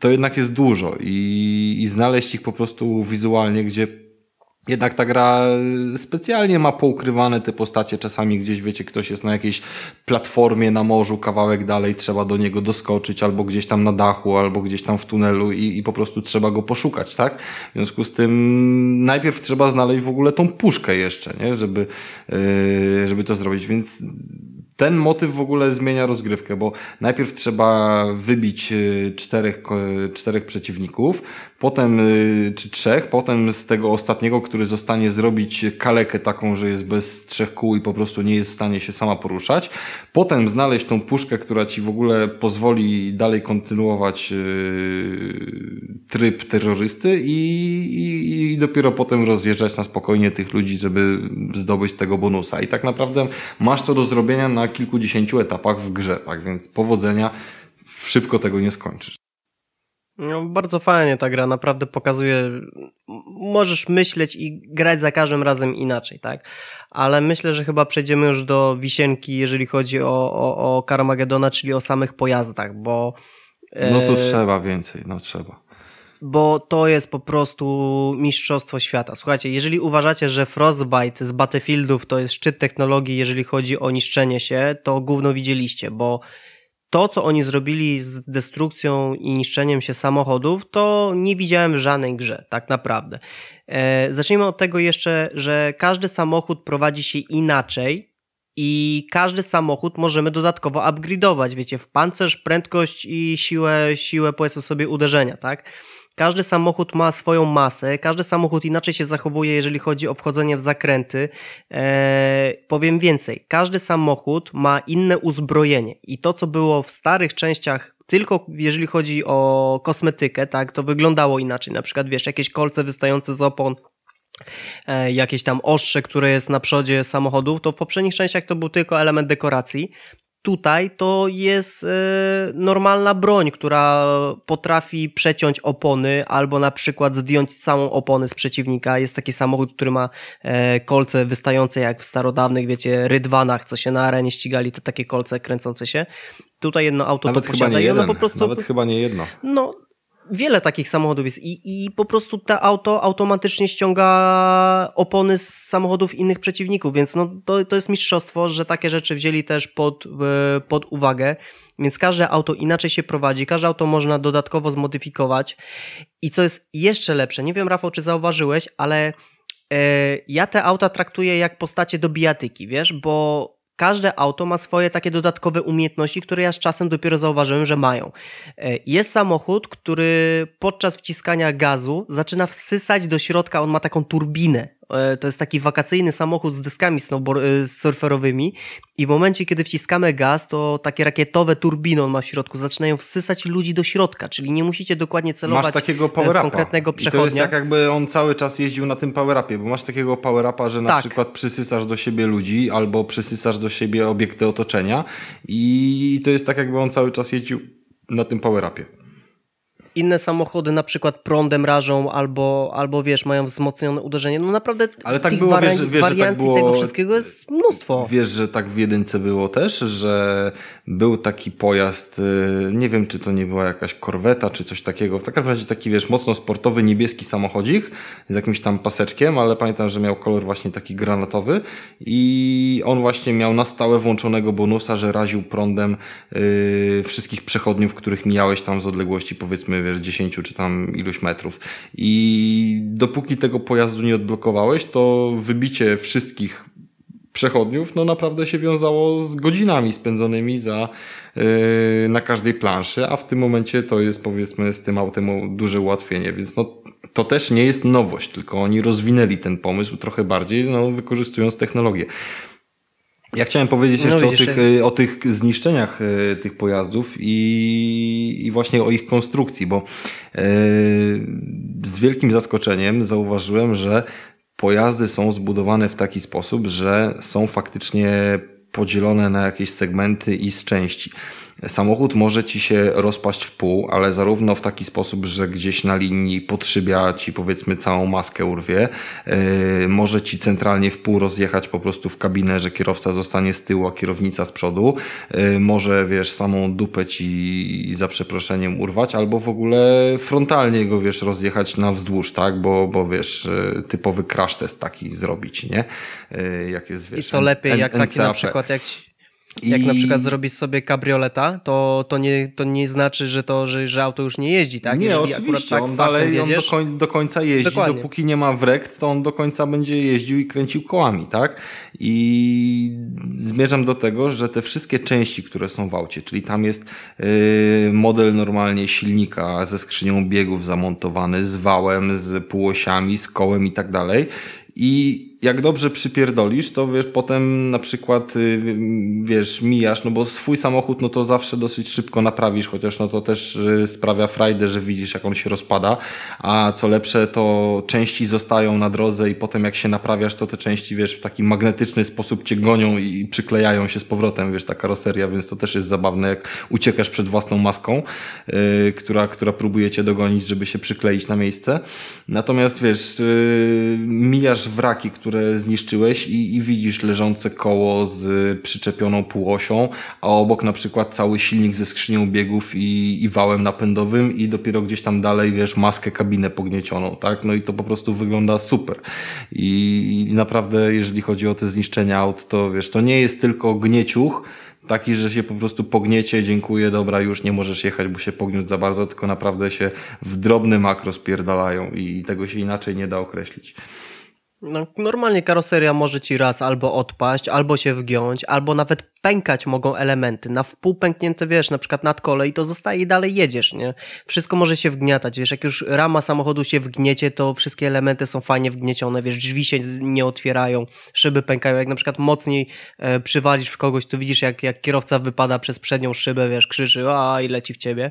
to jednak jest dużo i, i znaleźć ich po prostu wizualnie, gdzie jednak ta gra y, specjalnie ma poukrywane te postacie. Czasami gdzieś, wiecie, ktoś jest na jakiejś platformie na morzu, kawałek dalej, trzeba do niego doskoczyć, albo gdzieś tam na dachu, albo gdzieś tam w tunelu i, i po prostu trzeba go poszukać, tak? W związku z tym najpierw trzeba znaleźć w ogóle tą puszkę jeszcze, nie? Żeby, yy, żeby to zrobić, więc ten motyw w ogóle zmienia rozgrywkę, bo najpierw trzeba wybić y, czterech, czterech przeciwników, potem, y, czy trzech, potem z tego ostatniego, który zostanie zrobić kalekę taką, że jest bez trzech kół i po prostu nie jest w stanie się sama poruszać, potem znaleźć tą puszkę, która ci w ogóle pozwoli dalej kontynuować y, tryb terrorysty i, i, i dopiero potem rozjeżdżać na spokojnie tych ludzi, żeby zdobyć tego bonusa. I tak naprawdę masz to do zrobienia na kilkudziesięciu etapach w grze, tak więc powodzenia, szybko tego nie skończysz. No, bardzo fajnie ta gra, naprawdę pokazuje, możesz myśleć i grać za każdym razem inaczej, tak? Ale myślę, że chyba przejdziemy już do wisienki, jeżeli chodzi o, o, o Carmagedona, czyli o samych pojazdach, bo... No tu e... trzeba więcej, no trzeba. Bo to jest po prostu mistrzostwo świata. Słuchajcie, jeżeli uważacie, że Frostbite z Battlefieldów to jest szczyt technologii, jeżeli chodzi o niszczenie się, to gówno widzieliście, bo to, co oni zrobili z destrukcją i niszczeniem się samochodów, to nie widziałem w żadnej grze, tak naprawdę. E, zacznijmy od tego jeszcze, że każdy samochód prowadzi się inaczej i każdy samochód możemy dodatkowo upgrade'ować, wiecie, w pancerz, prędkość i siłę, siłę powiedzmy sobie uderzenia, tak? Każdy samochód ma swoją masę, każdy samochód inaczej się zachowuje, jeżeli chodzi o wchodzenie w zakręty. Eee, powiem więcej, każdy samochód ma inne uzbrojenie i to, co było w starych częściach tylko jeżeli chodzi o kosmetykę, tak, to wyglądało inaczej. Na przykład, wiesz, jakieś kolce wystające z opon, e, jakieś tam ostrze, które jest na przodzie samochodów, to w poprzednich częściach to był tylko element dekoracji tutaj to jest e, normalna broń, która potrafi przeciąć opony albo na przykład zdjąć całą oponę z przeciwnika. Jest taki samochód, który ma e, kolce wystające jak w starodawnych, wiecie, rydwanach, co się na arenie ścigali, to takie kolce kręcące się. Tutaj jedno auto Nawet to posiada nie jeden. po prostu... Nawet chyba nie jedno. No, wiele takich samochodów jest i, i po prostu te auto automatycznie ściąga opony z samochodów innych przeciwników, więc no, to, to jest mistrzostwo, że takie rzeczy wzięli też pod, e, pod uwagę. Więc każde auto inaczej się prowadzi, każde auto można dodatkowo zmodyfikować. I co jest jeszcze lepsze, nie wiem, Rafał, czy zauważyłeś, ale e, ja te auta traktuję jak postacie do bijatyki, wiesz, bo każde auto ma swoje takie dodatkowe umiejętności, które ja z czasem dopiero zauważyłem, że mają. E, jest samochód, który podczas wciskania gazu zaczyna wsysać do środka, on ma taką turbinę E, to jest taki wakacyjny samochód z dyskami e, surferowymi i w momencie, kiedy wciskamy gaz, to takie rakietowe turbiny on ma w środku zaczynają wsysać ludzi do środka, czyli nie musicie dokładnie celować masz takiego e, power konkretnego przechodnia. I to jest tak, jakby on cały czas jeździł na tym power-upie, bo masz takiego power-upa, że na tak. przykład przysysasz do siebie ludzi albo przysysasz do siebie obiekty otoczenia i to jest tak, jakby on cały czas jeździł na tym power-upie inne samochody na przykład prądem rażą albo, albo wiesz, mają wzmocnione uderzenie. No naprawdę Ale tak było, wiesz, wiesz, wariancji tak było, tego wszystkiego jest mnóstwo. Wiesz, że tak w jedynce było też, że był taki pojazd, y, nie wiem czy to nie była jakaś korweta czy coś takiego, w takim razie taki wiesz, mocno sportowy, niebieski samochodzik z jakimś tam paseczkiem, ale pamiętam, że miał kolor właśnie taki granatowy i on właśnie miał na stałe włączonego bonusa, że raził prądem yy, wszystkich przechodniów, których mijałeś tam z odległości powiedzmy wiesz, 10 czy tam iluś metrów. I dopóki tego pojazdu nie odblokowałeś, to wybicie wszystkich przechodniów no naprawdę się wiązało z godzinami spędzonymi za, yy, na każdej planszy, a w tym momencie to jest powiedzmy z tym autem duże ułatwienie, więc no to też nie jest nowość, tylko oni rozwinęli ten pomysł trochę bardziej, no, wykorzystując technologię. Ja chciałem powiedzieć no jeszcze no, o, tych, e, e, o tych zniszczeniach e, tych pojazdów i, i właśnie o ich konstrukcji, bo z wielkim zaskoczeniem zauważyłem, że pojazdy są zbudowane w taki sposób, że są faktycznie podzielone na jakieś segmenty i z części. Samochód może ci się rozpaść w pół, ale zarówno w taki sposób, że gdzieś na linii podszybia ci powiedzmy całą maskę urwie, yy, może ci centralnie w pół rozjechać po prostu w kabinę, że kierowca zostanie z tyłu, a kierownica z przodu, yy, może wiesz, samą dupę ci za przeproszeniem urwać, albo w ogóle frontalnie go wiesz, rozjechać na wzdłuż, tak, bo, bo wiesz, yy, typowy crash test taki zrobić, nie? Yy, jak jest, wiesz, I co lepiej, jak taki na przykład, jak ci jak na przykład zrobisz sobie kabrioleta, to, to, nie, to nie znaczy, że, to, że, że auto już nie jeździ, tak? Nie, Jeżeli oczywiście, tak on dalej on do, koń, do, końca jeździ, dokładnie. dopóki nie ma wrekt, to on do końca będzie jeździł i kręcił kołami, tak? I zmierzam do tego, że te wszystkie części, które są w aucie, czyli tam jest yy, model normalnie silnika ze skrzynią biegów zamontowany, z wałem, z półosiami, z kołem i tak dalej i jak dobrze przypierdolisz, to wiesz, potem na przykład, y, wiesz, mijasz, no bo swój samochód, no to zawsze dosyć szybko naprawisz, chociaż no to też y, sprawia frajdę, że widzisz, jak on się rozpada, a co lepsze, to części zostają na drodze i potem jak się naprawiasz, to te części, wiesz, w taki magnetyczny sposób cię gonią i przyklejają się z powrotem, wiesz, ta karoseria, więc to też jest zabawne, jak uciekasz przed własną maską, yy, która, która próbuje cię dogonić, żeby się przykleić na miejsce. Natomiast, wiesz, yy, mijasz wraki, które które zniszczyłeś i, i widzisz leżące koło z przyczepioną półosią, a obok na przykład cały silnik ze skrzynią biegów i, i wałem napędowym i dopiero gdzieś tam dalej, wiesz, maskę, kabinę pogniecioną, tak? No i to po prostu wygląda super. I, i naprawdę, jeżeli chodzi o te zniszczenia aut, to wiesz, to nie jest tylko gnieciuch, taki, że się po prostu pogniecie, dziękuję, dobra, już nie możesz jechać, bo się pogniót za bardzo, tylko naprawdę się w drobny makro spierdalają i tego się inaczej nie da określić. No, normalnie karoseria może ci raz albo odpaść, albo się wgiąć, albo nawet pękać mogą elementy. Na wpół pęknięte, wiesz, na przykład nad kolej, i to zostaje i dalej jedziesz, nie? Wszystko może się wgniatać, wiesz, jak już rama samochodu się wgniecie, to wszystkie elementy są fajnie wgniecione, wiesz, drzwi się nie otwierają, szyby pękają. Jak na przykład mocniej e, przywalisz w kogoś, to widzisz, jak, jak kierowca wypada przez przednią szybę, wiesz, krzyczy, a i leci w ciebie.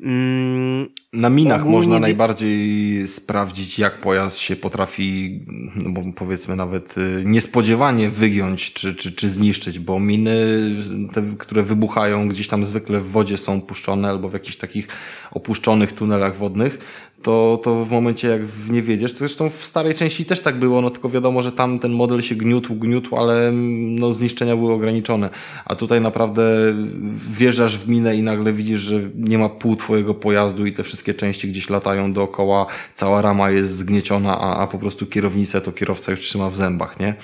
Mm, na minach ogólnie... można najbardziej sprawdzić, jak pojazd się potrafi no powiedzmy nawet y, niespodziewanie wygiąć czy, czy, czy zniszczyć, bo miny, y, te, które wybuchają gdzieś tam zwykle w wodzie są puszczone albo w jakichś takich opuszczonych tunelach wodnych, to, to w momencie jak w nie wiedziesz, to zresztą w starej części też tak było, no tylko wiadomo, że tam ten model się gniótł, gniótł, ale mm, no, zniszczenia były ograniczone. A tutaj naprawdę wjeżdżasz w minę i nagle widzisz, że nie ma pół twojego pojazdu i te wszystkie części gdzieś latają dookoła, cała rama jest zgnieciona, a, a po prostu kierownicę to kierowca już trzyma w zębach, nie?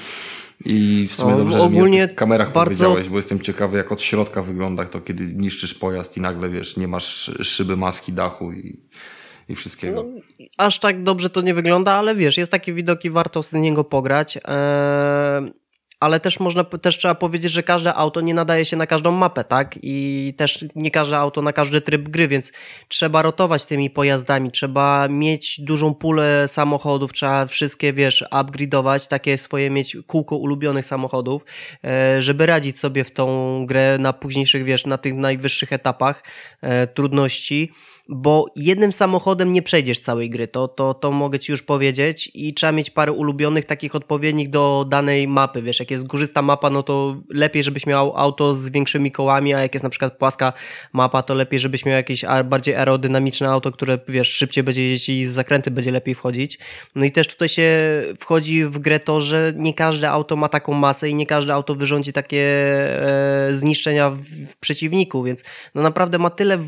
I w sumie no, dobrze, że Ogólnie mi o kamerach bardzo... powiedziałeś, bo jestem ciekawy, jak od środka wygląda to, kiedy niszczysz pojazd i nagle, wiesz, nie masz szyby, maski, dachu i i wszystkiego. No, aż tak dobrze to nie wygląda, ale wiesz, jest takie widoki, warto z niego pograć. E, ale też można, też trzeba powiedzieć, że każde auto nie nadaje się na każdą mapę, tak? I też nie każde auto na każdy tryb gry, więc trzeba rotować tymi pojazdami, trzeba mieć dużą pulę samochodów, trzeba wszystkie, wiesz, upgrade'ować, takie swoje mieć kółko ulubionych samochodów, e, żeby radzić sobie w tą grę na późniejszych, wiesz, na tych najwyższych etapach e, trudności bo jednym samochodem nie przejdziesz całej gry, to, to, to mogę ci już powiedzieć i trzeba mieć parę ulubionych takich odpowiednich do danej mapy, wiesz, jak jest górzysta mapa, no to lepiej, żebyś miał auto z większymi kołami, a jak jest na przykład płaska mapa, to lepiej, żebyś miał jakieś bardziej aerodynamiczne auto, które, wiesz, szybciej będzie jeździć i z zakręty będzie lepiej wchodzić. No i też tutaj się wchodzi w grę to, że nie każde auto ma taką masę i nie każde auto wyrządzi takie e, zniszczenia w, w przeciwniku, więc no naprawdę ma tyle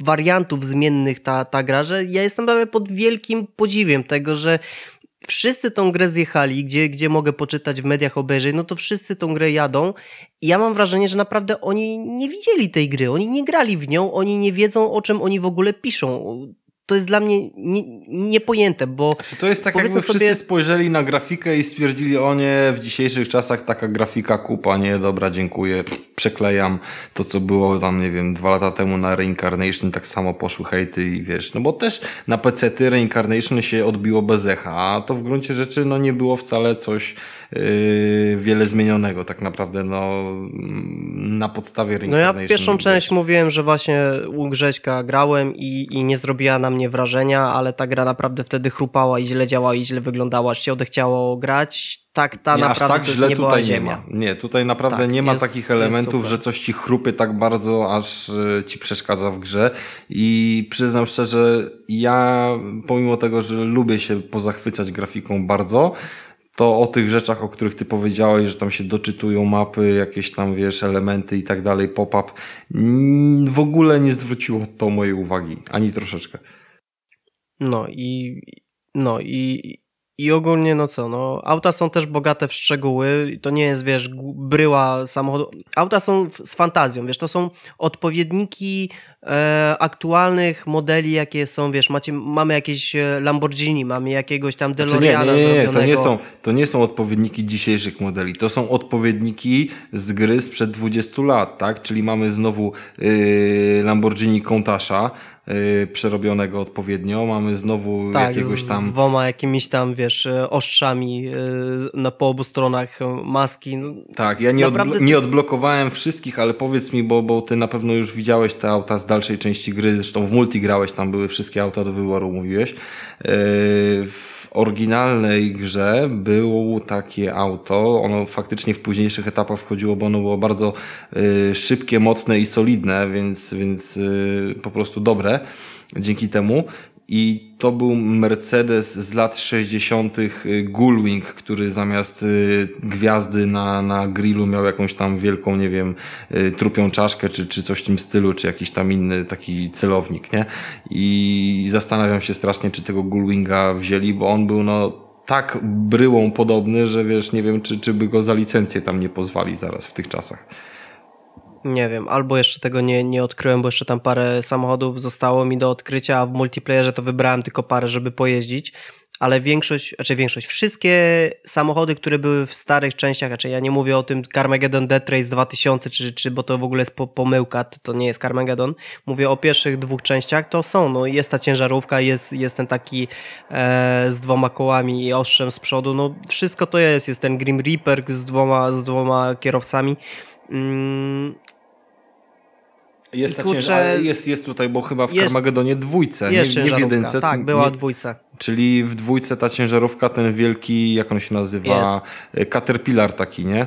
wariantów z zmiennych ta, ta gra, że ja jestem naprawdę pod wielkim podziwiem tego, że wszyscy tą grę zjechali, gdzie, gdzie mogę poczytać w mediach, obejrzeć, no to wszyscy tą grę jadą. I ja mam wrażenie, że naprawdę oni nie widzieli tej gry, oni nie grali w nią, oni nie wiedzą o czym oni w ogóle piszą to jest dla mnie nie, niepojęte, bo... Czy to jest tak, jakby sobie... wszyscy spojrzeli na grafikę i stwierdzili, o nie, w dzisiejszych czasach taka grafika kupa, nie, dobra, dziękuję, przeklejam to, co było tam, nie wiem, dwa lata temu na Reincarnation, tak samo poszły hejty i wiesz, no bo też na PC-ty Reincarnation się odbiło bez echa, a to w gruncie rzeczy, no nie było wcale coś yy, wiele zmienionego, tak naprawdę, no mm, na podstawie Reincarnation. No ja pierwszą część mówiłem, że właśnie u Grześka grałem i, i nie zrobiła na mnie wrażenia, ale ta gra naprawdę wtedy chrupała i źle działała i źle wyglądała, aż się odechciało grać. Tak, ta nie, naprawdę aż tak źle nie tutaj ziemia. nie ma. Nie, tutaj naprawdę tak, nie ma jest, takich elementów, że coś ci chrupy tak bardzo, aż e, ci przeszkadza w grze. I przyznam szczerze, ja pomimo tego, że lubię się pozachwycać grafiką bardzo, to o tych rzeczach, o których ty powiedziałeś, że tam się doczytują mapy, jakieś tam, wiesz, elementy i tak dalej, pop-up, w ogóle nie zwróciło to mojej uwagi, ani troszeczkę. No i, no i, i ogólnie no co, no auta są też bogate w szczegóły, to nie jest wiesz bryła samochodu, auta są z fantazją, wiesz, to są odpowiedniki e, aktualnych modeli jakie są, wiesz, macie, mamy jakieś e, Lamborghini, mamy jakiegoś tam DeLoreana znaczy nie, nie, nie, nie, to nie, są, to nie są odpowiedniki dzisiejszych modeli, to są odpowiedniki z gry sprzed 20 lat, tak, czyli mamy znowu yy, Lamborghini Countach Y, przerobionego odpowiednio, mamy znowu tak, jakiegoś tam... z dwoma jakimiś tam, wiesz, y, ostrzami y, na, po obu stronach maski. No, tak, ja nie, nie odblokowałem wszystkich, ale powiedz mi, bo, bo ty na pewno już widziałeś te auta z dalszej części gry, zresztą w multi grałeś, tam były wszystkie auta do wyboru, mówiłeś. Yy, oryginalnej grze było takie auto. Ono faktycznie w późniejszych etapach wchodziło, bo ono było bardzo y, szybkie, mocne i solidne, więc, więc y, po prostu dobre dzięki temu i to był Mercedes z lat 60. Y, Gullwing, który zamiast y, gwiazdy na, na grillu miał jakąś tam wielką, nie wiem, y, trupią czaszkę, czy, czy coś w tym stylu, czy jakiś tam inny taki celownik, nie? I zastanawiam się strasznie, czy tego Gullwinga wzięli, bo on był, no, tak bryłą podobny, że wiesz, nie wiem, czy, czy by go za licencję tam nie pozwali zaraz w tych czasach nie wiem, albo jeszcze tego nie, nie odkryłem, bo jeszcze tam parę samochodów zostało mi do odkrycia, a w multiplayerze to wybrałem tylko parę, żeby pojeździć, ale większość, znaczy większość, wszystkie samochody, które były w starych częściach, znaczy ja nie mówię o tym Carmageddon Death Race 2000, czy, czy bo to w ogóle jest po, pomyłka, to, to nie jest Carmageddon, mówię o pierwszych dwóch częściach, to są, no jest ta ciężarówka, jest, jest ten taki e, z dwoma kołami i ostrzem z przodu, no wszystko to jest, jest ten Grim Reaper z dwoma, z dwoma kierowcami, mm, jest, kurczę, ciężar, jest, jest tutaj, bo chyba w jest, Karmagedonie dwójce, jest nie, nie w jedynce. Tak, była nie, dwójce. Czyli w dwójce ta ciężarówka, ten wielki, jak on się nazywa, jest. E, Caterpillar taki, nie?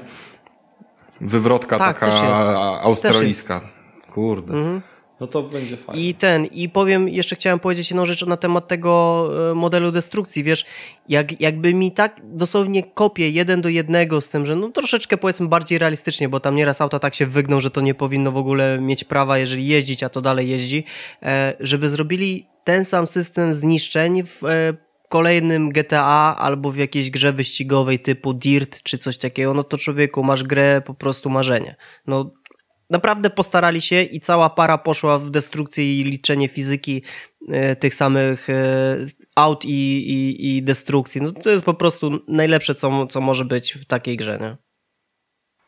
Wywrotka tak, taka australijska. Kurde. Mhm. No to będzie fajnie. I ten, i powiem, jeszcze chciałem powiedzieć jedną rzecz na temat tego e, modelu destrukcji. Wiesz, jak, jakby mi tak dosłownie kopię jeden do jednego z tym, że no troszeczkę powiedzmy bardziej realistycznie, bo tam nieraz auta tak się wygną, że to nie powinno w ogóle mieć prawa, jeżeli jeździć, a to dalej jeździ, e, żeby zrobili ten sam system zniszczeń w e, kolejnym GTA albo w jakiejś grze wyścigowej typu Dirt czy coś takiego, no to człowieku, masz grę po prostu marzenie. No naprawdę postarali się i cała para poszła w destrukcję i liczenie fizyki e, tych samych e, aut i, i, i destrukcji. No to jest po prostu najlepsze, co, co może być w takiej grze, nie?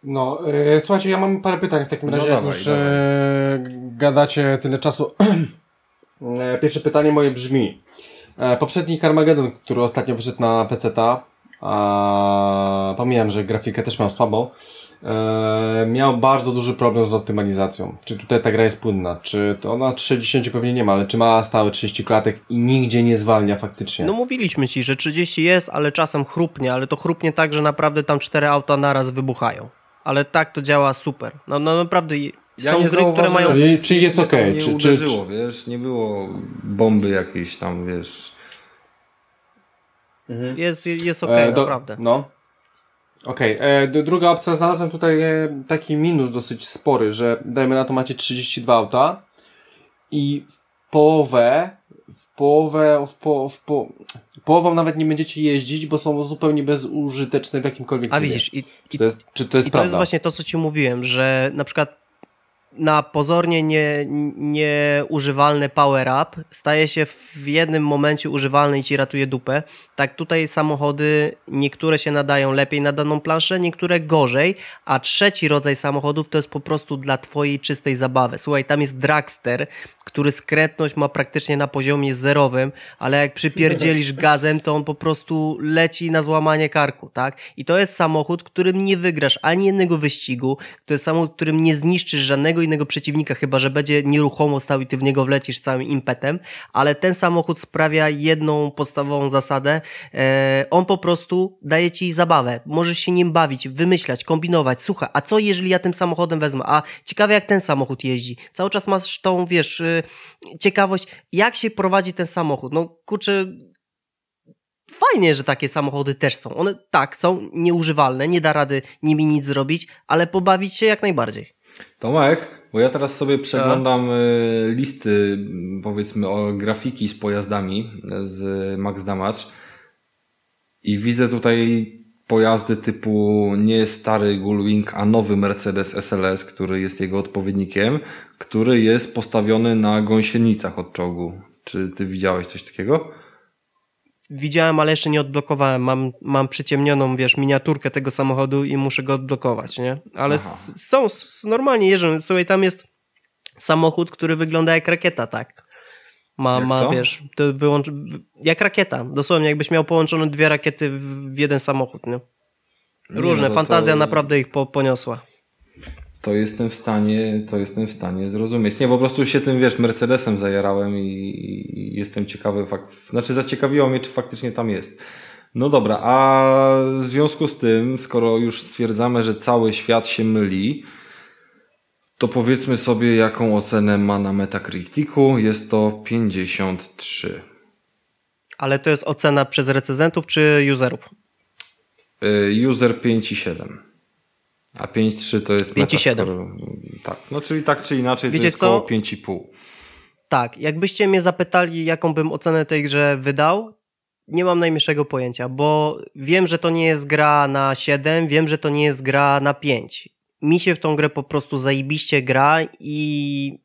No, e, słuchajcie, ja mam parę pytań w takim no razie, no dawaj, już dawaj. E, gadacie tyle czasu. e, pierwsze pytanie moje brzmi. E, poprzedni Carmageddon, który ostatnio wyszedł na PC-ta, a, pamiętam, że grafikę też mam słabo e, miał bardzo duży problem z optymalizacją. Czy tutaj ta gra jest płynna? Czy to ona 60 pewnie nie ma, ale czy ma stałe 30 klatek i nigdzie nie zwalnia faktycznie? No mówiliśmy ci, że 30 jest, ale czasem chrupnie, ale to chrupnie tak, że naprawdę tam cztery auta naraz wybuchają. Ale tak to działa super. No, no naprawdę ja są nie gry, które mają... Czyli, jest ok, Nie czy, uderzyło, czy, wiesz, nie było bomby jakiejś tam, wiesz... Mhm. Jest, jest ok, e, do, naprawdę. No. Okej, okay. E, druga opcja, znalazłem tutaj e, taki minus dosyć spory, że dajmy na to macie 32 auta i w połowę, w połowę, w, po, w po, połową nawet nie będziecie jeździć, bo są zupełnie bezużyteczne w jakimkolwiek A widzisz, i, i, to jest, czy to jest i prawda? to jest właśnie to, co ci mówiłem, że na przykład na pozornie nie, nieużywalny power-up staje się w jednym momencie używalny i ci ratuje dupę. Tak tutaj samochody, niektóre się nadają lepiej na daną planszę, niektóre gorzej, a trzeci rodzaj samochodów to jest po prostu dla twojej czystej zabawy. Słuchaj, tam jest dragster, który skrętność ma praktycznie na poziomie zerowym, ale jak przypierdzielisz gazem, to on po prostu leci na złamanie karku, tak? I to jest samochód, którym nie wygrasz ani jednego wyścigu, to jest samochód, którym nie zniszczysz żadnego żadnego innego przeciwnika, chyba że będzie nieruchomo stał i ty w niego wlecisz całym impetem, ale ten samochód sprawia jedną podstawową zasadę. E, on po prostu daje ci zabawę. Możesz się nim bawić, wymyślać, kombinować. Słuchaj, a co jeżeli ja tym samochodem wezmę? A ciekawe jak ten samochód jeździ. Cały czas masz tą, wiesz, y, ciekawość, jak się prowadzi ten samochód. No kurczę, fajnie, że takie samochody też są. One tak, są nieużywalne, nie da rady nimi nic zrobić, ale pobawić się jak najbardziej. Tomek, bo ja teraz sobie tak. przeglądam A? Y, listy, mm, powiedzmy, o grafiki z pojazdami y, z Max Damage i widzę tutaj pojazdy typu nie stary Gullwing, a nowy Mercedes SLS, który jest jego odpowiednikiem, który jest postawiony na gąsienicach od czołgu. Czy ty widziałeś coś takiego? widziałem, ale jeszcze nie odblokowałem. Mam, mam przyciemnioną, wiesz, miniaturkę tego samochodu i muszę go odblokować, nie? Ale s- są, s- normalnie jeżdżą. Słuchaj, tam jest samochód, który wygląda jak rakieta, tak. Ma, ma wiesz, to wyłącz... jak rakieta. Dosłownie, jakbyś miał połączone dwie rakiety w jeden samochód, nie? Różne, nie, no fantazja to... naprawdę ich po, poniosła to jestem w stanie, to jestem w stanie zrozumieć. Nie, po prostu się tym, wiesz, Mercedesem zajarałem i, i jestem ciekawy, fakt, znaczy zaciekawiło mnie, czy faktycznie tam jest. No dobra, a w związku z tym, skoro już stwierdzamy, że cały świat się myli, to powiedzmy sobie, jaką ocenę ma na Metacriticu. Jest to 53. Ale to jest ocena przez recenzentów czy userów? Y, user 5 i 7. A 5,3 to jest 5,7. Tak, no czyli tak czy inaczej Wiecie to jest co? koło 5,5. Tak, jakbyście mnie zapytali, jaką bym ocenę tej grze wydał, nie mam najmniejszego pojęcia, bo wiem, że to nie jest gra na 7, wiem, że to nie jest gra na 5. Mi się w tą grę po prostu zajebiście gra i,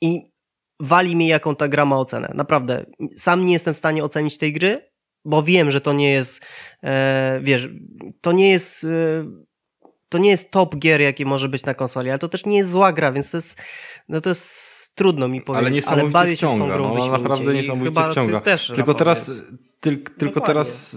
i wali mi, jaką ta gra ma ocenę. Naprawdę, sam nie jestem w stanie ocenić tej gry, bo wiem, że to nie jest, e, wiesz, to nie jest... E, to nie jest top gier, jaki może być na konsoli, ale to też nie jest zła gra, więc to jest, no to jest trudno mi powiedzieć, ale, niesamowicie ale bawię wciąga, się z tą grą. No, ona naprawdę niesamowicie chyba wciąga. Też, tylko teraz, tyl, tylko teraz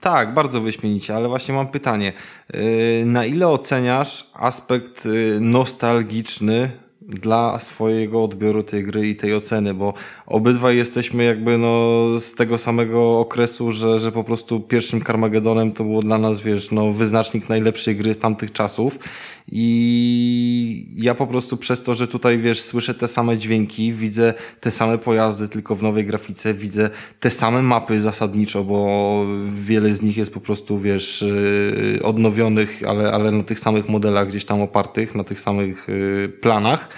tak, bardzo wyśmienicie, ale właśnie mam pytanie. Y, na ile oceniasz aspekt y, nostalgiczny dla swojego odbioru tej gry i tej oceny, bo obydwaj jesteśmy jakby no z tego samego okresu, że, że po prostu pierwszym Carmagedonem to było dla nas, wiesz, no wyznacznik najlepszej gry tamtych czasów i ja po prostu przez to, że tutaj, wiesz, słyszę te same dźwięki, widzę te same pojazdy, tylko w nowej grafice, widzę te same mapy zasadniczo, bo wiele z nich jest po prostu, wiesz, y, odnowionych, ale, ale na tych samych modelach gdzieś tam opartych, na tych samych y, planach,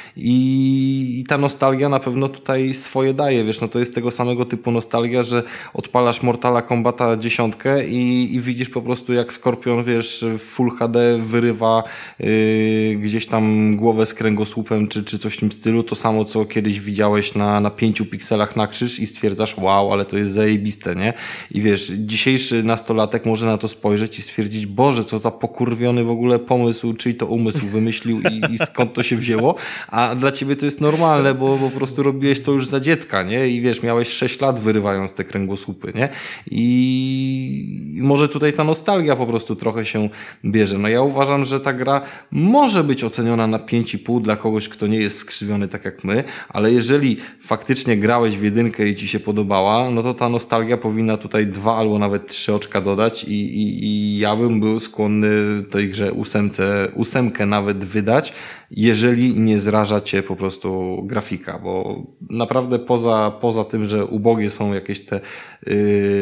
I, ta nostalgia na pewno tutaj swoje daje, wiesz, no to jest tego samego typu nostalgia, że odpalasz Mortala Kombata dziesiątkę i, i widzisz po prostu jak Skorpion, wiesz, w Full HD wyrywa yy, gdzieś tam głowę z kręgosłupem czy, czy coś w tym stylu, to samo co kiedyś widziałeś na, na pięciu pikselach na krzyż i stwierdzasz, wow, ale to jest zajebiste, nie? I wiesz, dzisiejszy nastolatek może na to spojrzeć i stwierdzić, Boże, co za pokurwiony w ogóle pomysł, czyj to umysł wymyślił i, i skąd to się wzięło, a a dla ciebie to jest normalne, bo, bo po prostu robiłeś to już za dziecka, nie? I wiesz, miałeś 6 lat wyrywając te kręgosłupy, nie? I może tutaj ta nostalgia po prostu trochę się bierze. No ja uważam, że ta gra może być oceniona na 5,5 dla kogoś, kto nie jest skrzywiony tak jak my, ale jeżeli faktycznie grałeś w jedynkę i ci się podobała, no to ta nostalgia powinna tutaj dwa albo nawet trzy oczka dodać i, i, i ja bym był skłonny tej grze ósemce, ósemkę nawet wydać, jeżeli nie zraża cię po prostu grafika, bo naprawdę poza, poza tym, że ubogie są jakieś te yy,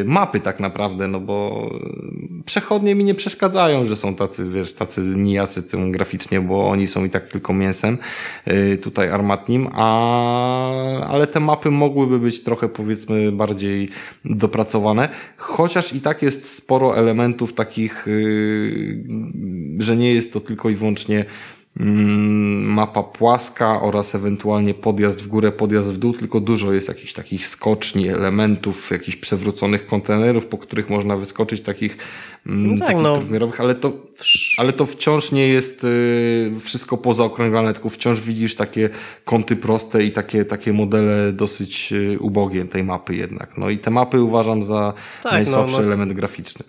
mapy tak naprawdę, no bo przechodnie mi nie przeszkadzają, że są tacy, wiesz, tacy nijacy tym graficznie, bo oni są i tak tylko mięsem yy, tutaj armatnim, a, ale te mapy mogłyby być trochę powiedzmy bardziej dopracowane, chociaż i tak jest sporo elementów takich, y, że nie jest to tylko i wyłącznie Mm, mapa płaska oraz ewentualnie podjazd w górę, podjazd w dół, tylko dużo jest jakichś takich skoczni, elementów, jakichś przewróconych kontenerów, po których można wyskoczyć, takich, mm, no tak, takich no. ale to, ale to wciąż nie jest y, wszystko poza pozaokrąglane, tylko wciąż widzisz takie kąty proste i takie, takie modele dosyć y, ubogie tej mapy jednak. No i te mapy uważam za tak, najsłabszy no, no. element graficzny.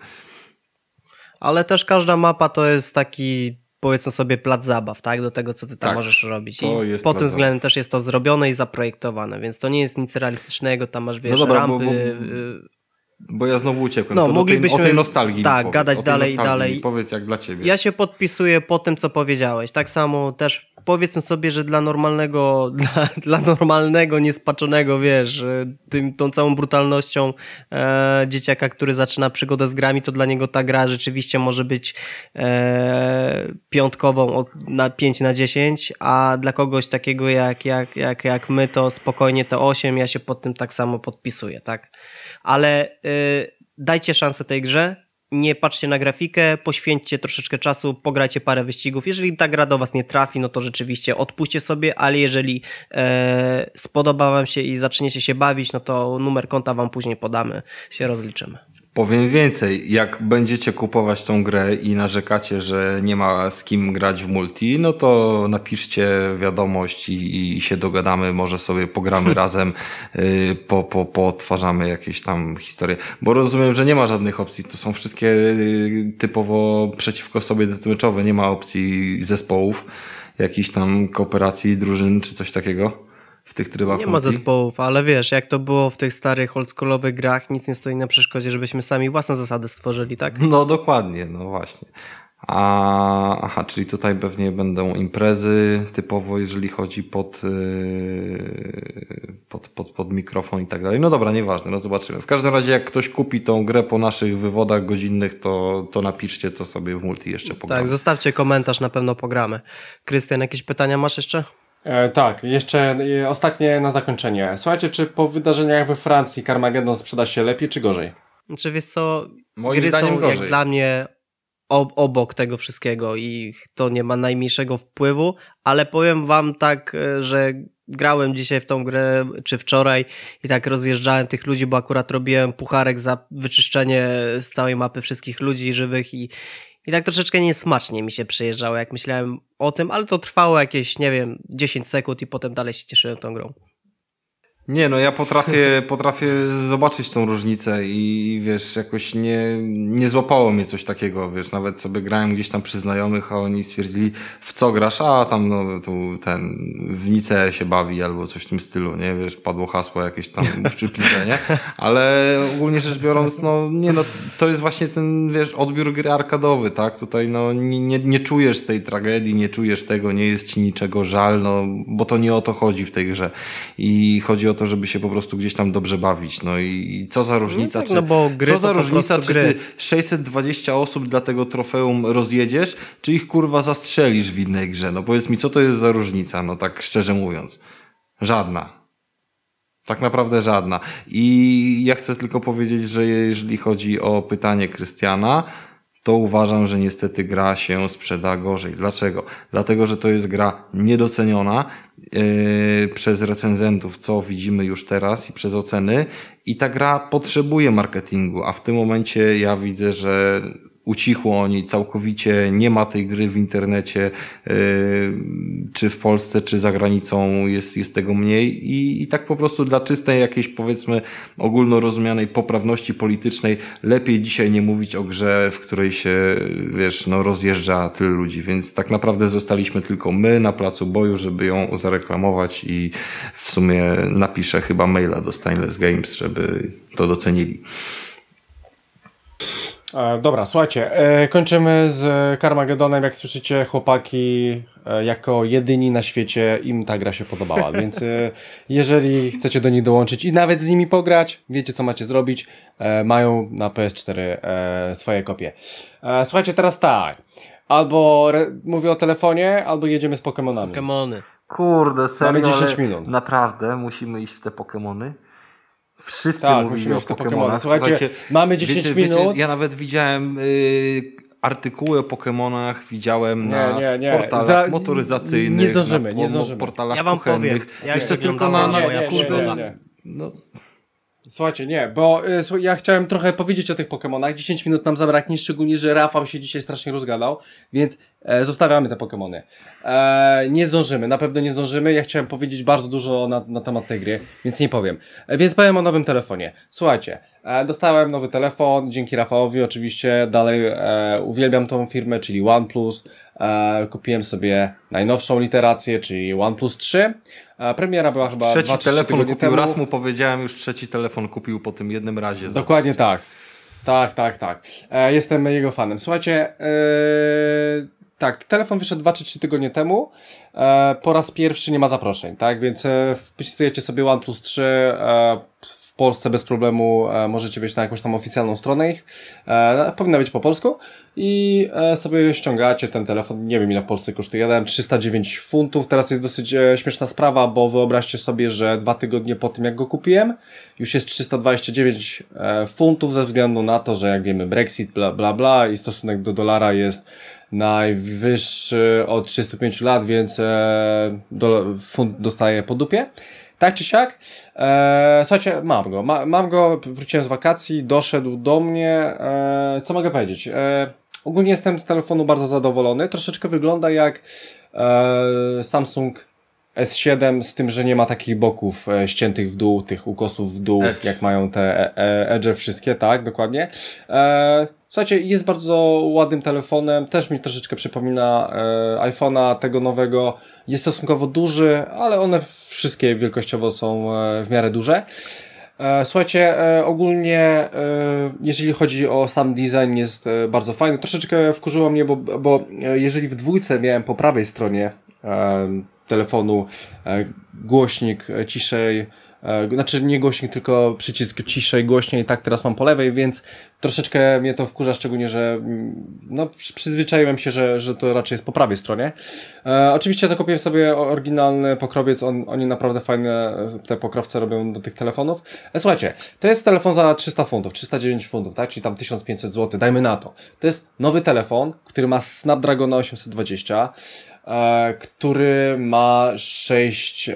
Ale też każda mapa to jest taki powiedzmy sobie plac zabaw, tak, do tego, co ty tam tak, możesz robić. I pod tym względem też jest to zrobione i zaprojektowane, więc to nie jest nic realistycznego, tam masz, no wiesz, no dobra, rampy... Bo, bo, y, bo ja znowu uciekłem. No, to moglibyśmy, tej, o tej nostalgii. Tak, powiedz, gadać dalej i dalej. Powiedz jak dla ciebie. Ja się podpisuję po tym, co powiedziałeś. Tak samo też powiedzmy sobie, że dla normalnego, dla, dla normalnego, niespaczonego, wiesz, tym, tą całą brutalnością e, dzieciaka, który zaczyna przygodę z grami, to dla niego ta gra rzeczywiście może być e, piątkową od na 5 na 10, a dla kogoś takiego jak, jak, jak, jak my, to spokojnie to 8, ja się pod tym tak samo podpisuję, tak? Ale e, dajcie szansę tej grze, nie patrzcie na grafikę, poświęćcie troszeczkę czasu, pograjcie parę wyścigów. Jeżeli ta gra do Was nie trafi, no to rzeczywiście odpuśćcie sobie, ale jeżeli e, spodoba Wam się i zaczniecie się bawić, no to numer konta Wam później podamy, się rozliczymy. Powiem więcej, jak będziecie kupować tą grę i narzekacie, że nie ma z kim grać w multi, no to napiszcie wiadomość i, i się dogadamy, może sobie pogramy razem, y, po, po, jakieś tam historie. Bo rozumiem, że nie ma żadnych opcji, to są wszystkie y, typowo przeciwko sobie dotyczowe, nie ma opcji zespołów, jakichś tam kooperacji, drużyn czy coś takiego w tych trybach. Nie multi. ma zespołów, ale wiesz, jak to było w tych starych oldschoolowych grach, nic nie stoi na przeszkodzie, żebyśmy sami własne zasady stworzyli, tak? No dokładnie, no właśnie. A, aha, czyli tutaj pewnie będą imprezy typowo, jeżeli chodzi pod, yy, pod, pod, pod mikrofon i tak dalej. No dobra, nieważne, no zobaczymy. W każdym razie, jak ktoś kupi tą grę po naszych wywodach godzinnych, to, to napiszcie to sobie w multi jeszcze tak, pogramy. Tak, zostawcie komentarz, na pewno pogramy. Krystian, jakieś pytania masz jeszcze? E, tak, jeszcze e, ostatnie na zakończenie. Słuchajcie, czy po wydarzeniach we Francji Carmageddon sprzeda się lepiej czy gorzej? Czy znaczy, wiesz co, Moim gry są gorzej. jak dla mnie ob obok tego wszystkiego i to nie ma najmniejszego wpływu, ale powiem wam tak, e, że grałem dzisiaj w tą grę, czy wczoraj i tak rozjeżdżałem tych ludzi, bo akurat robiłem pucharek za wyczyszczenie z całej mapy wszystkich ludzi żywych i, i tak troszeczkę niesmacznie mi się przyjeżdżało, jak myślałem o tym, ale to trwało jakieś, nie wiem, 10 sekund i potem dalej się cieszyłem tą grą. Nie, no ja potrafię, potrafię zobaczyć tą różnicę i wiesz, jakoś nie, nie złapało mnie coś takiego, wiesz, nawet sobie grałem gdzieś tam przy znajomych, a oni stwierdzili, w co grasz, a tam no tu ten, w Nice się bawi albo coś w tym stylu, nie, wiesz, padło hasło jakieś tam uszczypliwe, nie, ale ogólnie rzecz biorąc, no nie, no to jest właśnie ten, wiesz, odbiór gry arkadowy, tak, tutaj no nie, nie, nie czujesz tej tragedii, nie czujesz tego, nie jest ci niczego żal, no bo to nie o to chodzi w tej grze i chodzi o to, to, żeby się po prostu gdzieś tam dobrze bawić. No i, i co za no różnica, no tak, czy, no bo gry co za różnica, czy ty 620 osób dla tego trofeum rozjedziesz, czy ich kurwa zastrzelisz w innej grze. No powiedz mi, co to jest za różnica, no tak szczerze mówiąc. Żadna. Tak naprawdę żadna. I ja chcę tylko powiedzieć, że jeżeli chodzi o pytanie Krystiana, to uważam, że niestety gra się sprzeda gorzej. Dlaczego? Dlatego, że to jest gra niedoceniona yy, przez recenzentów, co widzimy już teraz i przez oceny. I ta gra potrzebuje marketingu, a w tym momencie ja widzę, że ucichło oni całkowicie, nie ma tej gry w internecie, e, czy w Polsce, czy za granicą jest, jest tego mniej I, i tak po prostu dla czystej jakiejś powiedzmy ogólnorozumianej poprawności politycznej lepiej dzisiaj nie mówić o grze, w której się wiesz, no rozjeżdża tylu ludzi, więc tak naprawdę zostaliśmy tylko my na placu boju, żeby ją zareklamować i w sumie napiszę chyba maila do Stainless Games, żeby to docenili. E, dobra, słuchajcie, e, kończymy z Karmagedonem. Jak słyszycie, chłopaki e, jako jedyni na świecie im ta gra się podobała, więc jeżeli chcecie do nich dołączyć i nawet z nimi pograć, wiecie co macie zrobić. mają na PS4 swoje kopie. słuchajcie, teraz tak. Albo mówię o telefonie, albo jedziemy z Pokemonami. Pokemony. Kurde, serio, Mamy 10 minut. naprawdę musimy iść w te Pokemony. Wszyscy tak, mówili o Pokémonach. Słuchajcie, Słuchajcie, mamy 10 wiecie, minut. Wiecie, ja nawet widziałem y, artykuły o pokémonach, widziałem nie, na nie, nie. portalach Za, motoryzacyjnych, nie zdążymy, na nie zdążymy. portalach ja wam kuchennych. Powiem, ja Jeszcze tylko na... na nie, No. Słuchajcie, nie, bo y, ja chciałem trochę powiedzieć o tych pokémonach. 10 minut nam zabraknie, szczególnie, że Rafał się dzisiaj strasznie rozgadał, więc E, zostawiamy te Pokémony. E, nie zdążymy, na pewno nie zdążymy. Ja chciałem powiedzieć bardzo dużo na, na temat tej gry, więc nie powiem. E, więc powiem o nowym telefonie. Słuchajcie, dostałem nowy telefon, dzięki Rafałowi oczywiście. Dalej uwielbiam tą firmę, czyli OnePlus. kupiłem sobie najnowszą literację, czyli OnePlus 3. premiera była chyba Trzeci telefon kupił, temu. raz mu powiedziałem, już trzeci telefon kupił po tym jednym razie. Dokładnie tak. Tak, tak, tak. jestem jego fanem. Słuchajcie, yy tak, telefon wyszedł 2 czy 3 tygodnie temu. E, po raz pierwszy nie ma zaproszeń, tak? Więc e, wpisujecie sobie OnePlus 3, e, w Polsce bez problemu e, możecie wejść na jakąś tam oficjalną stronę ich. E, powinna być po polsku. I e, sobie ściągacie ten telefon. Nie wiem ile w Polsce kosztuje. Ja dałem 309 funtów. Teraz jest dosyć śmieszna sprawa, bo wyobraźcie sobie, że dwa tygodnie po tym jak go kupiłem, już jest 329 funtów ze względu na to, że jak wiemy Brexit, bla bla bla i stosunek do dolara jest najwyższy od 35 lat, więc funt dostaje po dupie. Tak czy siak, e, słuchajcie, mam go. Ma, mam go, wróciłem z wakacji, doszedł do mnie. E, co mogę powiedzieć? E, ogólnie jestem z telefonu bardzo zadowolony. Troszeczkę wygląda jak e, Samsung S7 z tym, że nie ma takich boków e, ściętych w dół, tych ukosów w dół, Edge. jak mają te e, e, Edge wszystkie, tak, dokładnie. E, Słuchajcie, jest bardzo ładnym telefonem, też mi troszeczkę przypomina e, iPhone'a tego nowego. Jest stosunkowo duży, ale one wszystkie wielkościowo są e, w miarę duże. E, słuchajcie, e, ogólnie e, jeżeli chodzi o sam design jest e, bardzo fajny. Troszeczkę wkurzyło mnie, bo, bo jeżeli w dwójce miałem po prawej stronie telefonu głośnik ciszej E, znaczy nie głośnik, tylko przycisk ciszej, głośniej, tak teraz mam po lewej, więc troszeczkę mnie to wkurza, szczególnie, że mm, no, przyzwyczaiłem się, że, że to raczej jest po prawej stronie. E, oczywiście zakupiłem sobie oryginalny pokrowiec, on, oni naprawdę fajne e, te pokrowce robią do tych telefonów. E, słuchajcie, to jest telefon za 300 funtów, 309 funtów, tak, czyli tam 1500 zł, dajmy na to. To jest nowy telefon, który ma Snapdragon 820, e, który ma 6,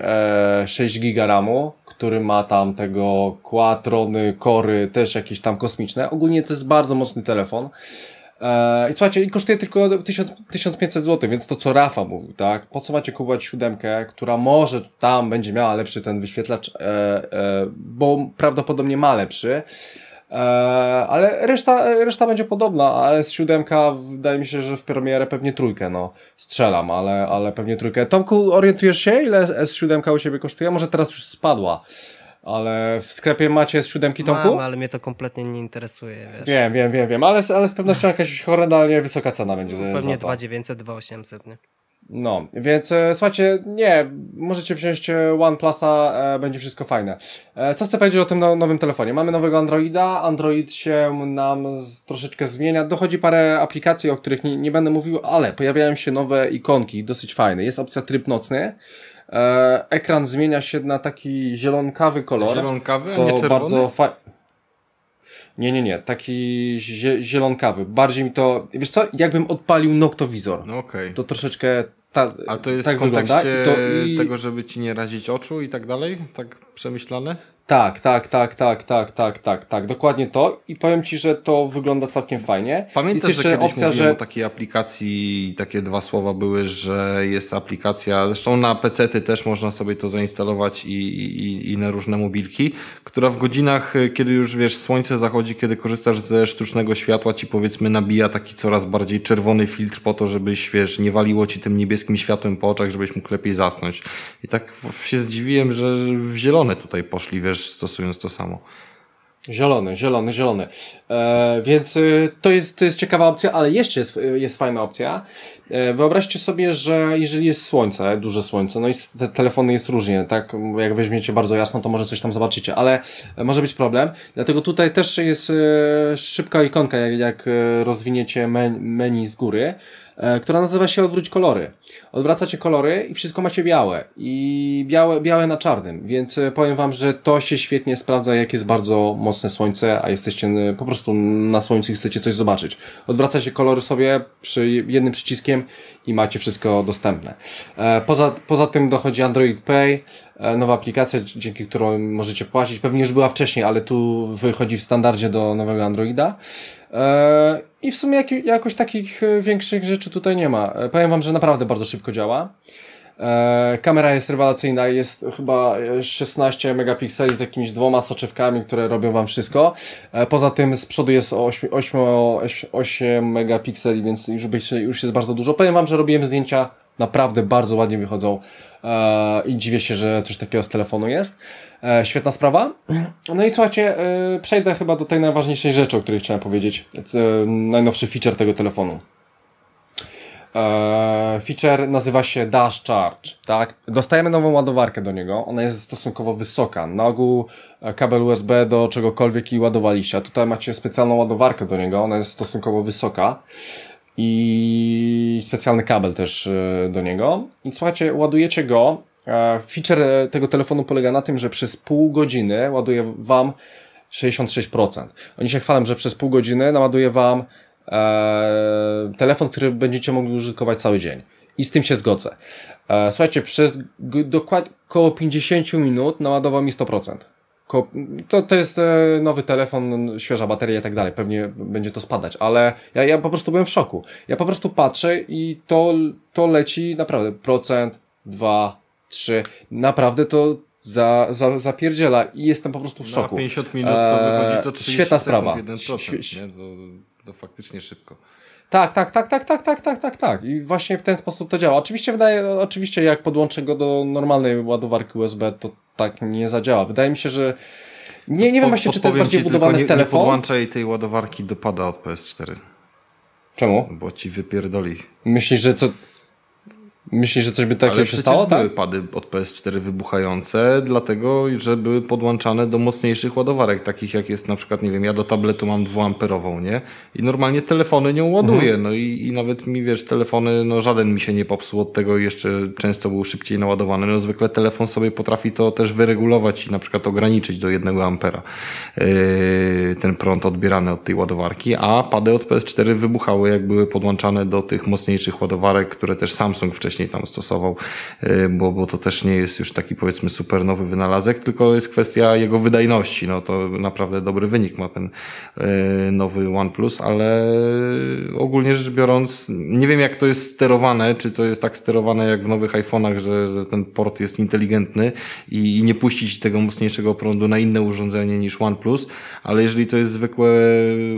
6 giga RAMu, który ma tam tego Quatrony, Kory, też jakieś tam kosmiczne. Ogólnie to jest bardzo mocny telefon. E, I słuchajcie, i kosztuje tylko 1000, 1500 zł, więc to co Rafa mówił, tak? Po co macie kupować siódemkę, która może tam będzie miała lepszy ten wyświetlacz, e, e, bo prawdopodobnie ma lepszy, E, ale reszta, reszta będzie podobna, ale z siódemka wydaje mi się, że w premierę pewnie trójkę, no. Strzelam, ale, ale pewnie trójkę. Tomku, orientujesz się, ile S7 u siebie kosztuje? Może teraz już spadła. Ale w sklepie macie z siódemki Tomku? Mam, ale mnie to kompletnie nie interesuje, wiesz. Wiem, wiem, wiem, wiem, ale, ale z pewnością jakaś horrendalnie wysoka cena będzie. No, pewnie 2900, 2800, nie? No, więc e, słuchajcie, nie, możecie wziąć e, OnePlusa, e, będzie wszystko fajne. E, co chcę powiedzieć o tym no, nowym telefonie? Mamy nowego Androida, Android się nam z, troszeczkę zmienia, dochodzi parę aplikacji, o których nie, nie będę mówił, ale pojawiają się nowe ikonki, dosyć fajne. Jest opcja tryb nocny, e, ekran zmienia się na taki zielonkawy kolor. Zielonkawy, a nie czerwony? Bardzo nie, nie, nie, taki zie zielonkawy. Bardziej mi to, wiesz co, jakbym odpalił noktowizor. No okej. Okay. To troszeczkę ta, A to jest tak w kontekście I to, i... tego, żeby ci nie razić oczu i tak dalej? Tak przemyślane? Tak, tak, tak, tak, tak, tak, tak, tak. Dokładnie to. I powiem Ci, że to wygląda całkiem fajnie. Pamiętasz, że kiedyś opcja, że... o takiej aplikacji, takie dwa słowa były, że jest aplikacja, zresztą na PC-ty też można sobie to zainstalować i, i, i na różne mobilki, która w godzinach, y, kiedy już wiesz, słońce zachodzi, kiedy korzystasz ze sztucznego światła, ci powiedzmy nabija taki coraz bardziej czerwony filtr po to, żebyś, wiesz, nie waliło ci tym niebieskim światłem po oczach, żebyś mógł lepiej zasnąć. I tak się zdziwiłem, że w zielone tutaj poszli, wiesz, też stosując to samo. Zielony, zielony, zielony. E, więc y, to jest, to jest ciekawa opcja, ale jeszcze jest, jest fajna opcja. E, wyobraźcie sobie, że jeżeli jest słońce, duże słońce, no i te telefony jest różnie, tak? Jak weźmiecie bardzo jasno, to może coś tam zobaczycie, ale e, może być problem. Dlatego tutaj też jest e, szybka ikonka, jak, jak e, rozwiniecie menu z góry E, która nazywa się Odwróć kolory. Odwracacie kolory i wszystko macie białe. I białe, białe na czarnym, więc e, powiem Wam, że to się świetnie sprawdza, jak jest bardzo mocne słońce, a jesteście e, po prostu na słońcu i chcecie coś zobaczyć. Odwracacie kolory sobie przy jednym przyciskiem i macie wszystko dostępne. Poza, poza tym dochodzi Android Pay, nowa aplikacja, dzięki której możecie płacić. Pewnie już była wcześniej, ale tu wychodzi w standardzie do nowego Androida. I w sumie jak, jakoś takich e, większych rzeczy tutaj nie ma. E, powiem wam, że naprawdę bardzo szybko działa. E, kamera jest rewelacyjna, jest chyba 16 megapikseli z jakimiś dwoma soczewkami, które robią wam wszystko. poza tym z przodu jest 8, 8, 8 megapikseli, więc już, już jest bardzo dużo. Powiem wam, że robiłem zdjęcia Naprawdę bardzo ładnie wychodzą e, i dziwię się, że coś takiego z telefonu jest. E, świetna sprawa. No i słuchajcie, e, przejdę chyba do tej najważniejszej rzeczy, o której chciałem powiedzieć. Najnowszy feature tego telefonu. Feature nazywa się Dash Charge, tak? Dostajemy nową ładowarkę do niego, ona jest stosunkowo wysoka. Na ogół kabel USB do czegokolwiek i ładowaliście. Tutaj macie specjalną ładowarkę do niego, ona jest stosunkowo wysoka i specjalny kabel też e, do niego. I słuchajcie, ładujecie go. E, feature e, tego telefonu polega na tym, że przez pół godziny ładuje Wam 66%. Oni się chwalą, że przez pół godziny naładuje Wam e, telefon, który będziecie mogli użytkować cały dzień. I z tym się zgodzę. E, słuchajcie, przez dokładnie około 50 minut naładował mi 100% to, to jest e, nowy telefon, świeża bateria i tak dalej, pewnie będzie to spadać, ale ja, ja po prostu byłem w szoku. Ja po prostu patrzę i to, to leci naprawdę procent, dwa, trzy, naprawdę to za, za, zapierdziela i jestem po prostu w szoku. Na 50 minut to e, wychodzi co 30 Świetna sprawa. 1%, Świ nie? To, to faktycznie szybko. Tak, tak, tak, tak, tak, tak, tak, tak, tak. I właśnie w ten sposób to działa. Oczywiście wydaje, oczywiście jak podłączę go do normalnej ładowarki USB, to tak nie zadziała. Wydaje mi się, że nie, nie wiem właśnie, czy to jest bardziej budowane w telefon. Nie podłączaj tej ładowarki dopada od PS4. Czemu? Bo ci wypierdoli. Myślisz, że co... Myślisz, że coś by takiego Ale się Tak? były pady od PS4 wybuchające, dlatego, że były podłączane do mocniejszych ładowarek, takich jak jest na przykład, nie wiem, ja do tabletu mam dwuamperową, nie? I normalnie telefony nią ładuję, mhm. no i, i nawet mi, wiesz, telefony, no żaden mi się nie popsuł od tego jeszcze często był szybciej naładowany, no zwykle telefon sobie potrafi to też wyregulować i na przykład ograniczyć do jednego ampera yy, ten prąd odbierany od tej ładowarki, a pady od PS4 wybuchały, jak były podłączane do tych mocniejszych ładowarek, które też Samsung wcześniej wcześniej tam stosował, y, bo, bo to też nie jest już taki powiedzmy super nowy wynalazek, tylko jest kwestia jego wydajności. No to naprawdę dobry wynik ma ten y, nowy OnePlus, ale ogólnie rzecz biorąc, nie wiem jak to jest sterowane, czy to jest tak sterowane jak w nowych iPhone'ach, że, że ten port jest inteligentny i, i nie puścić tego mocniejszego prądu na inne urządzenie niż OnePlus, ale jeżeli to jest zwykłe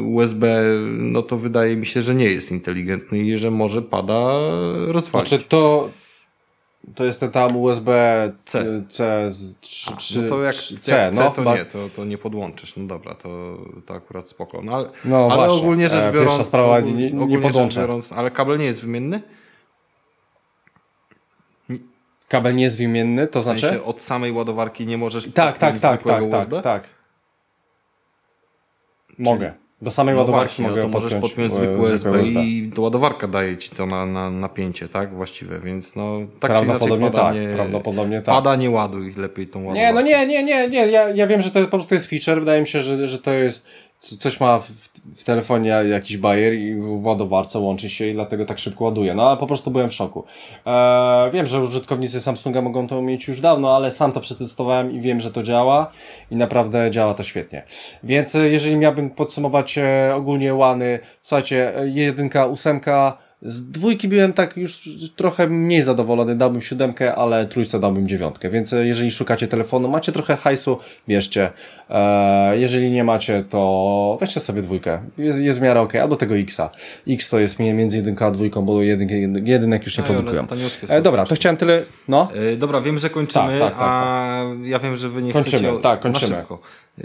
USB, no to wydaje mi się, że nie jest inteligentny i że może pada rozwalić. Znaczy to to to jest ten tam USB-C. C, C, C, no to jak C, jak C no, to nie, to, to nie podłączysz. No dobra, to, to akurat spoko. No ale, no ale właśnie. ogólnie rzecz biorąc... Pierwsza sprawa, nie, nie podłączę. Biorąc, ale kabel nie jest wymienny? Kabel nie jest wymienny, to w znaczy? Sensie od samej ładowarki nie możesz tak, tak, tak, tak, USB? Tak, tak, tak. Mogę. Do samej no ładowarki właśnie, no mogę to możesz podpiąć e, zwykły USB, USB, i to ładowarka daje ci to na, na napięcie, tak? Właściwe, więc no tak prawdopodobnie czy inaczej pada, tak, nie, prawdopodobnie tak. pada nie ładuj lepiej tą ładowarkę. Nie, no nie, nie, nie, nie. Ja, ja wiem, że to jest, po prostu jest feature. Wydaje mi się, że, że to jest coś ma w, w telefonie jakiś bajer i ładowarce łączy się i dlatego tak szybko ładuje. No ale po prostu byłem w szoku. Eee, wiem, że użytkownicy Samsunga mogą to mieć już dawno, ale sam to przetestowałem i wiem, że to działa i naprawdę działa to świetnie. Więc e, jeżeli miałbym podsumować e, ogólnie łany, słuchajcie, e, jedynka, ósemka, z dwójki byłem tak już trochę mniej zadowolony, dałbym siódemkę, ale trójce dałbym dziewiątkę, więc jeżeli szukacie telefonu, macie trochę hajsu, bierzcie. Eee, jeżeli nie macie, to weźcie sobie dwójkę, jest, jest w miarę do albo tego Xa. X to jest między jedynką a dwójką, bo jedyn, jedynek już nie no produkują. E, dobra, to chciałem tyle, no. E, dobra, wiem, że kończymy, tak, tak, tak, tak, a ja wiem, że wy nie kończymy, chcecie... Kończymy, tak, kończymy.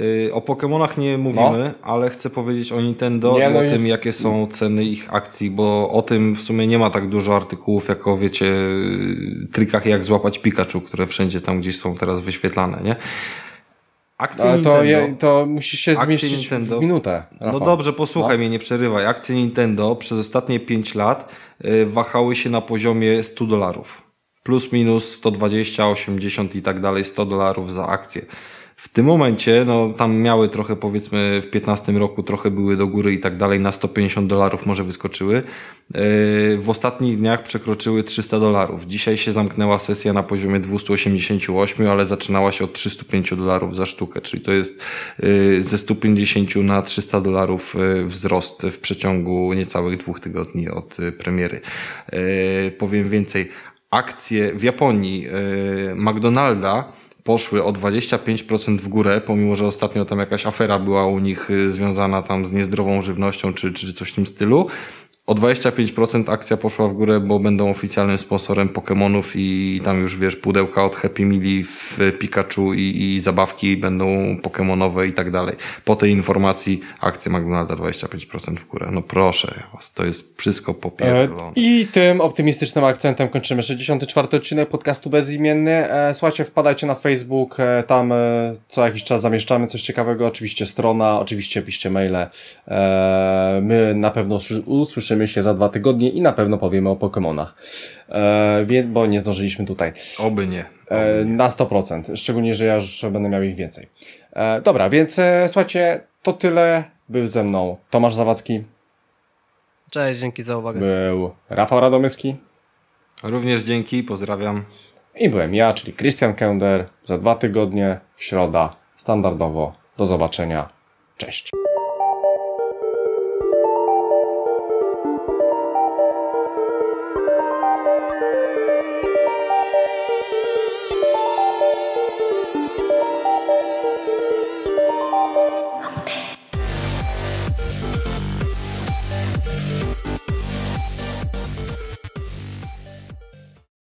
Y, o Pokémonach nie mówimy, no. ale chcę powiedzieć o Nintendo nie, i o no tym, jakie są ceny ich akcji, bo o tym w sumie nie ma tak dużo artykułów, jak o, wiecie, y, trikach jak złapać Pikachu, które wszędzie tam gdzieś są teraz wyświetlane, nie? Akcje ale Nintendo. To, je, to musisz się zmieścić Nintendo, w minutę. No Rafał. No dobrze, posłuchaj no. mnie, nie przerywaj. Akcje Nintendo przez ostatnie 5 lat y, wahały się na poziomie 100 dolarów. Plus minus 120, 80 i tak dalej, 100 dolarów za akcję w tym momencie, no tam miały trochę powiedzmy w 15 roku trochę były do góry i tak dalej, na 150 dolarów może wyskoczyły. E, w ostatnich dniach przekroczyły 300 dolarów. Dzisiaj się zamknęła sesja na poziomie 288, ale zaczynała się od 305 dolarów za sztukę, czyli to jest e, ze 150 na 300 dolarów e, wzrost w przeciągu niecałych dwóch tygodni od premiery. powiem więcej, akcje w Japonii McDonalda poszły o 25% w górę, pomimo że ostatnio tam jakaś afera była u nich y, związana tam z niezdrową żywnością czy, czy coś w tym stylu, o 25% akcja poszła w górę, bo będą oficjalnym sponsorem Pokémonów i tam już wiesz, pudełka od Happy Meal w Pikachu i, i zabawki będą Pokémonowe i tak dalej. Po tej informacji akcja McDonalda 25% w górę. No proszę was, to jest wszystko popierdolone. E, I tym optymistycznym akcentem kończymy 64 odcinek podcastu Bezimienny. E, słuchajcie, wpadajcie na Facebook, e, tam co jakiś czas zamieszczamy coś ciekawego, oczywiście strona, oczywiście piszcie maile. My na pewno usłyszymy słyszymy się za dwa tygodnie i na pewno powiemy o Pokémonach. E, bo nie zdążyliśmy tutaj. Oby nie. E, oby nie. na 100%. Szczególnie, że ja już będę miał ich więcej. E, dobra, więc e, słuchajcie, to tyle. Był ze mną Tomasz Zawadzki. Cześć, dzięki za uwagę. Był Rafał Radomyski. Również dzięki, pozdrawiam. I byłem ja, czyli Christian Kender. Za dwa tygodnie, w środa, standardowo. Do zobaczenia. Cześć.